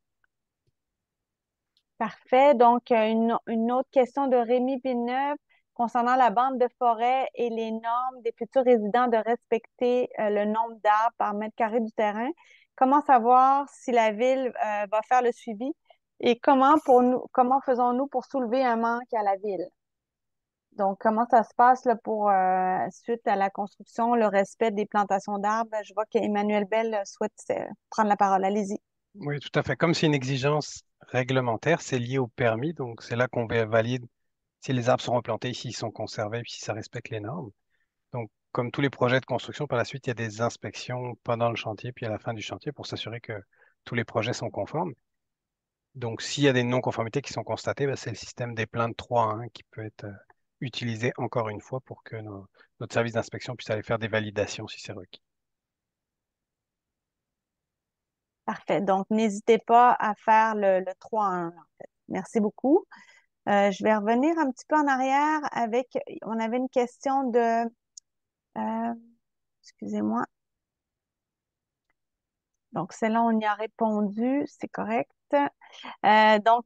Parfait. Donc, euh, une, une autre question de Rémi Pineuf concernant la bande de forêt et les normes des futurs résidents de respecter euh, le nombre d'arbres par mètre carré du terrain. Comment savoir si la ville euh, va faire le suivi et comment, pour nous, comment faisons-nous pour soulever un manque à la ville? Donc, comment ça se passe là, pour euh, suite à la construction, le respect des plantations d'arbres? Je vois qu'Emmanuel Bell souhaite prendre la parole. Allez-y. Oui, tout à fait. Comme c'est une exigence réglementaire, c'est lié au permis. Donc, c'est là qu'on valide si les arbres sont replantés, s'ils sont conservés, puis si ça respecte les normes. Donc, comme tous les projets de construction, par la suite, il y a des inspections pendant le chantier, puis à la fin du chantier, pour s'assurer que tous les projets sont conformes. Donc, s'il y a des non-conformités qui sont constatées, ben, c'est le système des plaintes 3 hein, qui peut être euh, utilisé encore une fois pour que notre service d'inspection puisse aller faire des validations si c'est requis. Parfait. Donc, n'hésitez pas à faire le, le 3 Merci beaucoup. Euh, je vais revenir un petit peu en arrière avec, on avait une question de, euh, excusez-moi. Donc, celle-là, on y a répondu, c'est correct. Euh, donc,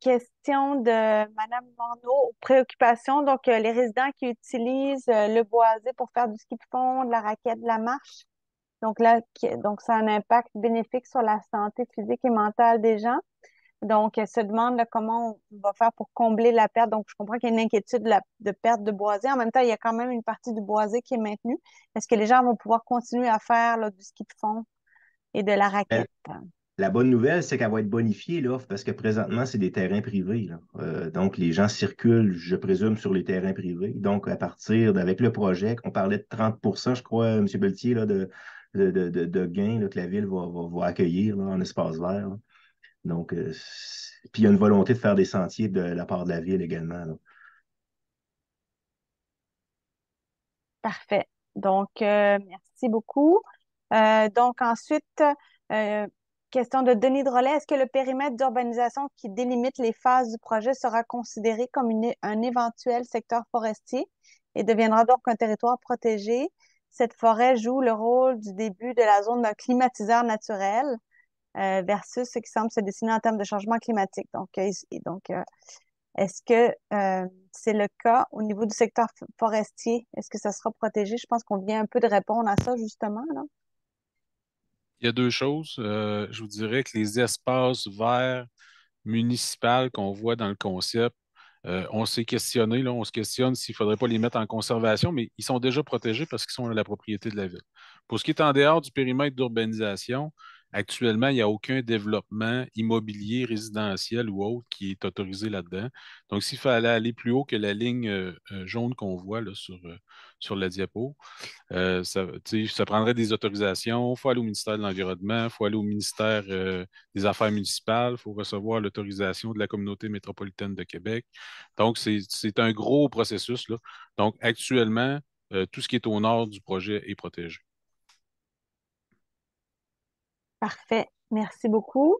question de Madame Morneau, préoccupations. Donc, les résidents qui utilisent le boisé pour faire du ski de fond, de la raquette, de la marche. Donc, là, donc, ça a un impact bénéfique sur la santé physique et mentale des gens. Donc, elle se demande comment on va faire pour combler la perte. Donc, je comprends qu'il y a une inquiétude de, perte de boisé. En même temps, il y a quand même une partie du boisé qui est maintenue. Est-ce que les gens vont pouvoir continuer à faire du ski de fond et de la euh, raquette? La bonne nouvelle, c'est qu'elle va être bonifiée, l'offre, parce que présentement, c'est des terrains privés. Euh, donc, les gens circulent, je présume, sur les terrains privés. Donc, à partir d'avec le projet, on parlait de 30 je crois, euh, M. Beltier, de, gains que la ville va, accueillir en espace vert. Donc, euh, puis il y a une volonté de faire des sentiers de la part de la ville également. Parfait. Donc, euh, merci beaucoup. Euh, donc, ensuite, question de Denis Drolet. Est-ce que le périmètre d'urbanisation qui délimite les phases du projet sera considéré comme un éventuel secteur forestier et deviendra donc un territoire protégé? Cette forêt joue le rôle du début de la zone d'un climatiseur naturel. Euh, versus ce qui semble se dessiner en termes de changement climatique. Donc, euh, donc euh, est-ce que c'est le cas au niveau du secteur forestier? Est-ce que ça sera protégé? Je pense qu'on vient un peu de répondre à ça, justement. Il y a deux choses. je vous dirais que les espaces verts municipaux qu'on voit dans le concept, on s'est questionné, on se questionne s'il ne faudrait pas les mettre en conservation, mais ils sont déjà protégés parce qu'ils sont la propriété de la ville. Pour ce qui est en dehors du périmètre d'urbanisation, Actuellement, il n'y a aucun développement immobilier, résidentiel ou autre qui est autorisé là-dedans. Donc, s'il fallait aller plus haut que la ligne euh, euh, jaune qu'on voit sur, euh, sur la diapo, ça, prendrait des autorisations. Il faut aller au ministère de l'Environnement, il faut aller au ministère des Affaires municipales, il faut recevoir l'autorisation de la communauté métropolitaine de Québec. Donc, c'est un gros processus. Là. Donc, actuellement, tout ce qui est au nord du projet est protégé. Parfait. Merci beaucoup.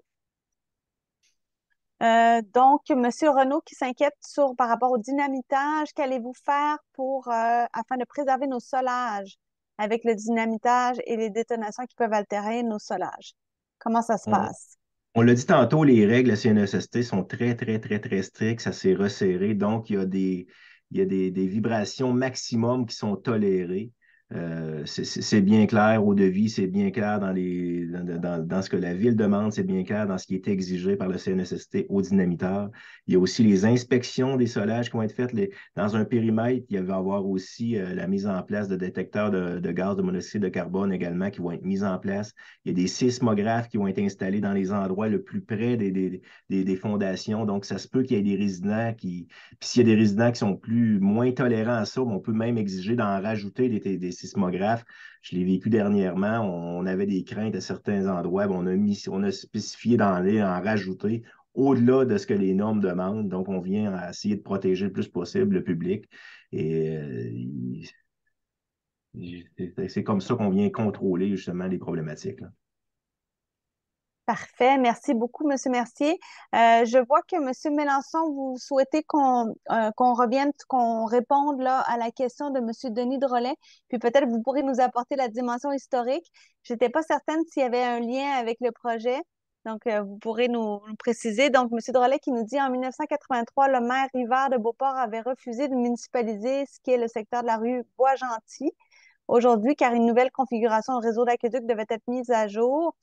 Euh, donc, Monsieur Renaud qui s'inquiète sur par rapport au dynamitage, qu'allez-vous faire pour euh, afin de préserver nos solages avec le dynamitage et les détonations qui peuvent altérer nos solages? Comment ça se passe? On, l'a dit tantôt, les règles à CNSST e sont très, très, très, très strictes. Ça s'est resserré. Donc, il y a des, des, des vibrations maximum qui sont tolérées. Euh, c'est bien clair au devis, c'est bien clair dans, les, dans, ce que la ville demande, c'est bien clair dans ce qui est exigé par le CNSST au dynamiteur. Il y a aussi les inspections des solages qui vont être faites. dans un périmètre, il va y avoir aussi euh, la mise en place de détecteurs de, de, gaz de monoxyde de carbone également qui vont être mis en place. Il y a des sismographes qui vont être installés dans les endroits le plus près des, des, fondations. Donc, ça se peut qu'il y ait des résidents qui. Puis s'il y a des résidents qui sont plus moins tolérants à ça, on peut même exiger d'en rajouter des sismographe, Je l'ai vécu dernièrement. On, avait des craintes à certains endroits. On a, on a spécifié dans aller en rajouter au-delà de ce que les normes demandent. Donc, on vient essayer de protéger le plus possible le public. Et euh, c'est comme ça qu'on vient contrôler justement les problématiques. Là. Parfait. Merci beaucoup, M. Mercier. Euh, je vois que M. Mélenchon, vous souhaitez euh, qu'on revienne, qu'on réponde là, à la question de M. Denis Drolet, puis peut-être vous pourrez nous apporter la dimension historique. Je n'étais pas certaine s'il y avait un lien avec le projet, donc euh, vous pourrez nous, préciser. Donc, M. Drolet qui nous dit en 1983, le maire Rivard de Beauport avait refusé de municipaliser ce qui est le secteur de la rue Bois-Gentil aujourd'hui, car une nouvelle configuration au réseau d'aqueduc devait être mise à jour.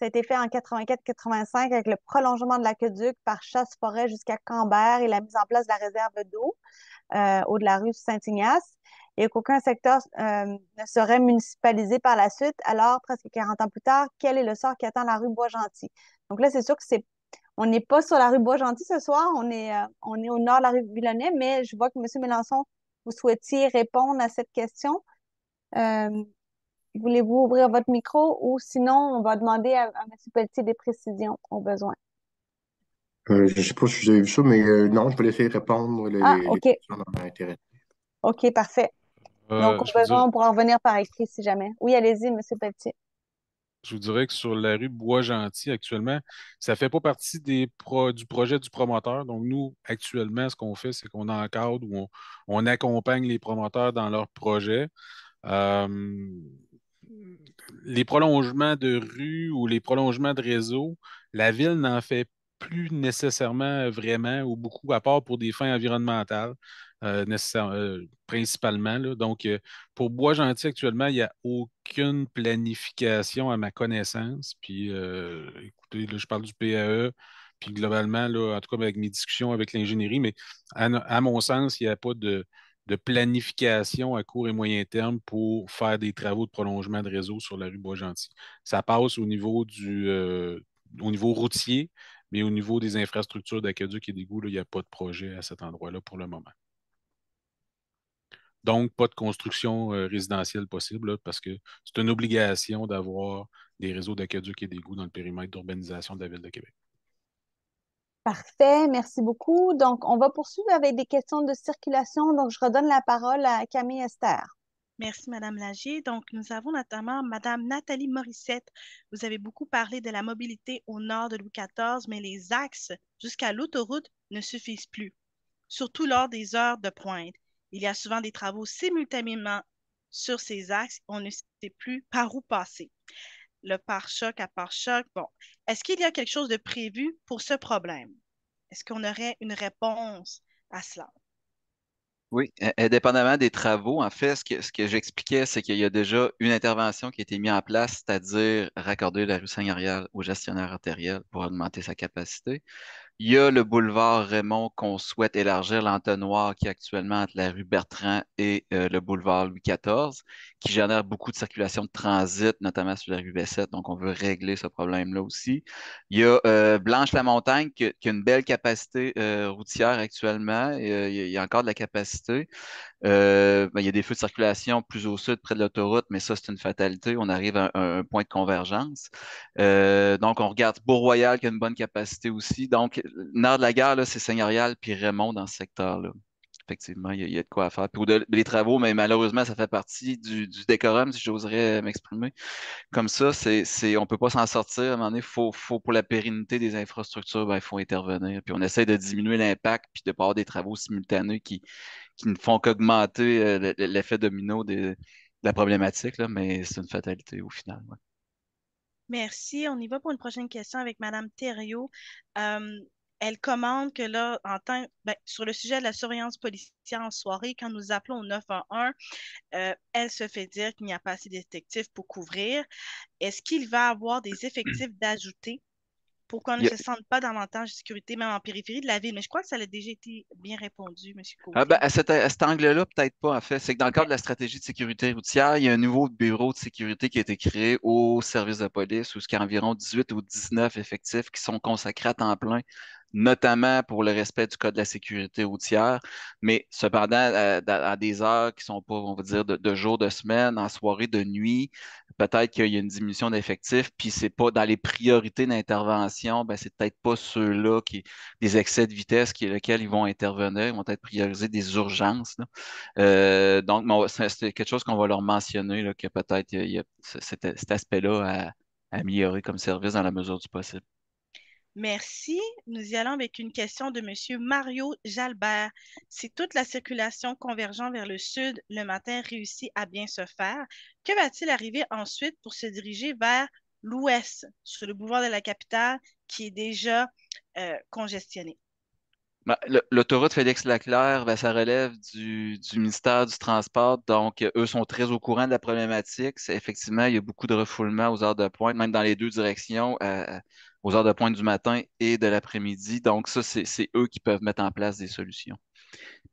Ça a été fait en 84-85 avec le prolongement de l'aqueduc par Chasse-Forêt jusqu'à Cambert et la mise en place de la réserve d'eau euh, au de la rue Saint-Ignace et qu'aucun secteur euh, ne serait municipalisé par la suite. Alors, presque 40 ans plus tard, quel est le sort qui attend la rue Bois-Gentil? Donc là, c'est sûr que c'est on n'est pas sur la rue Bois-Gentil ce soir, on est, euh, on est au nord de la rue Villonnet, mais je vois que M. Mélenchon, vous souhaitiez répondre à cette question. Euh, Voulez-vous ouvrir votre micro ou sinon, on va demander à, M. Pelletier des précisions a besoin. Euh, je ne sais pas si vous avez vu ça, mais euh, non, je vais laisser répondre les, ah, OK, parfait. Euh, Donc, on pourra en revenir par écrit si jamais. Oui, allez-y, M. Pelletier. Je vous dirais que sur la rue Bois-Gentil, actuellement, ça ne fait pas partie du projet du promoteur. Donc, nous, actuellement, ce qu'on fait, c'est qu'on encadre ou on, accompagne les promoteurs dans leur projet les prolongements de rues ou les prolongements de réseau, la ville n'en fait plus nécessairement vraiment ou beaucoup, à part pour des fins environnementales, euh, euh, principalement. Donc, euh, pour Bois-Gentil, actuellement, il n'y a aucune planification à ma connaissance. Puis, écoutez, je parle du PAE, puis globalement, là, en tout cas avec mes discussions avec l'ingénierie, mais à, à mon sens, il n'y a pas de de planification à court et moyen terme pour faire des travaux de prolongement de réseau sur la rue Bois-Gentil. Ça passe au niveau du euh, niveau routier, mais au niveau des infrastructures d'aqueduc et d'égouts, il n'y a pas de projet à cet endroit-là pour le moment. Donc, pas de construction euh, résidentielle possible parce que c'est une obligation d'avoir des réseaux d'aqueduc et d'égouts dans le périmètre d'urbanisation de la Ville de Québec. Parfait, merci beaucoup. Donc, on va poursuivre avec des questions de circulation. Donc, je redonne la parole à Camille Esther. Merci, Madame Lagier. Donc, nous avons notamment Madame Nathalie Morissette. Vous avez beaucoup parlé de la mobilité au nord de Louis XIV, mais les axes jusqu'à l'autoroute ne suffisent plus, surtout lors des heures de pointe. Il y a souvent des travaux simultanément sur ces axes. On ne sait plus par où passer le pare-choc à pare-choc. Bon, est-ce qu'il y a quelque chose de prévu pour ce problème? Est-ce qu'on aurait une réponse à cela? Oui, indépendamment euh, euh, des travaux, en fait, ce que, j'expliquais, c'est qu'il y a déjà une intervention qui a été mise en place, c'est-à-dire raccorder la rue seigneuriale au gestionnaire artériel pour augmenter sa capacité. Il y a le boulevard Raymond qu'on souhaite élargir, l'entonnoir qui est actuellement entre la rue Bertrand et euh, le boulevard Louis XIV, qui génère beaucoup de circulation de transit, notamment sur la rue Bessette. Donc, on veut régler ce problème-là aussi. Il y a euh, Blanche-la-Montagne qui, a une belle capacité euh, routière actuellement. il y a encore de la capacité. Euh, ben, il y a des feux de circulation plus au sud, près de l'autoroute, mais ça, c'est une fatalité. On arrive à un, point de convergence. Euh, donc, on regarde Bourg-Royal qui a une bonne capacité aussi. Donc, nord de la gare, c'est Seigneurial puis Raymond dans ce secteur-là effectivement, il y, a de quoi faire. Puis les travaux, mais malheureusement, ça fait partie du, décorum, si j'oserais m'exprimer. Comme ça, c'est, on ne peut pas s'en sortir. un faut, faut, pour la pérennité des infrastructures, ben, il faut intervenir. Puis on essaie de diminuer l'impact, puis de ne pas avoir des travaux simultanés qui, qui ne font qu'augmenter euh, l'effet domino de la problématique, mais c'est une fatalité au final. Merci. On y va pour une prochaine question avec Mme Thériault. Euh, elle commande que là, en ben, sur le sujet de la surveillance policière en soirée, quand nous appelons au 911, euh, elle se fait dire qu'il n'y a pas assez de détectives pour couvrir. Est-ce qu'il va avoir des effectifs d'ajouter pour qu'on ne se sente pas davantage de sécurité, même en périphérie de la ville. Mais je crois que ça a déjà été bien répondu, M. Coupe. Ah, ben, à, cet, cet angle-là, peut-être pas, en fait. C'est que dans le cadre de la stratégie de sécurité routière, il y a un nouveau bureau de sécurité qui a été créé au service de police, où il y a environ 18 ou 19 effectifs qui sont consacrés à temps plein notamment pour le respect du Code de la sécurité routière, mais cependant, euh, à, des heures qui ne sont pas, on va dire, de, jour, de semaine, en soirée, de nuit, peut-être qu'il y a une diminution d'effectifs, puis c'est pas dans les priorités d'intervention, ben c'est peut-être pas ceux-là qui, des excès de vitesse qui, lesquels ils vont intervenir, ils vont peut-être prioriser des urgences. Euh, donc, c'est quelque chose qu'on va leur mentionner, là, que peut-être il y a, cet, aspect-là à améliorer comme service dans la mesure du possible. Merci. Nous y allons avec une question de M. Mario Jalbert. Si toute la circulation convergeant vers le sud le matin réussit à bien se faire, que va-t-il arriver ensuite pour se diriger vers l'ouest, sur le boulevard de la capitale qui est déjà euh, congestionné? Ben, l'autoroute Félix-Laclaire, ben, ça relève du, ministère du Transport. Donc, eux sont très au courant de la problématique. Effectivement, il y a beaucoup de refoulement aux heures de pointe, même dans les deux directions. Euh, aux heures de pointe du matin et de l'après-midi. Donc, ça, c'est eux qui peuvent mettre en place des solutions.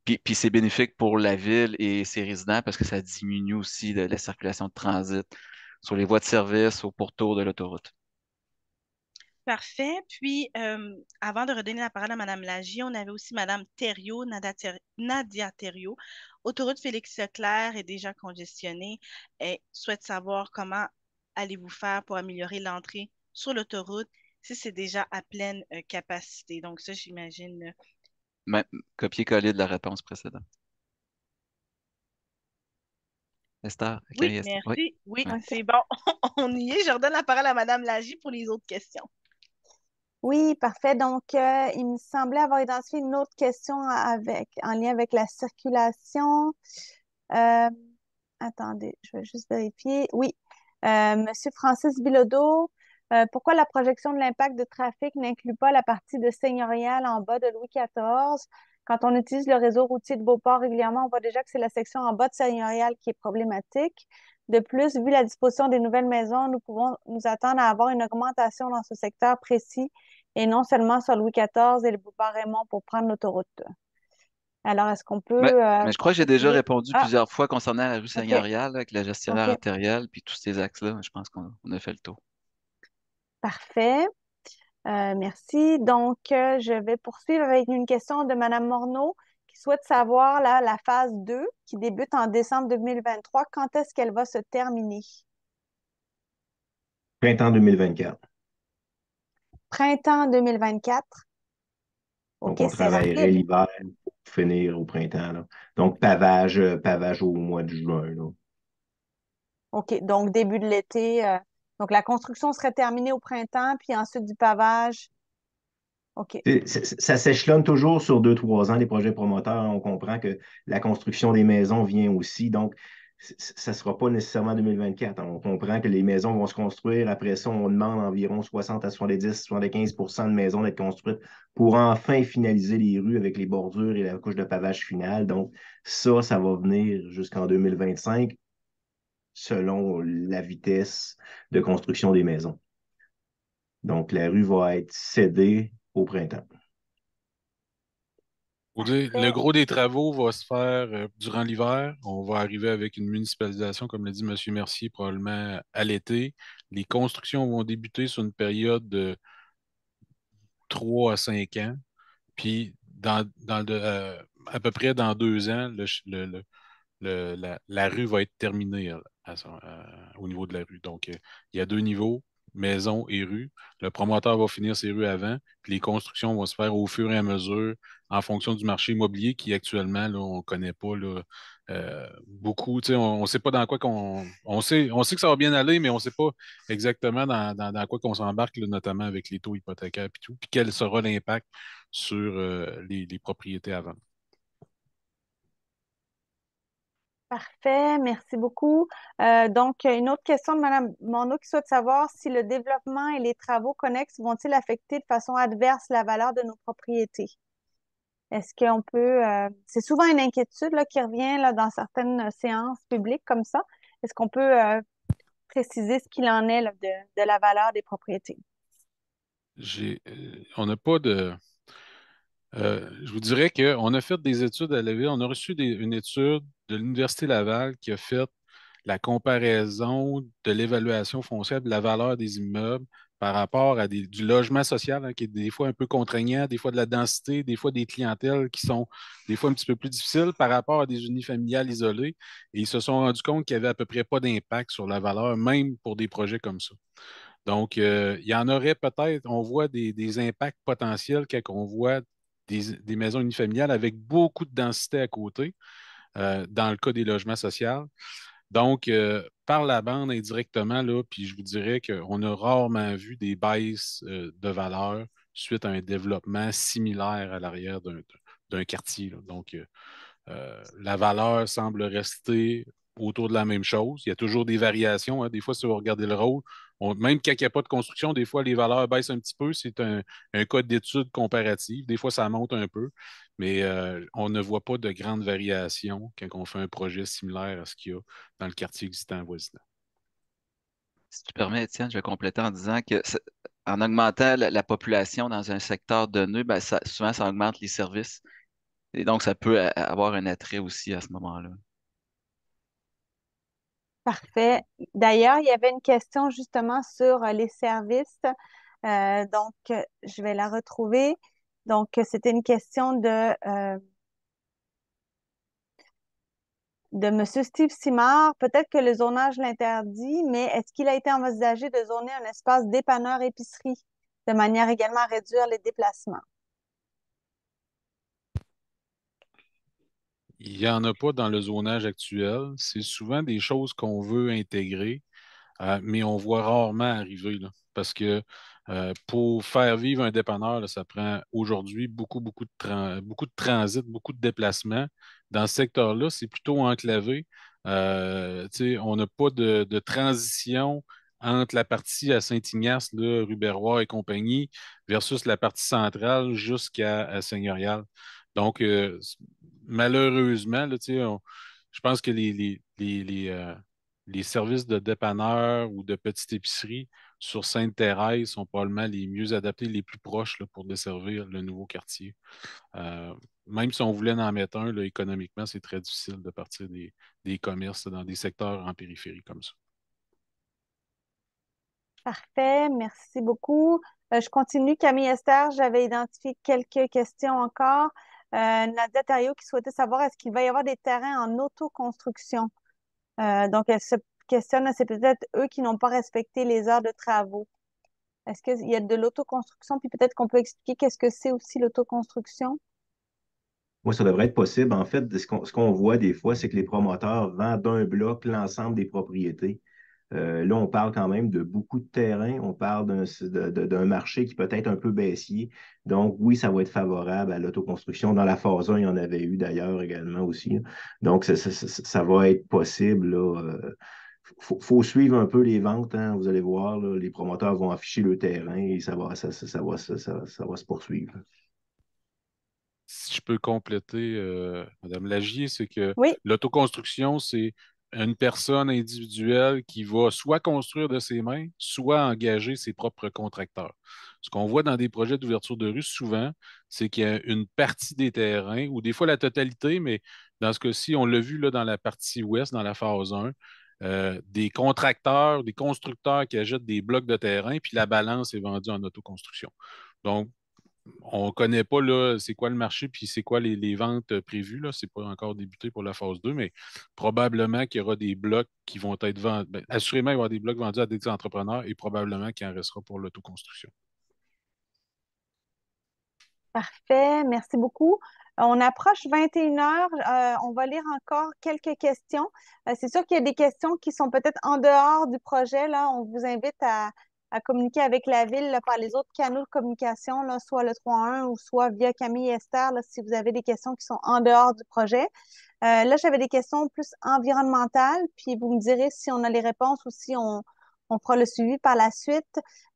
Puis, c'est bénéfique pour la ville et ses résidents parce que ça diminue aussi la circulation de transit sur les voies de service au pourtour de l'autoroute. Parfait. Puis, euh, avant de redonner la parole à Mme Lagie, on avait aussi Mme Thériault, Nadia Thériault. Autoroute Félix-Leclerc est déjà congestionnée et souhaite savoir comment allez-vous faire pour améliorer l'entrée sur l'autoroute c'est déjà à pleine euh, capacité. Donc ça, j'imagine. Euh, copier-coller de la réponse précédente. Esther, oui, est... merci. Oui, oui c'est bon. On y est. Je redonne la parole à Mme Lagie pour les autres questions. Oui, parfait. Donc, euh, il me semblait avoir identifié une autre question avec, en lien avec la circulation. attendez, je vais juste vérifier. Oui, Monsieur Francis Bilodeau euh, pourquoi la projection de l'impact de trafic n'inclut pas la partie de Seigneurial en bas de Louis XIV? Quand on utilise le réseau routier de Beauport régulièrement, on voit déjà que c'est la section en bas de Seigneurial qui est problématique. De plus, vu la disposition des nouvelles maisons, nous pouvons nous attendre à avoir une augmentation dans ce secteur précis et non seulement sur Louis XIV et le beauport Raymond pour prendre l'autoroute. Alors, est-ce qu'on peut. Mais, euh, je crois que j'ai déjà répondu ah! plusieurs fois concernant la rue Seigneurial avec la gestionnaire okay. et puis tous ces axes-là. Je pense qu'on a fait le tour. Parfait. Euh, merci. Donc, euh, je vais poursuivre avec une question de Mme Morneau qui souhaite savoir là, la phase 2 qui débute en décembre 2023. Quand est-ce qu'elle va se terminer? Printemps 2024. Printemps 2024. Donc, on travaillerait l'hiver pour finir au printemps. Là. Donc, pavage, euh, pavage au mois de juin. OK. Donc, début de l'été, donc, la construction serait terminée au printemps, puis ensuite du pavage. OK. Ça, s'échelonne toujours sur deux, trois ans, les projets promoteurs. On comprend que la construction des maisons vient aussi. Donc, ça ne sera pas nécessairement 2024. On comprend que les maisons vont se construire. Après ça, on demande environ 60 à 70, 75 de maisons d'être construites pour enfin finaliser les rues avec les bordures et la couche de pavage finale. Donc, ça, ça va venir jusqu'en 2025 selon la vitesse de construction des maisons. Donc, la rue va être cédée au printemps. Le gros des travaux va se faire euh, durant l'hiver. On va arriver avec une municipalisation, comme l'a dit M. Mercier, probablement à l'été. Les constructions vont débuter sur une période de 3 à 5 ans. Puis, dans, euh, à peu près dans deux ans, le, la, rue va être terminée euh, euh, au niveau de la rue. Donc, euh, il y a deux niveaux, maison et rue. Le promoteur va finir ses rues avant, puis les constructions vont se faire au fur et à mesure en fonction du marché immobilier qui actuellement, là, on ne connaît pas beaucoup. On ne sait pas dans quoi qu'on. On sait, on sait que ça va bien aller, mais on ne sait pas exactement dans, quoi qu'on s'embarque, notamment avec les taux hypothécaires et tout, puis quel sera l'impact sur les, les propriétés à vendre. Parfait, merci beaucoup. Euh, donc, une autre question de Mme mono qui souhaite savoir si le développement et les travaux connexes vont-ils affecter de façon adverse la valeur de nos propriétés? Est-ce qu'on peut... Euh, c'est souvent une inquiétude qui revient là, dans certaines euh, séances publiques comme ça. Est-ce qu'on peut préciser ce qu'il en est de, de, la valeur des propriétés? J'ai, on n'a pas de euh, je vous dirais qu'on a fait des études à ville, On a reçu une étude de l'Université Laval qui a fait la comparaison de l'évaluation foncière de la valeur des immeubles par rapport à du logement social hein, qui est des fois un peu contraignant, des fois de la densité, des fois des clientèles qui sont des fois un petit peu plus difficiles par rapport à des familiales isolées. Et ils se sont rendus compte qu'il n'y avait à peu près pas d'impact sur la valeur, même pour des projets comme ça. Donc, euh, il y en aurait peut-être, on voit des, impacts potentiels qu'on voit des, maisons unifamiliales avec beaucoup de densité à côté, euh, dans le cas des logements sociaux. Donc, euh, par la bande indirectement, là, puis je vous dirais qu'on a rarement vu des baisses euh, de valeur suite à un développement similaire à l'arrière d'un quartier. Donc, la valeur semble rester autour de la même chose. Il y a toujours des variations. Hein. Des fois, si vous regardez le rôle, même quand il n'y a pas de construction, des fois, les valeurs baissent un petit peu. C'est un, code d'étude comparative. Des fois, ça monte un peu, mais euh, on ne voit pas de grandes variations quand on fait un projet similaire à ce qu'il y a dans le quartier existant voisinant. Si tu permets, Étienne, je vais compléter en disant que en augmentant la, population dans un secteur donné, ben souvent ça augmente les services. Et donc, ça peut avoir un attrait aussi à ce moment-là. Parfait. D'ailleurs, il y avait une question justement sur euh, les services. Euh, donc, euh, je vais la retrouver. Donc, c'était une question de, de M. Steve Simard. Peut-être que le zonage l'interdit, mais est-ce qu'il a été envisagé de zoner un espace dépanneur-épicerie de manière également à réduire les déplacements? Il n'y en a pas dans le zonage actuel. C'est souvent des choses qu'on veut intégrer, euh, mais on voit rarement arriver. parce que euh, pour faire vivre un dépanneur, ça prend aujourd'hui beaucoup, beaucoup de, transit, beaucoup de déplacements. Dans ce secteur-là, c'est plutôt enclavé. Euh, on n'a pas de, transition entre la partie à Saint-Ignace, Ruberrois et compagnie, versus la partie centrale jusqu'à Seigneurial. Donc, euh, malheureusement, je pense que les, euh, services de dépanneur ou de petite épicerie sur Sainte-Thérèse sont probablement les mieux adaptés, les plus proches pour desservir le nouveau quartier. Euh, même si on voulait en mettre un, économiquement, c'est très difficile de partir des, commerces dans des secteurs en périphérie comme ça. Parfait, merci beaucoup. je continue, Camille Esther, j'avais identifié quelques questions encore. Euh, Nadia Thériault qui souhaitait savoir est-ce qu'il va y avoir des terrains en autoconstruction. Euh, donc, elle se questionne, c'est peut-être eux qui n'ont pas respecté les heures de travaux. Est-ce qu'il y a de l'autoconstruction? Puis peut-être qu'on peut expliquer qu'est-ce que c'est aussi l'autoconstruction. Oui, ça devrait être possible. En fait, ce qu'on voit des fois, c'est que les promoteurs vendent d'un bloc l'ensemble des propriétés. Euh, là, on parle quand même de beaucoup de terrain. On parle d'un marché qui peut être un peu baissier. Donc, oui, ça va être favorable à l'autoconstruction. Dans la phase 1, il y en avait eu d'ailleurs également aussi. Donc, ça, va être possible. Il euh, faut, suivre un peu les ventes. Hein. vous allez voir, les promoteurs vont afficher le terrain et ça va, ça, ça se poursuivre. Si je peux compléter, Mme euh, Madame Lagier, c'est que l'autoconstruction, c'est une personne individuelle qui va soit construire de ses mains, soit engager ses propres contracteurs. Ce qu'on voit dans des projets d'ouverture de rue souvent, c'est qu'il y a une partie des terrains, ou des fois la totalité, mais dans ce cas-ci, on l'a vu dans la partie ouest, dans la phase 1, euh, des contracteurs, des constructeurs qui achètent des blocs de terrain, puis la balance est vendue en autoconstruction. Donc, on ne connaît pas c'est quoi le marché puis c'est quoi les, ventes euh, prévues. Ce n'est pas encore débuté pour la phase 2, mais probablement qu'il y aura des blocs qui vont être vendus. Ben, assurément, il y aura des blocs vendus à des entrepreneurs et probablement qu'il en restera pour l'autoconstruction. Parfait, merci beaucoup. On approche 21 heures. Euh, on va lire encore quelques questions. Euh, c'est sûr qu'il y a des questions qui sont peut-être en dehors du projet. Là, on vous invite à, à communiquer avec la ville par les autres canaux de communication, là, soit le 3.1 ou soit via Camille Esther, si vous avez des questions qui sont en dehors du projet. Euh, là, j'avais des questions plus environnementales, puis vous me direz si on a les réponses ou si on, on fera le suivi par la suite.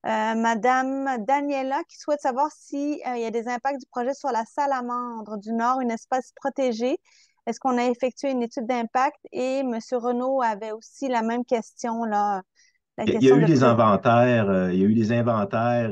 Euh, Madame Daniela qui souhaite savoir s'il si, euh, il y a des impacts du projet sur la salamandre du Nord, une espèce protégée. Est-ce qu'on a effectué une étude d'impact? Et M. Renaud avait aussi la même question là, euh, il y a eu des inventaires, il y a eu des inventaires,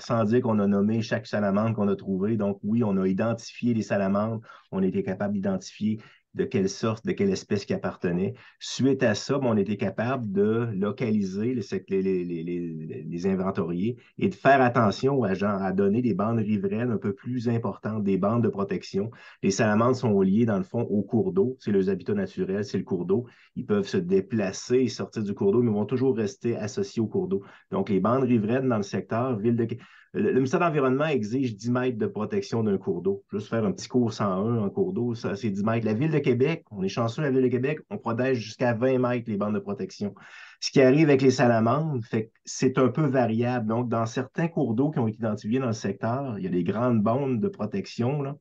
sans dire qu'on a nommé chaque salamandre qu'on a trouvé. Donc oui, on a identifié les salamandres, on était capable d'identifier de quelle sorte, de quelle espèce qui appartenait. Suite à ça, ben, on était capable de localiser les, les, inventoriés et de faire attention à, genre, à donner des bandes riveraines un peu plus importantes, des bandes de protection. Les salamandres sont liées, dans le fond, au cours d'eau. C'est leurs habitat naturel, c'est le cours d'eau. Ils peuvent se déplacer et sortir du cours d'eau, mais vont toujours rester associés au cours d'eau. Donc, les bandes riveraines dans le secteur, ville de... Le, ministère de l'Environnement exige 10 mètres de protection d'un cours d'eau. Juste faire un petit cours 101 un cours d'eau, ça, c'est 10 mètres. La Ville de Québec, on est chanceux, la Ville de Québec, on protège jusqu'à 20 mètres les bandes de protection. Ce qui arrive avec les salamandres, c'est un peu variable. Donc, dans certains cours d'eau qui ont été identifiés dans le secteur, il y a des grandes bandes de protection.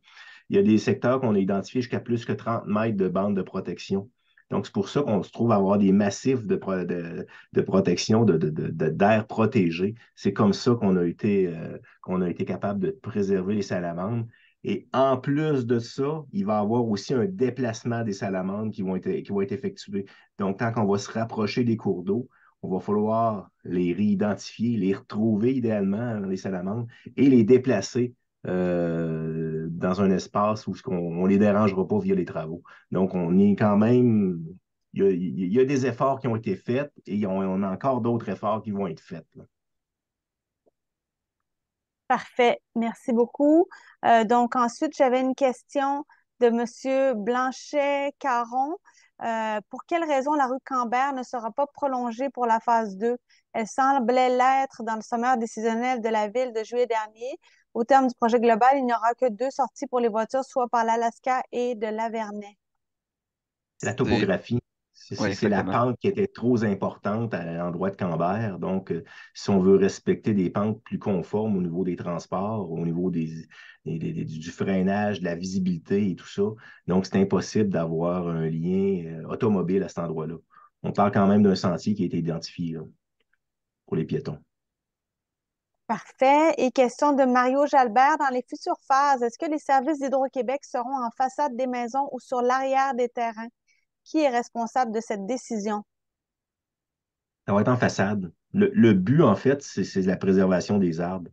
Il y a des secteurs qu'on a identifiés jusqu'à plus que 30 mètres de bandes de protection. Donc, c'est pour ça qu'on se trouve à avoir des massifs de, protection, d'air de, d'air protégé. C'est comme ça qu'on a, été, euh, qu'on a été capable de préserver les salamandres. Et en plus de ça, il va y avoir aussi un déplacement des salamandres qui vont être, qui vont être effectués. Donc, tant qu'on va se rapprocher des cours d'eau, on va falloir les réidentifier, les retrouver idéalement, hein, les salamandres, et les déplacer euh, dans un espace où on ne les dérangera pas via les travaux. Donc, on est quand même. Il y a, des efforts qui ont été faits et on, a encore d'autres efforts qui vont être faits. Parfait. Merci beaucoup. Euh, donc, ensuite, j'avais une question de M. Blanchet-Caron. Euh, pour quelle raison la rue Cambert ne sera pas prolongée pour la phase 2? Elle semblait l'être dans le sommaire décisionnel de la ville de juillet dernier. Au terme du projet global, il n'y aura que deux sorties pour les voitures, soit par l'Alaska et de l'Avernay. C'est la topographie. C'est la pente qui était trop importante à l'endroit de Cambert. Donc, euh, si on veut respecter des pentes plus conformes au niveau des transports, au niveau des, du freinage, de la visibilité et tout ça, donc c'est impossible d'avoir un lien euh, automobile à cet endroit-là. On parle quand même d'un sentier qui a été identifié pour les piétons. Parfait. Et question de Mario Jalbert. Dans les futures phases, est-ce que les services d'Hydro-Québec seront en façade des maisons ou sur l'arrière des terrains? Qui est responsable de cette décision? Ça va être en façade. Le, but, en fait, c'est la préservation des arbres.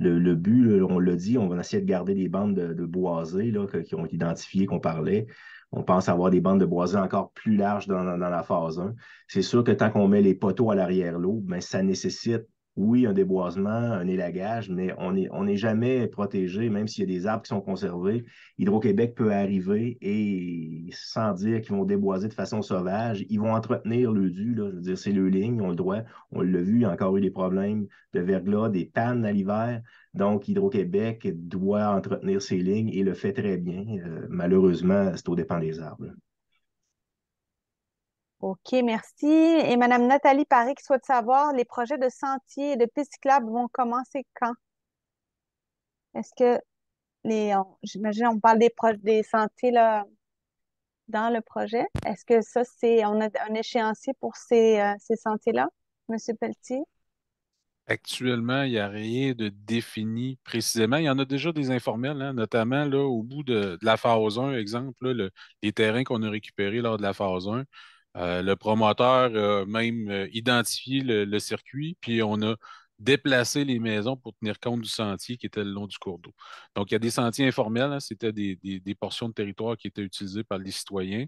Le, but, on l'a dit, on va essayer de garder des bandes de, de boisés qui ont été identifiées, qu'on parlait. On pense avoir des bandes de boisés encore plus larges dans, la phase 1. C'est sûr que tant qu'on met les poteaux à l'arrière-l'eau, ben, ça nécessite oui, un déboisement, un élagage, mais on n'est on jamais protégé, même s'il y a des arbres qui sont conservés. Hydro-Québec peut arriver et sans dire qu'ils vont déboiser de façon sauvage, ils vont entretenir le dû. je veux dire, c'est le ligne, on le doit. On l'a vu, il y a encore eu des problèmes de verglas, des pannes à l'hiver. Donc, Hydro-Québec doit entretenir ses lignes et le fait très bien. Euh, malheureusement, c'est au dépend des arbres. OK, merci. Et Madame Nathalie Paris qui souhaite savoir, les projets de sentiers et de pistes cyclables vont commencer quand? Est-ce que les, j'imagine, on parle des, des sentiers dans le projet. Est-ce que ça, c'est, on a un échéancier pour ces, euh, sentiers-là, Monsieur Pelletier? Actuellement, il n'y a rien de défini précisément. Il y en a déjà des informels, hein, notamment là, au bout de, la phase 1, exemple, les terrains qu'on a récupérés lors de la phase 1. Euh, le promoteur a même euh, identifié le, circuit, puis on a déplacé les maisons pour tenir compte du sentier qui était le long du cours d'eau. Donc, il y a des sentiers informels, hein, c'était des, portions de territoire qui étaient utilisées par les citoyens.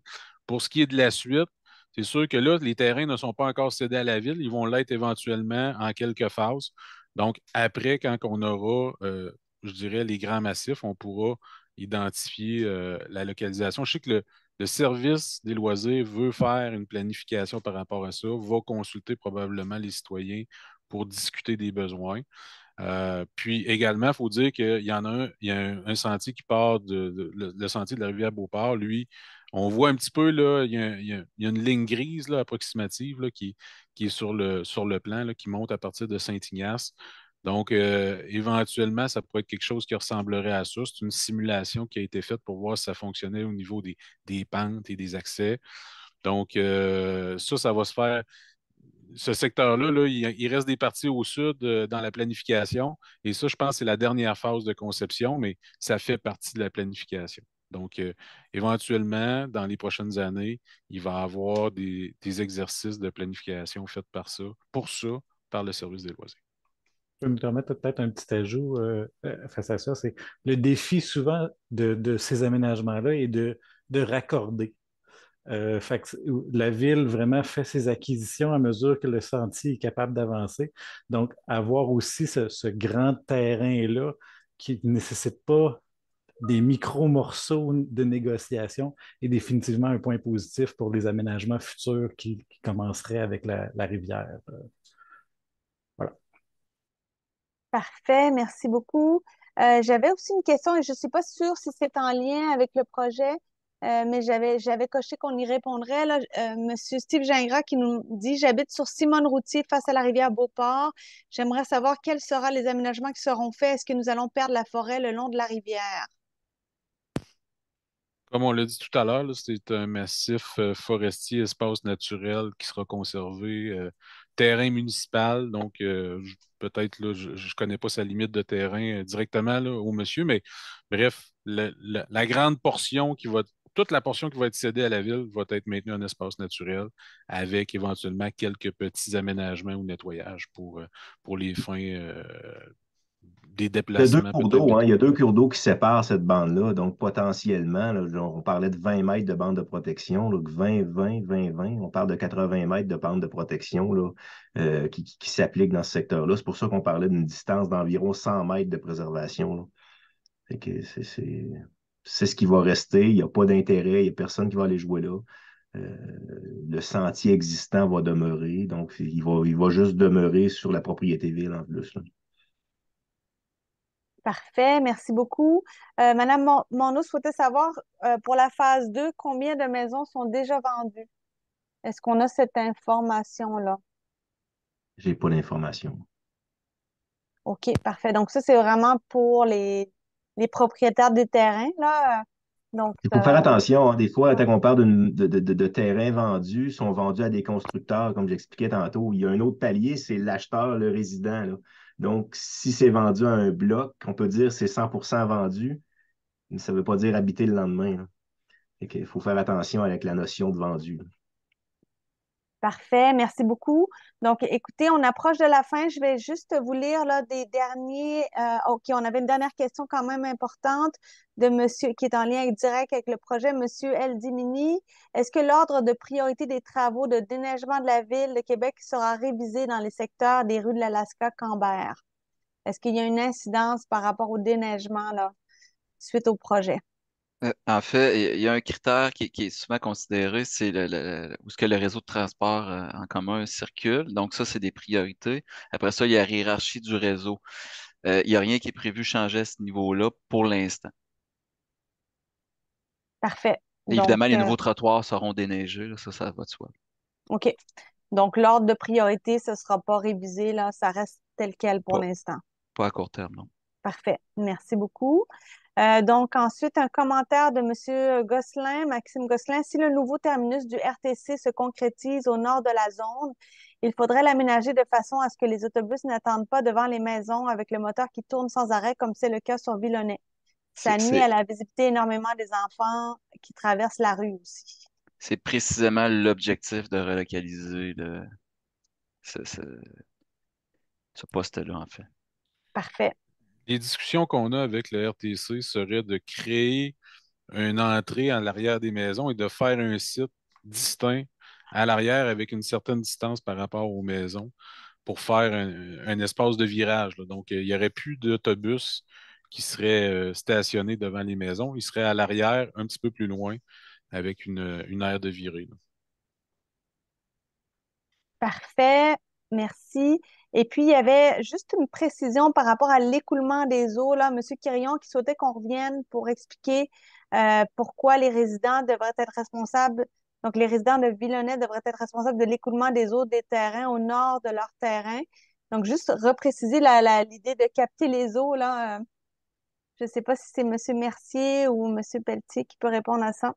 Pour ce qui est de la suite, c'est sûr que là, les terrains ne sont pas encore cédés à la ville, ils vont l'être éventuellement en quelques phases. Donc, après, quand on aura, euh, je dirais, les grands massifs, on pourra identifier la localisation. Je sais que le, le service des loisirs veut faire une planification par rapport à ça, va consulter probablement les citoyens pour discuter des besoins. Euh, puis également, il faut dire qu'il y en a un, il y a un, sentier qui part de, le, sentier de la rivière Beauport. Lui, on voit un petit peu, là, il, y a, une ligne grise approximative là, qui, qui est sur le, sur le plan, qui monte à partir de Saint-Ignace. Donc, euh, éventuellement, ça pourrait être quelque chose qui ressemblerait à ça. C'est une simulation qui a été faite pour voir si ça fonctionnait au niveau des, pentes et des accès. Donc, euh, ça, ça va se faire. Ce secteur-là, il, reste des parties au sud euh, dans la planification. Et ça, je pense, c'est la dernière phase de conception, mais ça fait partie de la planification. Donc, éventuellement, dans les prochaines années, il va y avoir des, des exercices de planification faits par ça, pour ça, par le service des loisirs. Je peux me permettre peut-être un petit ajout euh, euh, face à ça. C'est le défi souvent de, ces aménagements-là est de, raccorder. Euh, la ville vraiment fait ses acquisitions à mesure que le sentier est capable d'avancer. Donc, avoir aussi ce, grand terrain-là qui ne nécessite pas des micro-morceaux de négociation est définitivement un point positif pour les aménagements futurs qui, commenceraient avec la rivière. Parfait, merci beaucoup. Euh, j'avais aussi une question et je ne suis pas sûre si c'est en lien avec le projet, euh, mais j'avais, j'avais coché qu'on y répondrait. Euh, monsieur Steve Gingras qui nous dit J'habite sur Simone Routier face à la rivière Beauport. J'aimerais savoir quels seront les aménagements qui seront faits. Est-ce que nous allons perdre la forêt le long de la rivière? Comme on l'a dit tout à l'heure, c'est un massif forestier, espace naturel qui sera conservé terrain municipal. Donc, euh, peut-être, je ne connais pas sa limite de terrain euh, directement au monsieur, mais bref, la, grande portion qui va, toute la portion qui va être cédée à la ville va être maintenue en espace naturel avec éventuellement quelques petits aménagements ou nettoyages pour, euh, pour les fins il y a deux cours d'eau, hein, il y a deux cours d'eau qui séparent cette bande-là. Donc, potentiellement, on parlait de 20 mètres de bande de protection. Donc, 20, 20, 20, 20. On parle de 80 mètres de bande de protection là, qui, qui, s'applique dans ce secteur-là. C'est pour ça qu'on parlait d'une distance d'environ 100 mètres de préservation. C'est ce qui va rester. Il n'y a pas d'intérêt. Il n'y a personne qui va aller jouer là. Euh, le sentier existant va demeurer. Donc, il va, juste demeurer sur la propriété ville en plus. Parfait, merci beaucoup. Euh, Madame souhaitait savoir euh, pour la phase 2, combien de maisons sont déjà vendues? Est-ce qu'on a cette information-là? J'ai pas l'information. OK, parfait. Donc, ça, c'est vraiment pour les, les, propriétaires des terrains, là. Il faut faire euh, attention. Hein. Des fois, quand on parle de, de, de, de terrains vendus, sont vendus à des constructeurs, comme j'expliquais tantôt. Il y a un autre palier, c'est l'acheteur, le résident. Là. Donc, si c'est vendu à un bloc, on peut dire c'est 100% vendu, mais ça ne veut pas dire habiter le lendemain. il hein. faut faire attention avec la notion de vendu. Parfait, merci beaucoup. Donc, écoutez, on approche de la fin. Je vais juste vous lire là, des derniers. Euh, OK, on avait une dernière question quand même importante de monsieur qui est en lien direct avec le projet, monsieur Eldimini. Est-ce que l'ordre de priorité des travaux de déneigement de la ville de Québec sera révisé dans les secteurs des rues de l'Alaska cambert Est-ce qu'il y a une incidence par rapport au déneigement là, suite au projet? Euh, en fait, il y a un critère qui, est souvent considéré, c'est où est-ce que le réseau de transport euh, en commun circule. Donc, ça, c'est des priorités. Après ça, il y a la hiérarchie du réseau. Euh, il n'y a rien qui est prévu changer à ce niveau-là pour l'instant. Parfait. Évidemment, les nouveaux trottoirs seront déneigés, ça, ça va de soi. OK. Donc, l'ordre de priorité, ce ne sera pas révisé, là, ça reste tel quel pour l'instant. pas à court terme, non. Parfait. Merci beaucoup. Euh, donc, ensuite, un commentaire de M. Gosselin, Maxime Gosselin. Si le nouveau terminus du RTC se concrétise au nord de la zone, il faudrait l'aménager de façon à ce que les autobus n'attendent pas devant les maisons avec le moteur qui tourne sans arrêt, comme c'est le cas sur Villonnet. Ça nuit à la visibilité énormément des enfants qui traversent la rue aussi. C'est précisément l'objectif de relocaliser ce poste-là, en fait. Parfait les discussions qu'on a avec le RTC seraient de créer une entrée à l'arrière des maisons et de faire un site distinct à l'arrière avec une certaine distance par rapport aux maisons pour faire un, espace de virage. Donc, il n'y aurait plus d'autobus qui serait euh, stationné devant les maisons. Il serait à l'arrière, un petit peu plus loin, avec une, aire de virée. Parfait, merci. Et puis, il y avait juste une précision par rapport à l'écoulement des eaux. Là, M. Quirion qui souhaitait qu'on revienne pour expliquer euh, pourquoi les résidents devraient être responsables. Donc, les résidents de Villonnet devraient être responsables de l'écoulement des eaux des terrains au nord de leur terrain. Donc, juste repréciser l'idée de capter les eaux. Là, euh, je ne sais pas si c'est M. Mercier ou M. Pelletier qui peut répondre à ça.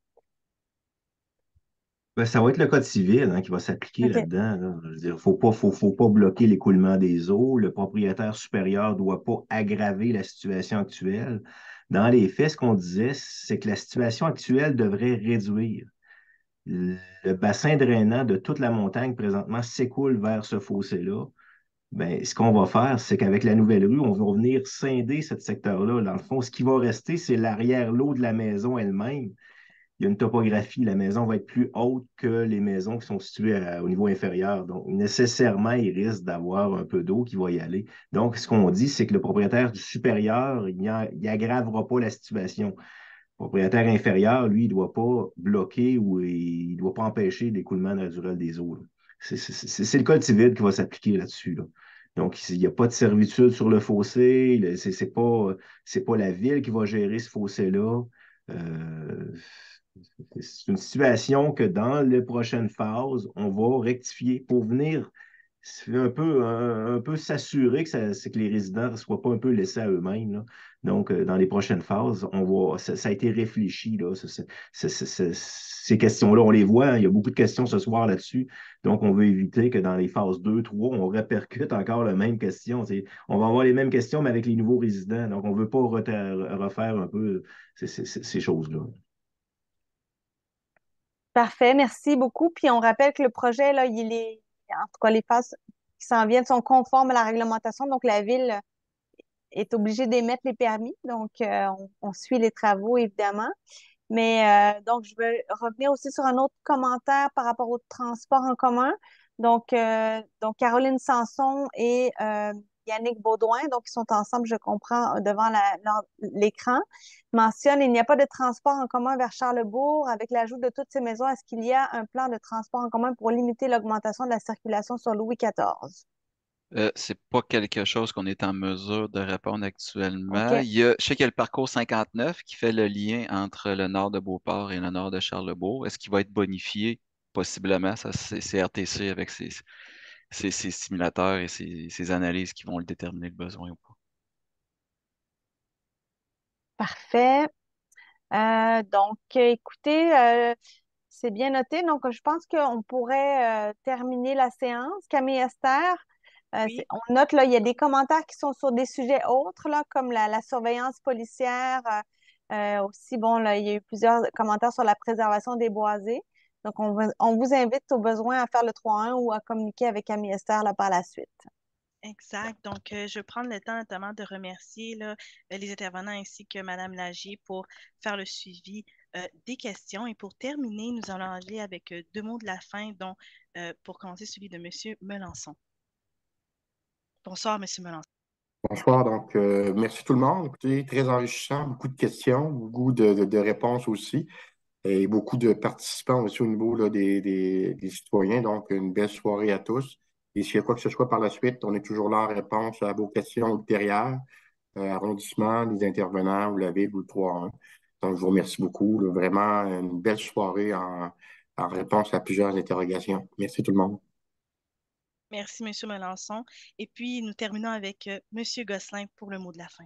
Ben, ça va être le code civil hein, qui va s'appliquer là-dedans. Il ne faut pas, faut, faut pas bloquer l'écoulement des eaux. Le propriétaire supérieur ne doit pas aggraver la situation actuelle. Dans les faits, ce qu'on disait, c'est que la situation actuelle devrait réduire. Le bassin drainant de toute la montagne présentement s'écoule vers ce fossé-là. Ben, ce qu'on va faire, c'est qu'avec la nouvelle rue, on va venir scinder ce secteur-là. Dans le fond, ce qui va rester, c'est larrière leau de la maison elle-même il y a une topographie, la maison va être plus haute que les maisons qui sont situées au niveau inférieur. Donc, nécessairement, il risque d'avoir un peu d'eau qui va y aller. Donc, ce qu'on dit, c'est que le propriétaire du supérieur, il n'aggravera pas la situation. Le propriétaire inférieur, lui, il ne doit pas bloquer ou il ne doit pas empêcher l'écoulement naturel des eaux. C'est le code civil qui va s'appliquer là-dessus. Donc, il n'y a pas de servitude sur le fossé. Ce n'est pas, la ville qui va gérer ce fossé-là. Euh, c'est une situation que dans les prochaines phases, on va rectifier pour venir un peu, un, peu s'assurer que, que les résidents ne soient pas un peu laissés à eux-mêmes. Donc, euh, dans les prochaines phases, on voit, ça, a été réfléchi. Là, ces questions-là, on les voit. Hein. il y a beaucoup de questions ce soir là-dessus. Donc, on veut éviter que dans les phases 2, 3, on répercute encore la même question. On va avoir les mêmes questions, mais avec les nouveaux résidents. Donc, on ne veut pas refaire un peu ces choses-là. Parfait, merci beaucoup. Puis on rappelle que le projet, là, il est, en tout cas, les phases qui s'en viennent sont conformes à la réglementation. Donc, la Ville est obligée d'émettre les permis. Donc, euh, on, suit les travaux, évidemment. Mais euh, donc, je veux revenir aussi sur un autre commentaire par rapport au transport en commun. Donc, euh, donc Caroline Sanson et Yannick Baudouin, donc ils sont ensemble, je comprends, euh, devant l'écran, mentionne il n'y a pas de transport en commun vers Charlebourg. Avec l'ajout de toutes ces maisons, est-ce qu'il y a un plan de transport en commun pour limiter l'augmentation de la circulation sur Louis XIV? Ce euh, c'est pas quelque chose qu'on est en mesure de répondre actuellement. Il y a, je sais qu'il y a le parcours 59 qui fait le lien entre le nord de Beauport et le nord de Charlebourg. Est-ce qu'il va être bonifié? Possiblement, ça, c'est RTC avec ses, ces simulateurs et ces, analyses qui vont le déterminer le besoin ou pas. Parfait. Euh, donc, écoutez, euh, c'est bien noté. Donc, je pense qu'on pourrait euh, terminer la séance. Camille Esther, on note, là, il y a des commentaires qui sont sur des sujets autres, là, comme la, la surveillance policière. aussi, bon, là, il y a eu plusieurs commentaires sur la préservation des boisés. Donc, on, vous invite au besoin à faire le 3-1 ou à communiquer avec Camille Esther là, par la suite. Exact. Donc, euh, je vais prendre le temps notamment de remercier euh, les intervenants ainsi que Mme Lagier pour faire le suivi euh, des questions. Et pour terminer, nous allons aller avec deux mots de la fin, dont pour commencer celui de M. Melançon. Bonsoir, M. Melançon. Bonsoir. Donc, merci tout le monde. Écoutez, très enrichissant, beaucoup de questions, beaucoup de réponses aussi et beaucoup de participants aussi au niveau des, citoyens. Donc, une belle soirée à tous. Et s'il y a quoi que ce soit par la suite, on est toujours là en réponse à vos questions ultérieures, euh, arrondissement, les intervenants, vous l'avez, vous le 3 Donc, je vous remercie beaucoup. vraiment, une belle soirée en, réponse à plusieurs interrogations. Merci tout le monde. Merci, M. Melançon. Et puis, nous terminons avec euh, Monsieur M. Gosselin pour le mot de la fin.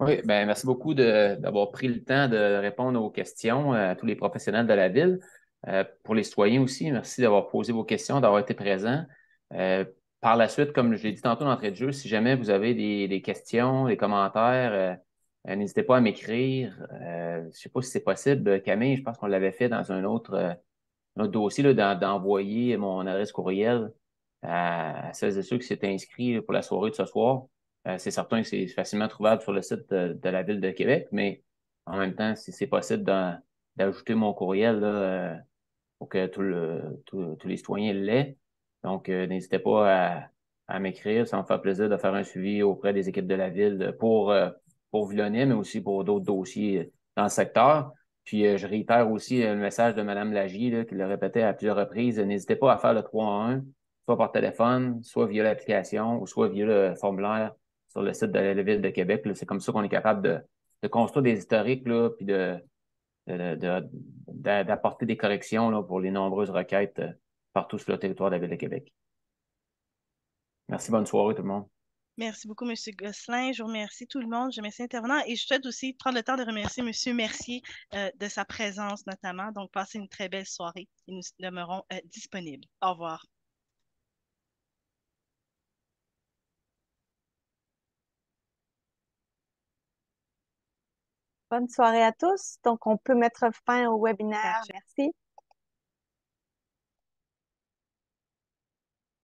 Oui, bien, merci beaucoup d'avoir pris le temps de répondre aux questions euh, à tous les professionnels de la ville. Euh, pour les citoyens aussi, merci d'avoir posé vos questions, d'avoir été présents. Euh, par la suite, comme je l'ai dit tantôt l'entrée de jeu, si jamais vous avez des, des questions, des commentaires, n'hésitez pas à m'écrire. je ne sais pas si c'est possible, Camille, je pense qu'on l'avait fait dans un autre, un autre dossier, d'envoyer mon adresse courriel à, à celles et ceux qui s'étaient inscrits pour la soirée de ce soir. Euh, c'est certain que c'est facilement trouvable sur le site de, la Ville de Québec, mais en même temps, si c'est possible d'ajouter mon courriel euh, pour que tous les citoyens l'aient. Donc, euh, n'hésitez pas à, m'écrire. Ça me fait plaisir de faire un suivi auprès des équipes de la Ville pour, pour Villonnet, mais aussi pour d'autres dossiers dans le secteur. Puis je réitère aussi le message de Mme Lagie, qui le répétait à plusieurs reprises. N'hésitez pas à faire le 3 1, soit par téléphone, soit via l'application ou soit via le formulaire sur le site de la Ville de Québec. C'est comme ça qu'on est capable de, construire des historiques, là, puis de, d'apporter des corrections pour les nombreuses requêtes euh, partout sur le territoire de la Ville de Québec. Merci, bonne soirée tout le monde. Merci beaucoup, M. Gosselin. Je vous remercie tout le monde. Je remercie l'intervenant et je souhaite aussi prendre le temps de remercier M. Mercier euh, de sa présence notamment. Donc, passez une très belle soirée et nous demeurons euh, disponibles. Au revoir. Bonne soirée à tous. Donc, on peut mettre fin au webinaire. Merci.